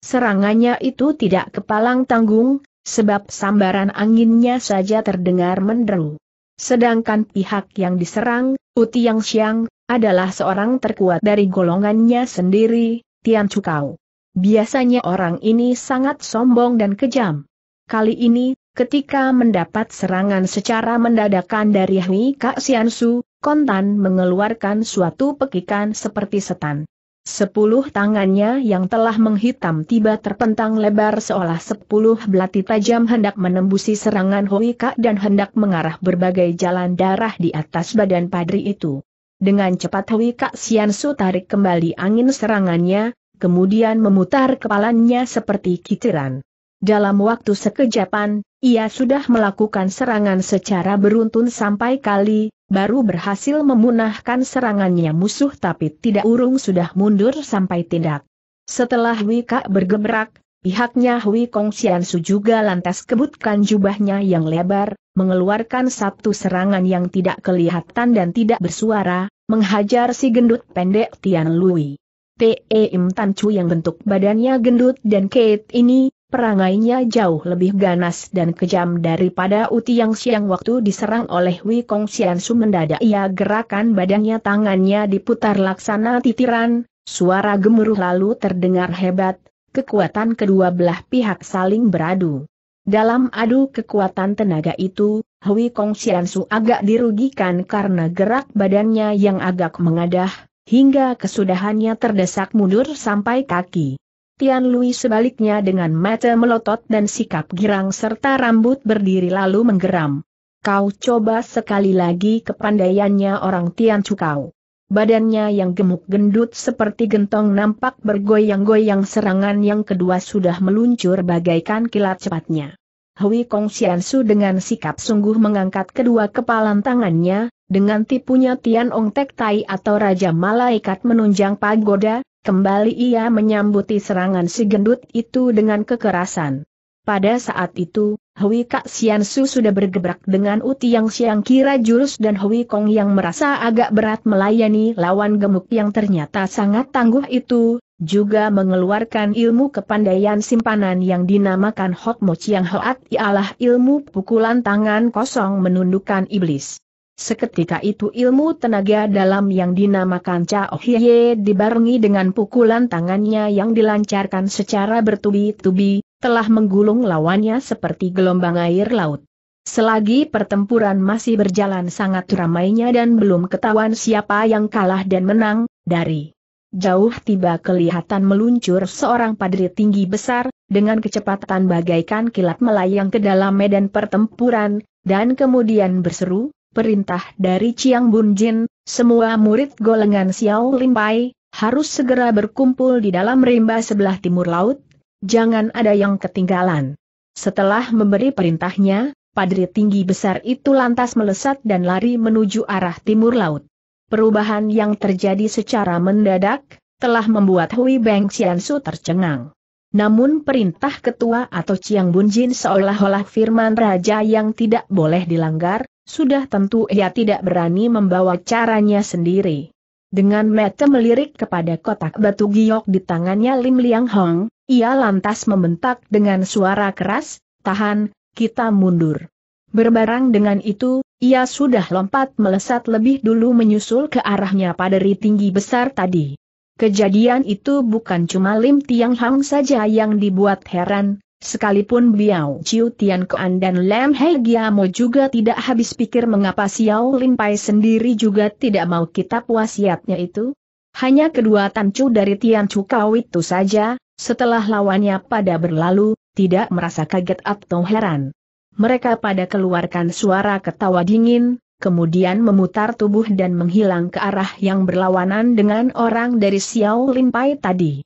Serangannya itu tidak kepalang tanggung, sebab sambaran anginnya saja terdengar menderu. Sedangkan pihak yang diserang, Uti Yang Xiang, adalah seorang terkuat dari golongannya sendiri, Tian Chukau. Biasanya orang ini sangat sombong dan kejam. Kali ini, ketika mendapat serangan secara mendadakan dari Hui Kak Xiansu, Kontan mengeluarkan suatu pekikan seperti setan. Sepuluh tangannya yang telah menghitam tiba terpentang lebar seolah sepuluh belati tajam hendak menembusi serangan Hoika dan hendak mengarah berbagai jalan darah di atas badan padri itu. Dengan cepat Hoika Siansu tarik kembali angin serangannya, kemudian memutar kepalanya seperti kiciran. Dalam waktu sekejapan, ia sudah melakukan serangan secara beruntun sampai kali, baru berhasil memunahkan serangannya musuh tapi tidak urung sudah mundur sampai tindak. Setelah Wika bergemerak, pihaknya Hui Kong Su juga lantas kebutkan jubahnya yang lebar, mengeluarkan satu serangan yang tidak kelihatan dan tidak bersuara, menghajar si gendut pendek Tian Lui. P.E. Im Tan Chu yang bentuk badannya gendut dan Kate ini, perangainya jauh lebih ganas dan kejam daripada Uti yang siang waktu diserang oleh Wei Kong Xian Su mendadak ia gerakan badannya tangannya diputar laksana titiran, suara gemuruh lalu terdengar hebat, kekuatan kedua belah pihak saling beradu. Dalam adu kekuatan tenaga itu, Hui Kong Xian Su agak dirugikan karena gerak badannya yang agak mengadah, hingga kesudahannya terdesak mundur sampai kaki. Tian Lui sebaliknya dengan mata melotot dan sikap girang serta rambut berdiri lalu menggeram. Kau coba sekali lagi kepandaiannya orang Tian Cukau. Badannya yang gemuk gendut seperti gentong nampak bergoyang-goyang serangan yang kedua sudah meluncur bagaikan kilat cepatnya. Hui Kong Xiansu dengan sikap sungguh mengangkat kedua kepalan tangannya, dengan tipunya Tian Ong Tek Tai atau Raja Malaikat menunjang pagoda, kembali ia menyambuti serangan si gendut itu dengan kekerasan. Pada saat itu, Hui Kak Sian Su sudah bergebrak dengan Uti Yang Siang Kira Jurus dan Hui Kong yang merasa agak berat melayani lawan gemuk yang ternyata sangat tangguh itu, juga mengeluarkan ilmu kepandaian simpanan yang dinamakan Hok Mo Chiang Hoat ialah ilmu pukulan tangan kosong menundukkan iblis. Seketika itu ilmu tenaga dalam yang dinamakan Chao Hye dibarengi dengan pukulan tangannya yang dilancarkan secara bertubi-tubi, telah menggulung lawannya seperti gelombang air laut. Selagi pertempuran masih berjalan sangat ramainya dan belum ketahuan siapa yang kalah dan menang, dari jauh tiba kelihatan meluncur seorang padri tinggi besar, dengan kecepatan bagaikan kilat melayang ke dalam medan pertempuran, dan kemudian berseru, perintah dari Chiang Bun Jin, semua murid golongan Xiao Lim Pai, harus segera berkumpul di dalam rimba sebelah timur laut, jangan ada yang ketinggalan. Setelah memberi perintahnya, padri tinggi besar itu lantas melesat dan lari menuju arah timur laut. Perubahan yang terjadi secara mendadak, telah membuat Hui Beng Xiansu tercengang. Namun perintah ketua atau Chiang Jin seolah-olah firman raja yang tidak boleh dilanggar, sudah tentu ia tidak berani membawa caranya sendiri. Dengan mata melirik kepada kotak batu giok di tangannya Lim Liang Hong, ia lantas membentak dengan suara keras, tahan, kita mundur. Berbarang dengan itu, ia sudah lompat melesat lebih dulu menyusul ke arahnya ri tinggi besar tadi. Kejadian itu bukan cuma Lim Tiang Hang saja yang dibuat heran, Sekalipun Biao Chiu Tian Kuan dan Lam Hei Giamo juga tidak habis pikir mengapa Xiao Lin Pai sendiri juga tidak mau kitab wasiatnya itu. Hanya kedua tancu dari Tian Chu Kau itu saja, setelah lawannya pada berlalu, tidak merasa kaget atau heran. Mereka pada keluarkan suara ketawa dingin, kemudian memutar tubuh dan menghilang ke arah yang berlawanan dengan orang dari Xiao Lin Pai tadi.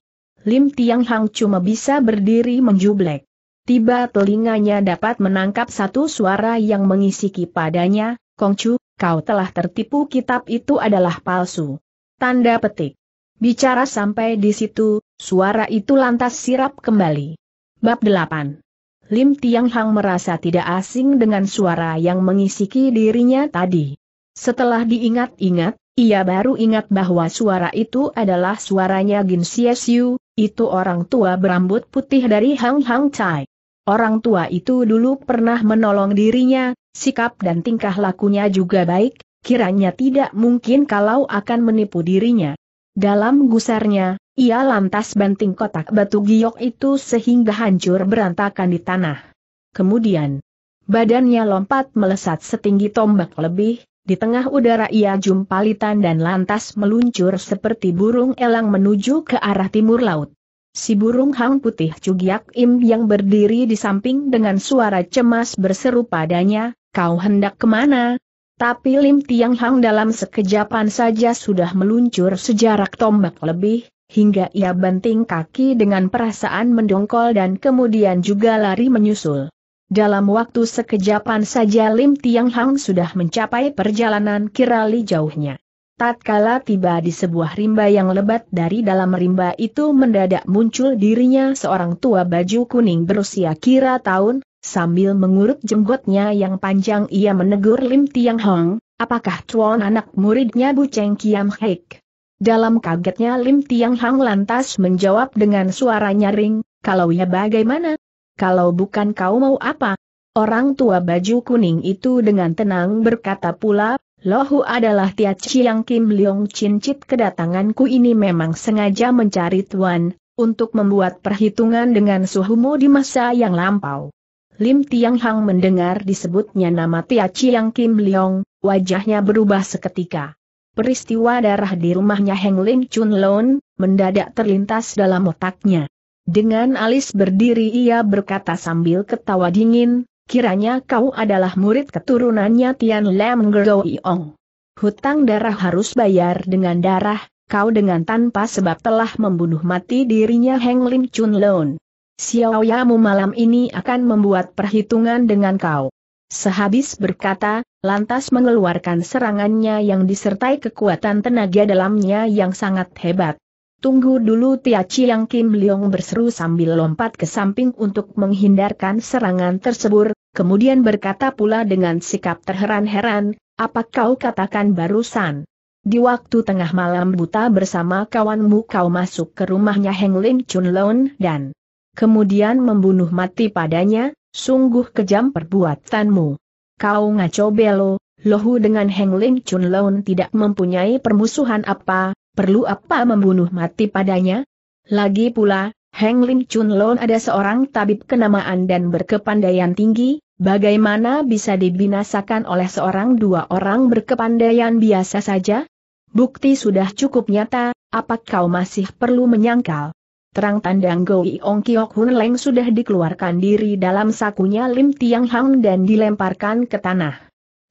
Lim Tiang Hang cuma bisa berdiri menjublek. Tiba telinganya dapat menangkap satu suara yang mengisiki padanya, Kongcu, kau telah tertipu kitab itu adalah palsu. Tanda petik. Bicara sampai di situ, suara itu lantas sirap kembali. Bab 8 Lim Tiang Hang merasa tidak asing dengan suara yang mengisiki dirinya tadi. Setelah diingat-ingat, ia baru ingat bahwa suara itu adalah suaranya Gin Xiu, itu orang tua berambut putih dari Hang Hang Chai. Orang tua itu dulu pernah menolong dirinya, sikap dan tingkah lakunya juga baik, kiranya tidak mungkin kalau akan menipu dirinya. Dalam gusarnya, ia lantas banting kotak batu giok itu sehingga hancur berantakan di tanah. Kemudian, badannya lompat melesat setinggi tombak lebih, di tengah udara ia jumpalitan dan lantas meluncur seperti burung elang menuju ke arah timur laut. Si burung hang putih Cugiak Im yang berdiri di samping dengan suara cemas berseru padanya, kau hendak kemana? Tapi Lim Tiang Hang dalam sekejapan saja sudah meluncur sejarak tombak lebih, hingga ia banting kaki dengan perasaan mendongkol dan kemudian juga lari menyusul. Dalam waktu sekejapan saja Lim Tiang Hang sudah mencapai perjalanan kirali jauhnya. Tatkala tiba di sebuah rimba yang lebat dari dalam rimba itu mendadak muncul dirinya seorang tua baju kuning berusia kira tahun, sambil mengurut jenggotnya yang panjang ia menegur Lim Tiang Hong, apakah tuan anak muridnya Bu Cheng Kiam Hek? Dalam kagetnya Lim Tiang Hong lantas menjawab dengan suara nyaring, kalau ya bagaimana? Kalau bukan kau mau apa? Orang tua baju kuning itu dengan tenang berkata pula, Lohu adalah Tia Chiang Kim Leong Cincit kedatanganku ini memang sengaja mencari tuan, untuk membuat perhitungan dengan suhumu di masa yang lampau. Lim Tiang Hang mendengar disebutnya nama Tia Chiang Kim Leong, wajahnya berubah seketika. Peristiwa darah di rumahnya Heng Lim Chun Lon, mendadak terlintas dalam otaknya. Dengan alis berdiri ia berkata sambil ketawa dingin, kiranya kau adalah murid keturunannya Tian Lam Ong. Hutang darah harus bayar dengan darah, kau dengan tanpa sebab telah membunuh mati dirinya Heng Lim Chun Ya Xiaoyamu malam ini akan membuat perhitungan dengan kau. Sehabis berkata, lantas mengeluarkan serangannya yang disertai kekuatan tenaga dalamnya yang sangat hebat. Tunggu dulu Tia Chiang Kim Leong berseru sambil lompat ke samping untuk menghindarkan serangan tersebut, Kemudian berkata pula dengan sikap terheran-heran, apa kau katakan barusan? Di waktu tengah malam buta bersama kawanmu kau masuk ke rumahnya Heng Lin Chun Lon dan kemudian membunuh mati padanya, sungguh kejam perbuatanmu. Kau ngaco belo, Lohu dengan Heng Lin Chun Lon tidak mempunyai permusuhan apa, perlu apa membunuh mati padanya? Lagi pula, Heng Lin Chun Lon ada seorang tabib kenamaan dan berkepandaian tinggi, Bagaimana bisa dibinasakan oleh seorang dua orang berkepandaian biasa saja? Bukti sudah cukup nyata, apa kau masih perlu menyangkal? Terang tandang Goi Ong Kiok Hun Leng sudah dikeluarkan diri dalam sakunya Lim Tiang Hang dan dilemparkan ke tanah.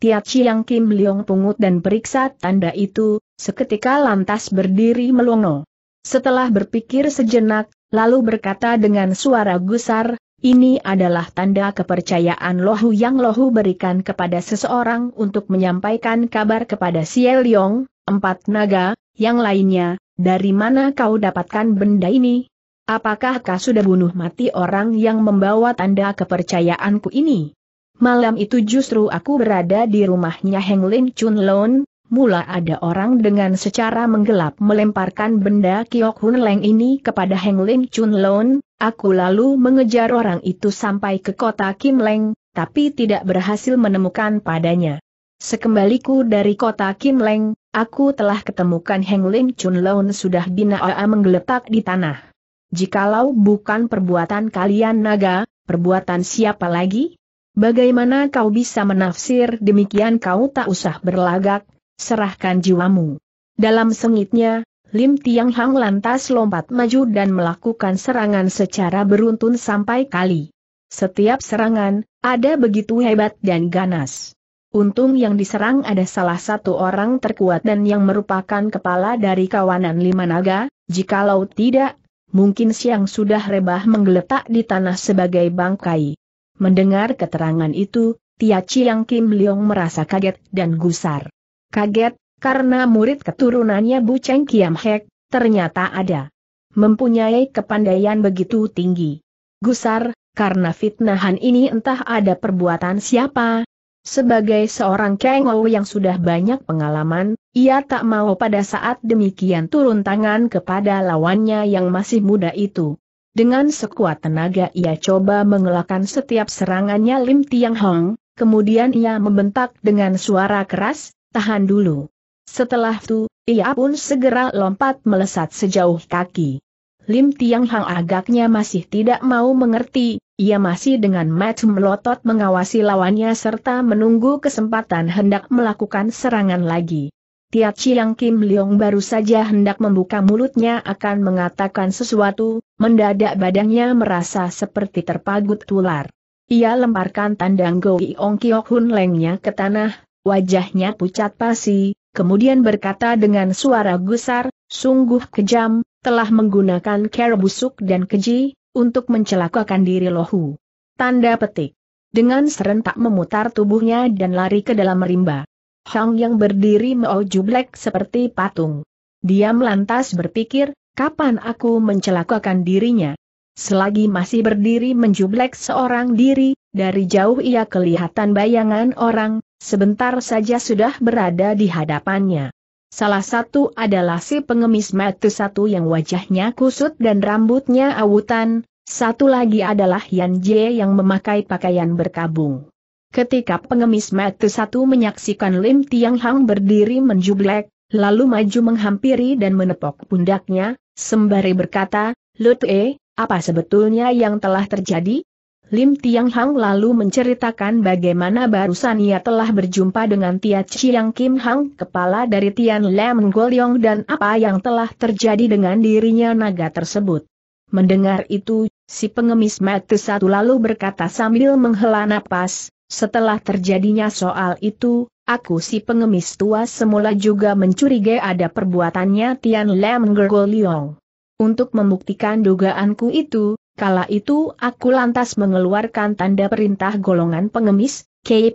Tia Chiang Kim Leong pungut dan periksa tanda itu, seketika lantas berdiri melongo. Setelah berpikir sejenak, lalu berkata dengan suara gusar, ini adalah tanda kepercayaan Lohu yang Lohu berikan kepada seseorang untuk menyampaikan kabar kepada Siel Yong, empat naga, yang lainnya, dari mana kau dapatkan benda ini? Apakah kau sudah bunuh mati orang yang membawa tanda kepercayaanku ini? Malam itu justru aku berada di rumahnya Heng Lin Chun Lon, mula ada orang dengan secara menggelap melemparkan benda Kiok Hun Leng ini kepada Heng Lim Chun Lon, aku lalu mengejar orang itu sampai ke kota Kim Leng, tapi tidak berhasil menemukan padanya. Sekembaliku dari kota Kim Leng, aku telah ketemukan Heng Lim Chun Lon sudah binaa menggeletak di tanah. Jikalau bukan perbuatan kalian naga, perbuatan siapa lagi? Bagaimana kau bisa menafsir demikian kau tak usah berlagak, Serahkan jiwamu. Dalam sengitnya, Lim Tiang Hang lantas lompat maju dan melakukan serangan secara beruntun sampai kali. Setiap serangan, ada begitu hebat dan ganas. Untung yang diserang ada salah satu orang terkuat dan yang merupakan kepala dari kawanan lima naga, jikalau tidak, mungkin siang sudah rebah menggeletak di tanah sebagai bangkai. Mendengar keterangan itu, Tia Chiang Kim Leong merasa kaget dan gusar. Kaget, karena murid keturunannya Bu Cheng Kiam Hek, ternyata ada. Mempunyai kepandaian begitu tinggi. Gusar, karena fitnahan ini entah ada perbuatan siapa. Sebagai seorang kengou yang sudah banyak pengalaman, ia tak mau pada saat demikian turun tangan kepada lawannya yang masih muda itu. Dengan sekuat tenaga ia coba mengelakkan setiap serangannya Lim Tiang Hong, kemudian ia membentak dengan suara keras, tahan dulu. Setelah itu, ia pun segera lompat melesat sejauh kaki. Lim Tiang Hang agaknya masih tidak mau mengerti, ia masih dengan match melotot mengawasi lawannya serta menunggu kesempatan hendak melakukan serangan lagi. Tia Chiang Kim Leong baru saja hendak membuka mulutnya akan mengatakan sesuatu, mendadak badannya merasa seperti terpagut tular. Ia lemparkan tandang Goi Ong Kiok Hun Lengnya ke tanah, wajahnya pucat pasi, kemudian berkata dengan suara gusar, sungguh kejam, telah menggunakan cara busuk dan keji, untuk mencelakakan diri lohu. Tanda petik. Dengan serentak memutar tubuhnya dan lari ke dalam rimba. Hong yang berdiri mau jublek seperti patung. Dia lantas berpikir, kapan aku mencelakakan dirinya? Selagi masih berdiri menjublek seorang diri, dari jauh ia kelihatan bayangan orang, Sebentar saja sudah berada di hadapannya. Salah satu adalah si pengemis mati satu yang wajahnya kusut dan rambutnya awutan, satu lagi adalah Yan Jie yang memakai pakaian berkabung. Ketika pengemis mati satu menyaksikan Lim Tiang Hang berdiri menjublek, lalu maju menghampiri dan menepok pundaknya, sembari berkata, Lutue, eh, apa sebetulnya yang telah terjadi? Lim Tiang Hang lalu menceritakan bagaimana barusan ia telah berjumpa dengan Tia Chiang Kim Hang, kepala dari Tian Lam Golyong dan apa yang telah terjadi dengan dirinya naga tersebut. Mendengar itu, si pengemis mati satu lalu berkata sambil menghela napas, setelah terjadinya soal itu, aku si pengemis tua semula juga mencurigai ada perbuatannya Tian Lam Golyong. Untuk membuktikan dugaanku itu, Kala itu aku lantas mengeluarkan tanda perintah golongan pengemis, Kei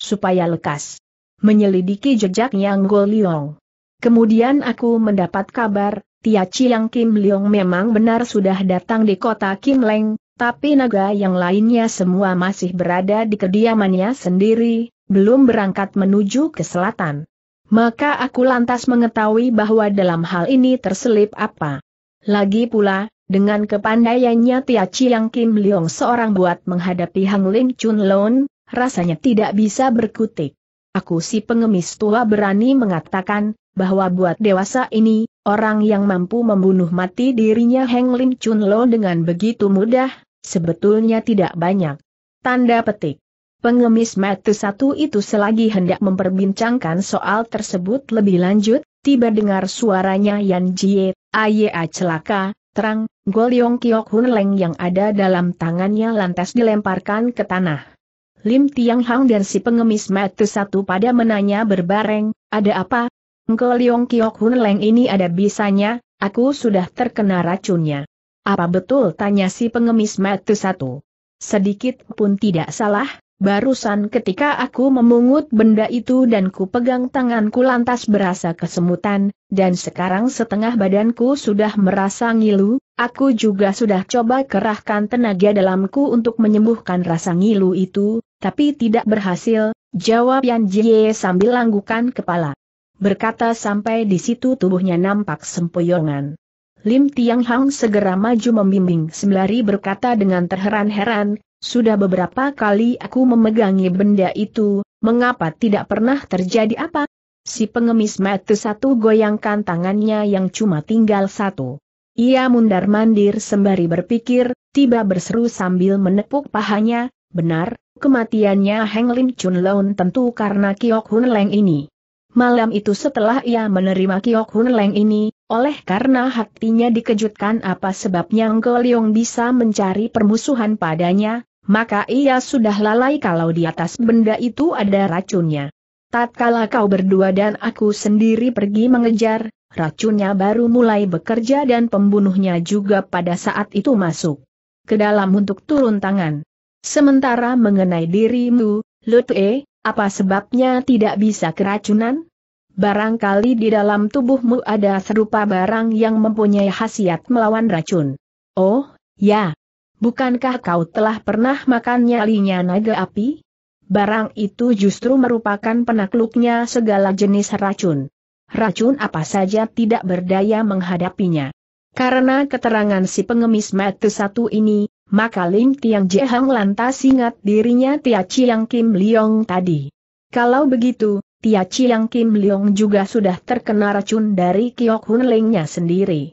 supaya lekas menyelidiki jejaknya yang Liong. Kemudian aku mendapat kabar, Tia Chiang Kim Liong memang benar sudah datang di kota Kim Leng, tapi naga yang lainnya semua masih berada di kediamannya sendiri, belum berangkat menuju ke selatan. Maka aku lantas mengetahui bahwa dalam hal ini terselip apa. Lagi pula, dengan kepandaiannya Tia Chiang Kim Leong seorang buat menghadapi Hang Ling Chun Lon, rasanya tidak bisa berkutik. Aku si pengemis tua berani mengatakan, bahwa buat dewasa ini, orang yang mampu membunuh mati dirinya Hang Ling Chun Lon dengan begitu mudah, sebetulnya tidak banyak. Tanda petik. Pengemis mati satu itu selagi hendak memperbincangkan soal tersebut lebih lanjut, tiba dengar suaranya Yan Jie, Aye celaka, terang, goliong Kiok Hun Leng yang ada dalam tangannya lantas dilemparkan ke tanah. Lim Tiang Hang dan si pengemis mata satu pada menanya berbareng, ada apa? Goliong Kiok Hun Leng ini ada bisanya, aku sudah terkena racunnya. Apa betul tanya si pengemis mata satu? Sedikit pun tidak salah, Barusan ketika aku memungut benda itu dan ku pegang tanganku lantas berasa kesemutan, dan sekarang setengah badanku sudah merasa ngilu, aku juga sudah coba kerahkan tenaga dalamku untuk menyembuhkan rasa ngilu itu, tapi tidak berhasil, jawab Yan Jie sambil langgukan kepala. Berkata sampai di situ tubuhnya nampak sempoyongan. Lim Tiang Hang segera maju membimbing sembari berkata dengan terheran-heran, sudah beberapa kali aku memegangi benda itu, mengapa tidak pernah terjadi apa? Si pengemis mati satu goyangkan tangannya yang cuma tinggal satu. Ia mundar-mandir sembari berpikir, tiba berseru sambil menepuk pahanya, benar, kematiannya Heng Lim Chun Lon tentu karena Kiok Hun Leng ini. Malam itu setelah ia menerima Kiok Hun Leng ini, oleh karena hatinya dikejutkan apa sebabnya Ngo Leong bisa mencari permusuhan padanya, maka ia sudah lalai kalau di atas benda itu ada racunnya. Tatkala kau berdua dan aku sendiri pergi mengejar, racunnya baru mulai bekerja dan pembunuhnya juga pada saat itu masuk ke dalam untuk turun tangan. Sementara mengenai dirimu, Lutue, apa sebabnya tidak bisa keracunan? Barangkali di dalam tubuhmu ada serupa barang yang mempunyai khasiat melawan racun. Oh, ya, Bukankah kau telah pernah makan nyalinya naga api? Barang itu justru merupakan penakluknya segala jenis racun. Racun apa saja tidak berdaya menghadapinya. Karena keterangan si pengemis mata satu ini, maka Lim Tiang Jehang lantas ingat dirinya Tia Chiang Kim Leong tadi. Kalau begitu, Tia Chiang Kim Leong juga sudah terkena racun dari Kiok Hun Lengnya sendiri.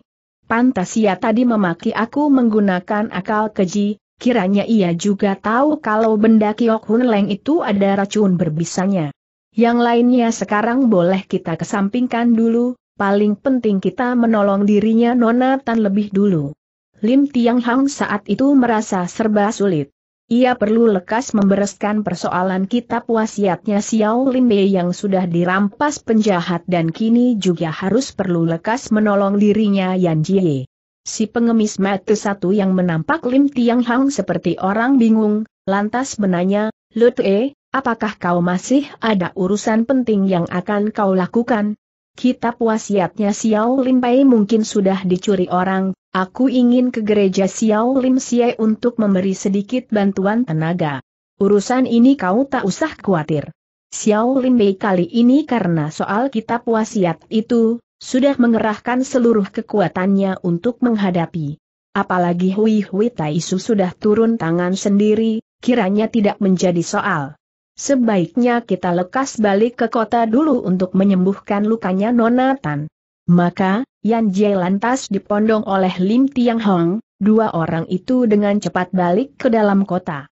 Pantas ia tadi memaki aku menggunakan akal keji, kiranya ia juga tahu kalau benda Kiok Hun Leng itu ada racun berbisanya. Yang lainnya sekarang boleh kita kesampingkan dulu, paling penting kita menolong dirinya Nona Tan lebih dulu. Lim Tiang Hang saat itu merasa serba sulit. Ia perlu lekas membereskan persoalan kitab wasiatnya Xiao Limbe yang sudah dirampas penjahat dan kini juga harus perlu lekas menolong dirinya Yan Jie. Si pengemis mata satu yang menampak Lim Tiang Hang seperti orang bingung, lantas menanya, Lutue, apakah kau masih ada urusan penting yang akan kau lakukan? Kitab wasiatnya Xiao Lim Pai mungkin sudah dicuri orang, aku ingin ke gereja Xiao Lim Siai untuk memberi sedikit bantuan tenaga. Urusan ini kau tak usah khawatir. Xiao Lim Pai kali ini karena soal kitab wasiat itu, sudah mengerahkan seluruh kekuatannya untuk menghadapi. Apalagi Hui Hui Tai Su sudah turun tangan sendiri, kiranya tidak menjadi soal. Sebaiknya kita lekas balik ke kota dulu untuk menyembuhkan lukanya Nonatan. Maka, Yan Jie lantas dipondong oleh Lim Tiang Hong, dua orang itu dengan cepat balik ke dalam kota.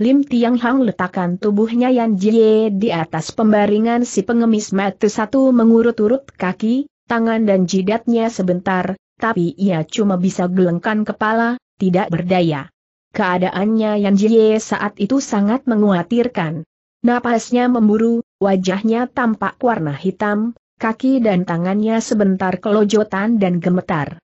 Lim Tiang Hong letakkan tubuhnya Yan Jie di atas pembaringan si pengemis mati satu mengurut-urut kaki, tangan dan jidatnya sebentar, tapi ia cuma bisa gelengkan kepala, tidak berdaya. Keadaannya Yan Jie saat itu sangat menguatirkan. Napasnya memburu, wajahnya tampak warna hitam, kaki dan tangannya sebentar kelojotan dan gemetar.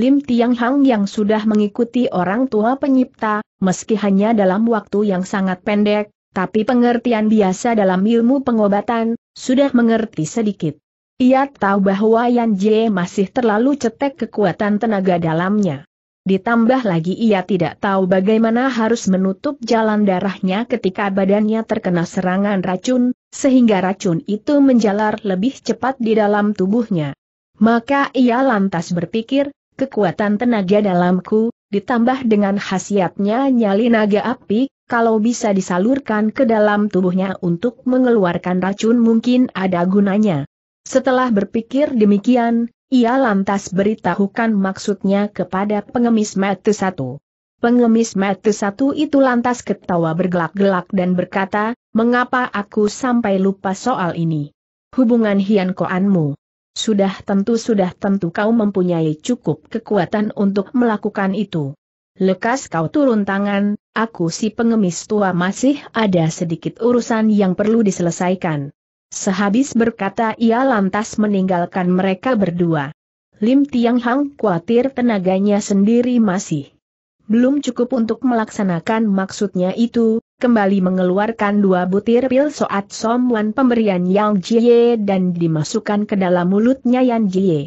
Lim Tiang Hang yang sudah mengikuti orang tua penyipta, meski hanya dalam waktu yang sangat pendek, tapi pengertian biasa dalam ilmu pengobatan, sudah mengerti sedikit. Ia tahu bahwa Yan Jie masih terlalu cetek kekuatan tenaga dalamnya. Ditambah lagi ia tidak tahu bagaimana harus menutup jalan darahnya ketika badannya terkena serangan racun, sehingga racun itu menjalar lebih cepat di dalam tubuhnya. Maka ia lantas berpikir, kekuatan tenaga dalamku, ditambah dengan khasiatnya nyali naga api, kalau bisa disalurkan ke dalam tubuhnya untuk mengeluarkan racun mungkin ada gunanya. Setelah berpikir demikian, ia lantas beritahukan maksudnya kepada pengemis mata satu. Pengemis mata satu itu lantas ketawa bergelak-gelak dan berkata, mengapa aku sampai lupa soal ini? Hubungan Hian Koanmu. Sudah tentu sudah tentu kau mempunyai cukup kekuatan untuk melakukan itu. Lekas kau turun tangan, aku si pengemis tua masih ada sedikit urusan yang perlu diselesaikan. Sehabis berkata ia lantas meninggalkan mereka berdua. Lim Tiang Hang khawatir tenaganya sendiri masih belum cukup untuk melaksanakan maksudnya itu, kembali mengeluarkan dua butir pil soat somwan pemberian Yang Jie dan dimasukkan ke dalam mulutnya Yang Jie.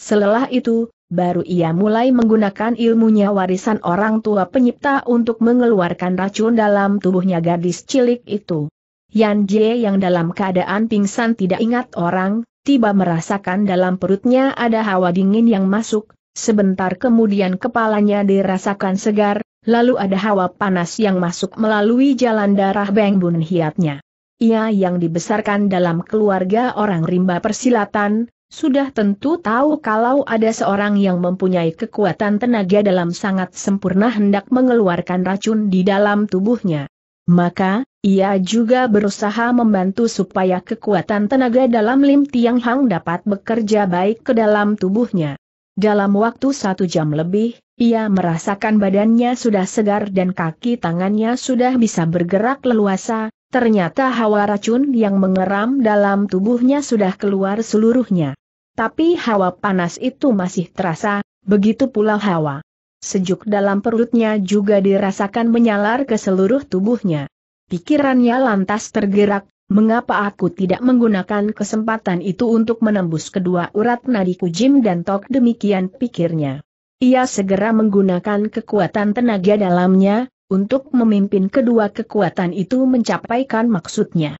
Selelah itu, baru ia mulai menggunakan ilmunya warisan orang tua penyipta untuk mengeluarkan racun dalam tubuhnya gadis cilik itu. Yan Jie yang dalam keadaan pingsan tidak ingat orang, tiba merasakan dalam perutnya ada hawa dingin yang masuk, sebentar kemudian kepalanya dirasakan segar, lalu ada hawa panas yang masuk melalui jalan darah Beng Bun Hiatnya. Ia yang dibesarkan dalam keluarga orang rimba persilatan, sudah tentu tahu kalau ada seorang yang mempunyai kekuatan tenaga dalam sangat sempurna hendak mengeluarkan racun di dalam tubuhnya. Maka, ia juga berusaha membantu supaya kekuatan tenaga dalam Lim Tiang Hang dapat bekerja baik ke dalam tubuhnya. Dalam waktu satu jam lebih, ia merasakan badannya sudah segar dan kaki tangannya sudah bisa bergerak leluasa, ternyata hawa racun yang mengeram dalam tubuhnya sudah keluar seluruhnya. Tapi hawa panas itu masih terasa, begitu pula hawa sejuk dalam perutnya juga dirasakan menyalar ke seluruh tubuhnya. Pikirannya lantas tergerak, mengapa aku tidak menggunakan kesempatan itu untuk menembus kedua urat nadiku Jim dan Tok demikian pikirnya. Ia segera menggunakan kekuatan tenaga dalamnya, untuk memimpin kedua kekuatan itu mencapaikan maksudnya.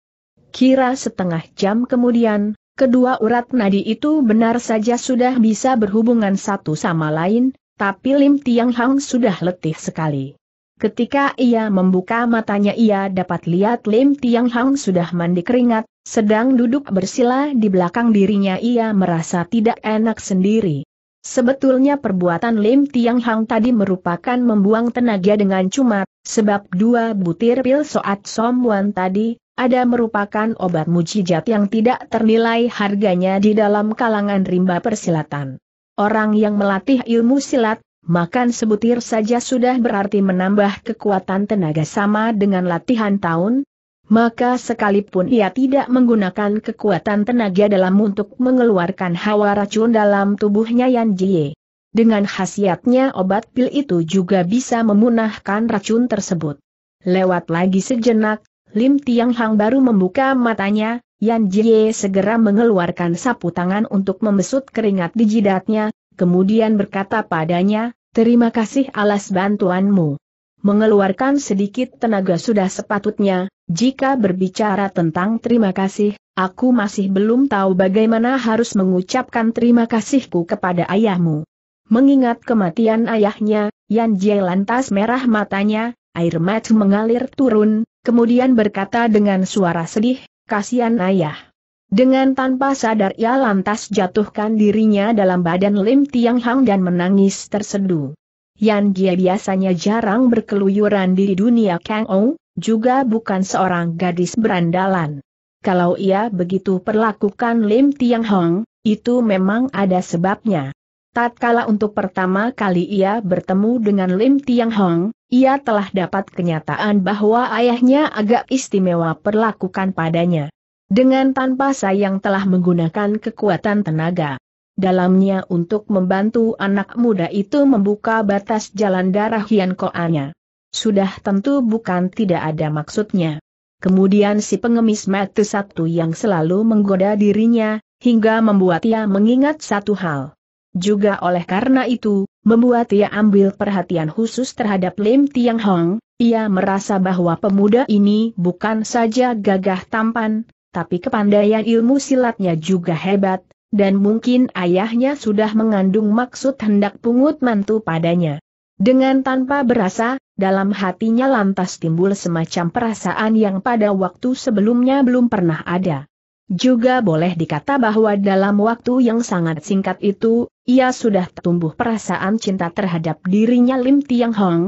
Kira setengah jam kemudian, kedua urat nadi itu benar saja sudah bisa berhubungan satu sama lain, tapi Lim Tiang Hang sudah letih sekali. Ketika ia membuka matanya ia dapat lihat Lim Tiang Hang sudah mandi keringat, sedang duduk bersila di belakang dirinya ia merasa tidak enak sendiri. Sebetulnya perbuatan Lim Tiang Hang tadi merupakan membuang tenaga dengan cuma, sebab dua butir pil soat Somwan tadi, ada merupakan obat mujijat yang tidak ternilai harganya di dalam kalangan rimba persilatan. Orang yang melatih ilmu silat, Makan sebutir saja sudah berarti menambah kekuatan tenaga sama dengan latihan tahun, maka sekalipun ia tidak menggunakan kekuatan tenaga dalam untuk mengeluarkan hawa racun dalam tubuhnya Yan Jie. Dengan khasiatnya obat pil itu juga bisa memunahkan racun tersebut. Lewat lagi sejenak, Lim Tiang Hang baru membuka matanya, Yan Jie segera mengeluarkan sapu tangan untuk membesut keringat di jidatnya, kemudian berkata padanya, terima kasih alas bantuanmu. Mengeluarkan sedikit tenaga sudah sepatutnya, jika berbicara tentang terima kasih, aku masih belum tahu bagaimana harus mengucapkan terima kasihku kepada ayahmu. Mengingat kematian ayahnya, Yan Jie lantas merah matanya, air mata mengalir turun, kemudian berkata dengan suara sedih, kasihan ayah. Dengan tanpa sadar ia lantas jatuhkan dirinya dalam badan Lim Tiang Hang dan menangis terseduh. Yan Gie biasanya jarang berkeluyuran di dunia Kang Ou, juga bukan seorang gadis berandalan. Kalau ia begitu perlakukan Lim Tiang Hong, itu memang ada sebabnya. Tatkala untuk pertama kali ia bertemu dengan Lim Tiang Hong, ia telah dapat kenyataan bahwa ayahnya agak istimewa perlakukan padanya. Dengan tanpa sayang telah menggunakan kekuatan tenaga. Dalamnya untuk membantu anak muda itu membuka batas jalan darah Hian Koanya. Sudah tentu bukan tidak ada maksudnya. Kemudian si pengemis mati satu yang selalu menggoda dirinya, hingga membuat ia mengingat satu hal. Juga oleh karena itu, membuat ia ambil perhatian khusus terhadap Lim Tiang Hong, ia merasa bahwa pemuda ini bukan saja gagah tampan, tapi kepandaian ilmu silatnya juga hebat, dan mungkin ayahnya sudah mengandung maksud hendak pungut mantu padanya. Dengan tanpa berasa, dalam hatinya lantas timbul semacam perasaan yang pada waktu sebelumnya belum pernah ada. Juga boleh dikata bahwa dalam waktu yang sangat singkat itu, ia sudah tumbuh perasaan cinta terhadap dirinya Lim Tiang Hong.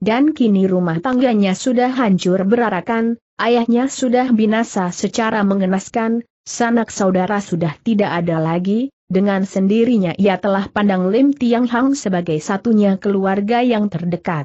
Dan kini rumah tangganya sudah hancur berarakan, Ayahnya sudah binasa secara mengenaskan, sanak saudara sudah tidak ada lagi, dengan sendirinya ia telah pandang Lim Tiang Hang sebagai satunya keluarga yang terdekat.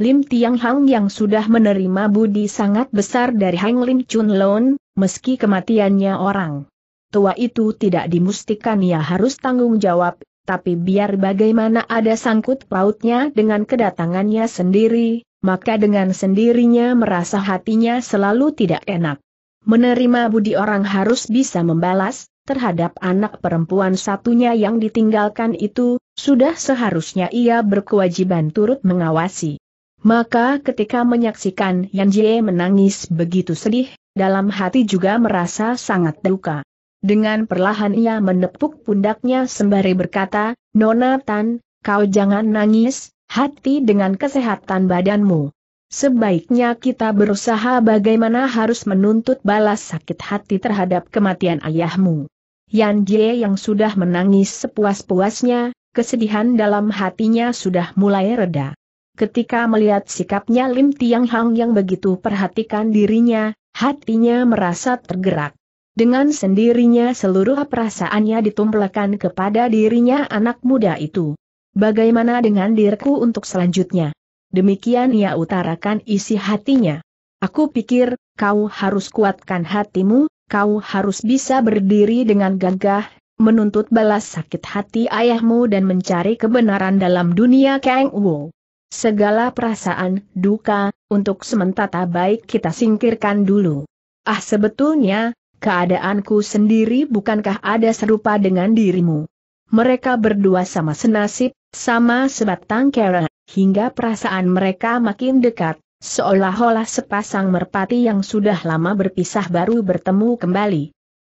Lim Tiang Hang yang sudah menerima budi sangat besar dari Hang Lim Chun Lon, meski kematiannya orang tua itu tidak dimustikan ia harus tanggung jawab, tapi biar bagaimana ada sangkut pautnya dengan kedatangannya sendiri, maka dengan sendirinya merasa hatinya selalu tidak enak. Menerima budi orang harus bisa membalas, terhadap anak perempuan satunya yang ditinggalkan itu, sudah seharusnya ia berkewajiban turut mengawasi. Maka ketika menyaksikan Yan Jie menangis begitu sedih, dalam hati juga merasa sangat duka. Dengan perlahan ia menepuk pundaknya sembari berkata, Nona Tan, kau jangan nangis, hati dengan kesehatan badanmu. Sebaiknya kita berusaha bagaimana harus menuntut balas sakit hati terhadap kematian ayahmu. Yan Jie yang sudah menangis sepuas-puasnya, kesedihan dalam hatinya sudah mulai reda. Ketika melihat sikapnya Lim Tiang Hang yang begitu perhatikan dirinya, hatinya merasa tergerak. Dengan sendirinya seluruh perasaannya ditumpukan kepada dirinya anak muda itu. Bagaimana dengan diriku untuk selanjutnya? Demikian ia utarakan isi hatinya. Aku pikir, kau harus kuatkan hatimu, kau harus bisa berdiri dengan gagah, menuntut balas sakit hati ayahmu dan mencari kebenaran dalam dunia Kang Wu. Segala perasaan, duka, untuk sementara baik kita singkirkan dulu. Ah sebetulnya, keadaanku sendiri bukankah ada serupa dengan dirimu? Mereka berdua sama senasib, sama sebatang kera, hingga perasaan mereka makin dekat, seolah-olah sepasang merpati yang sudah lama berpisah baru bertemu kembali.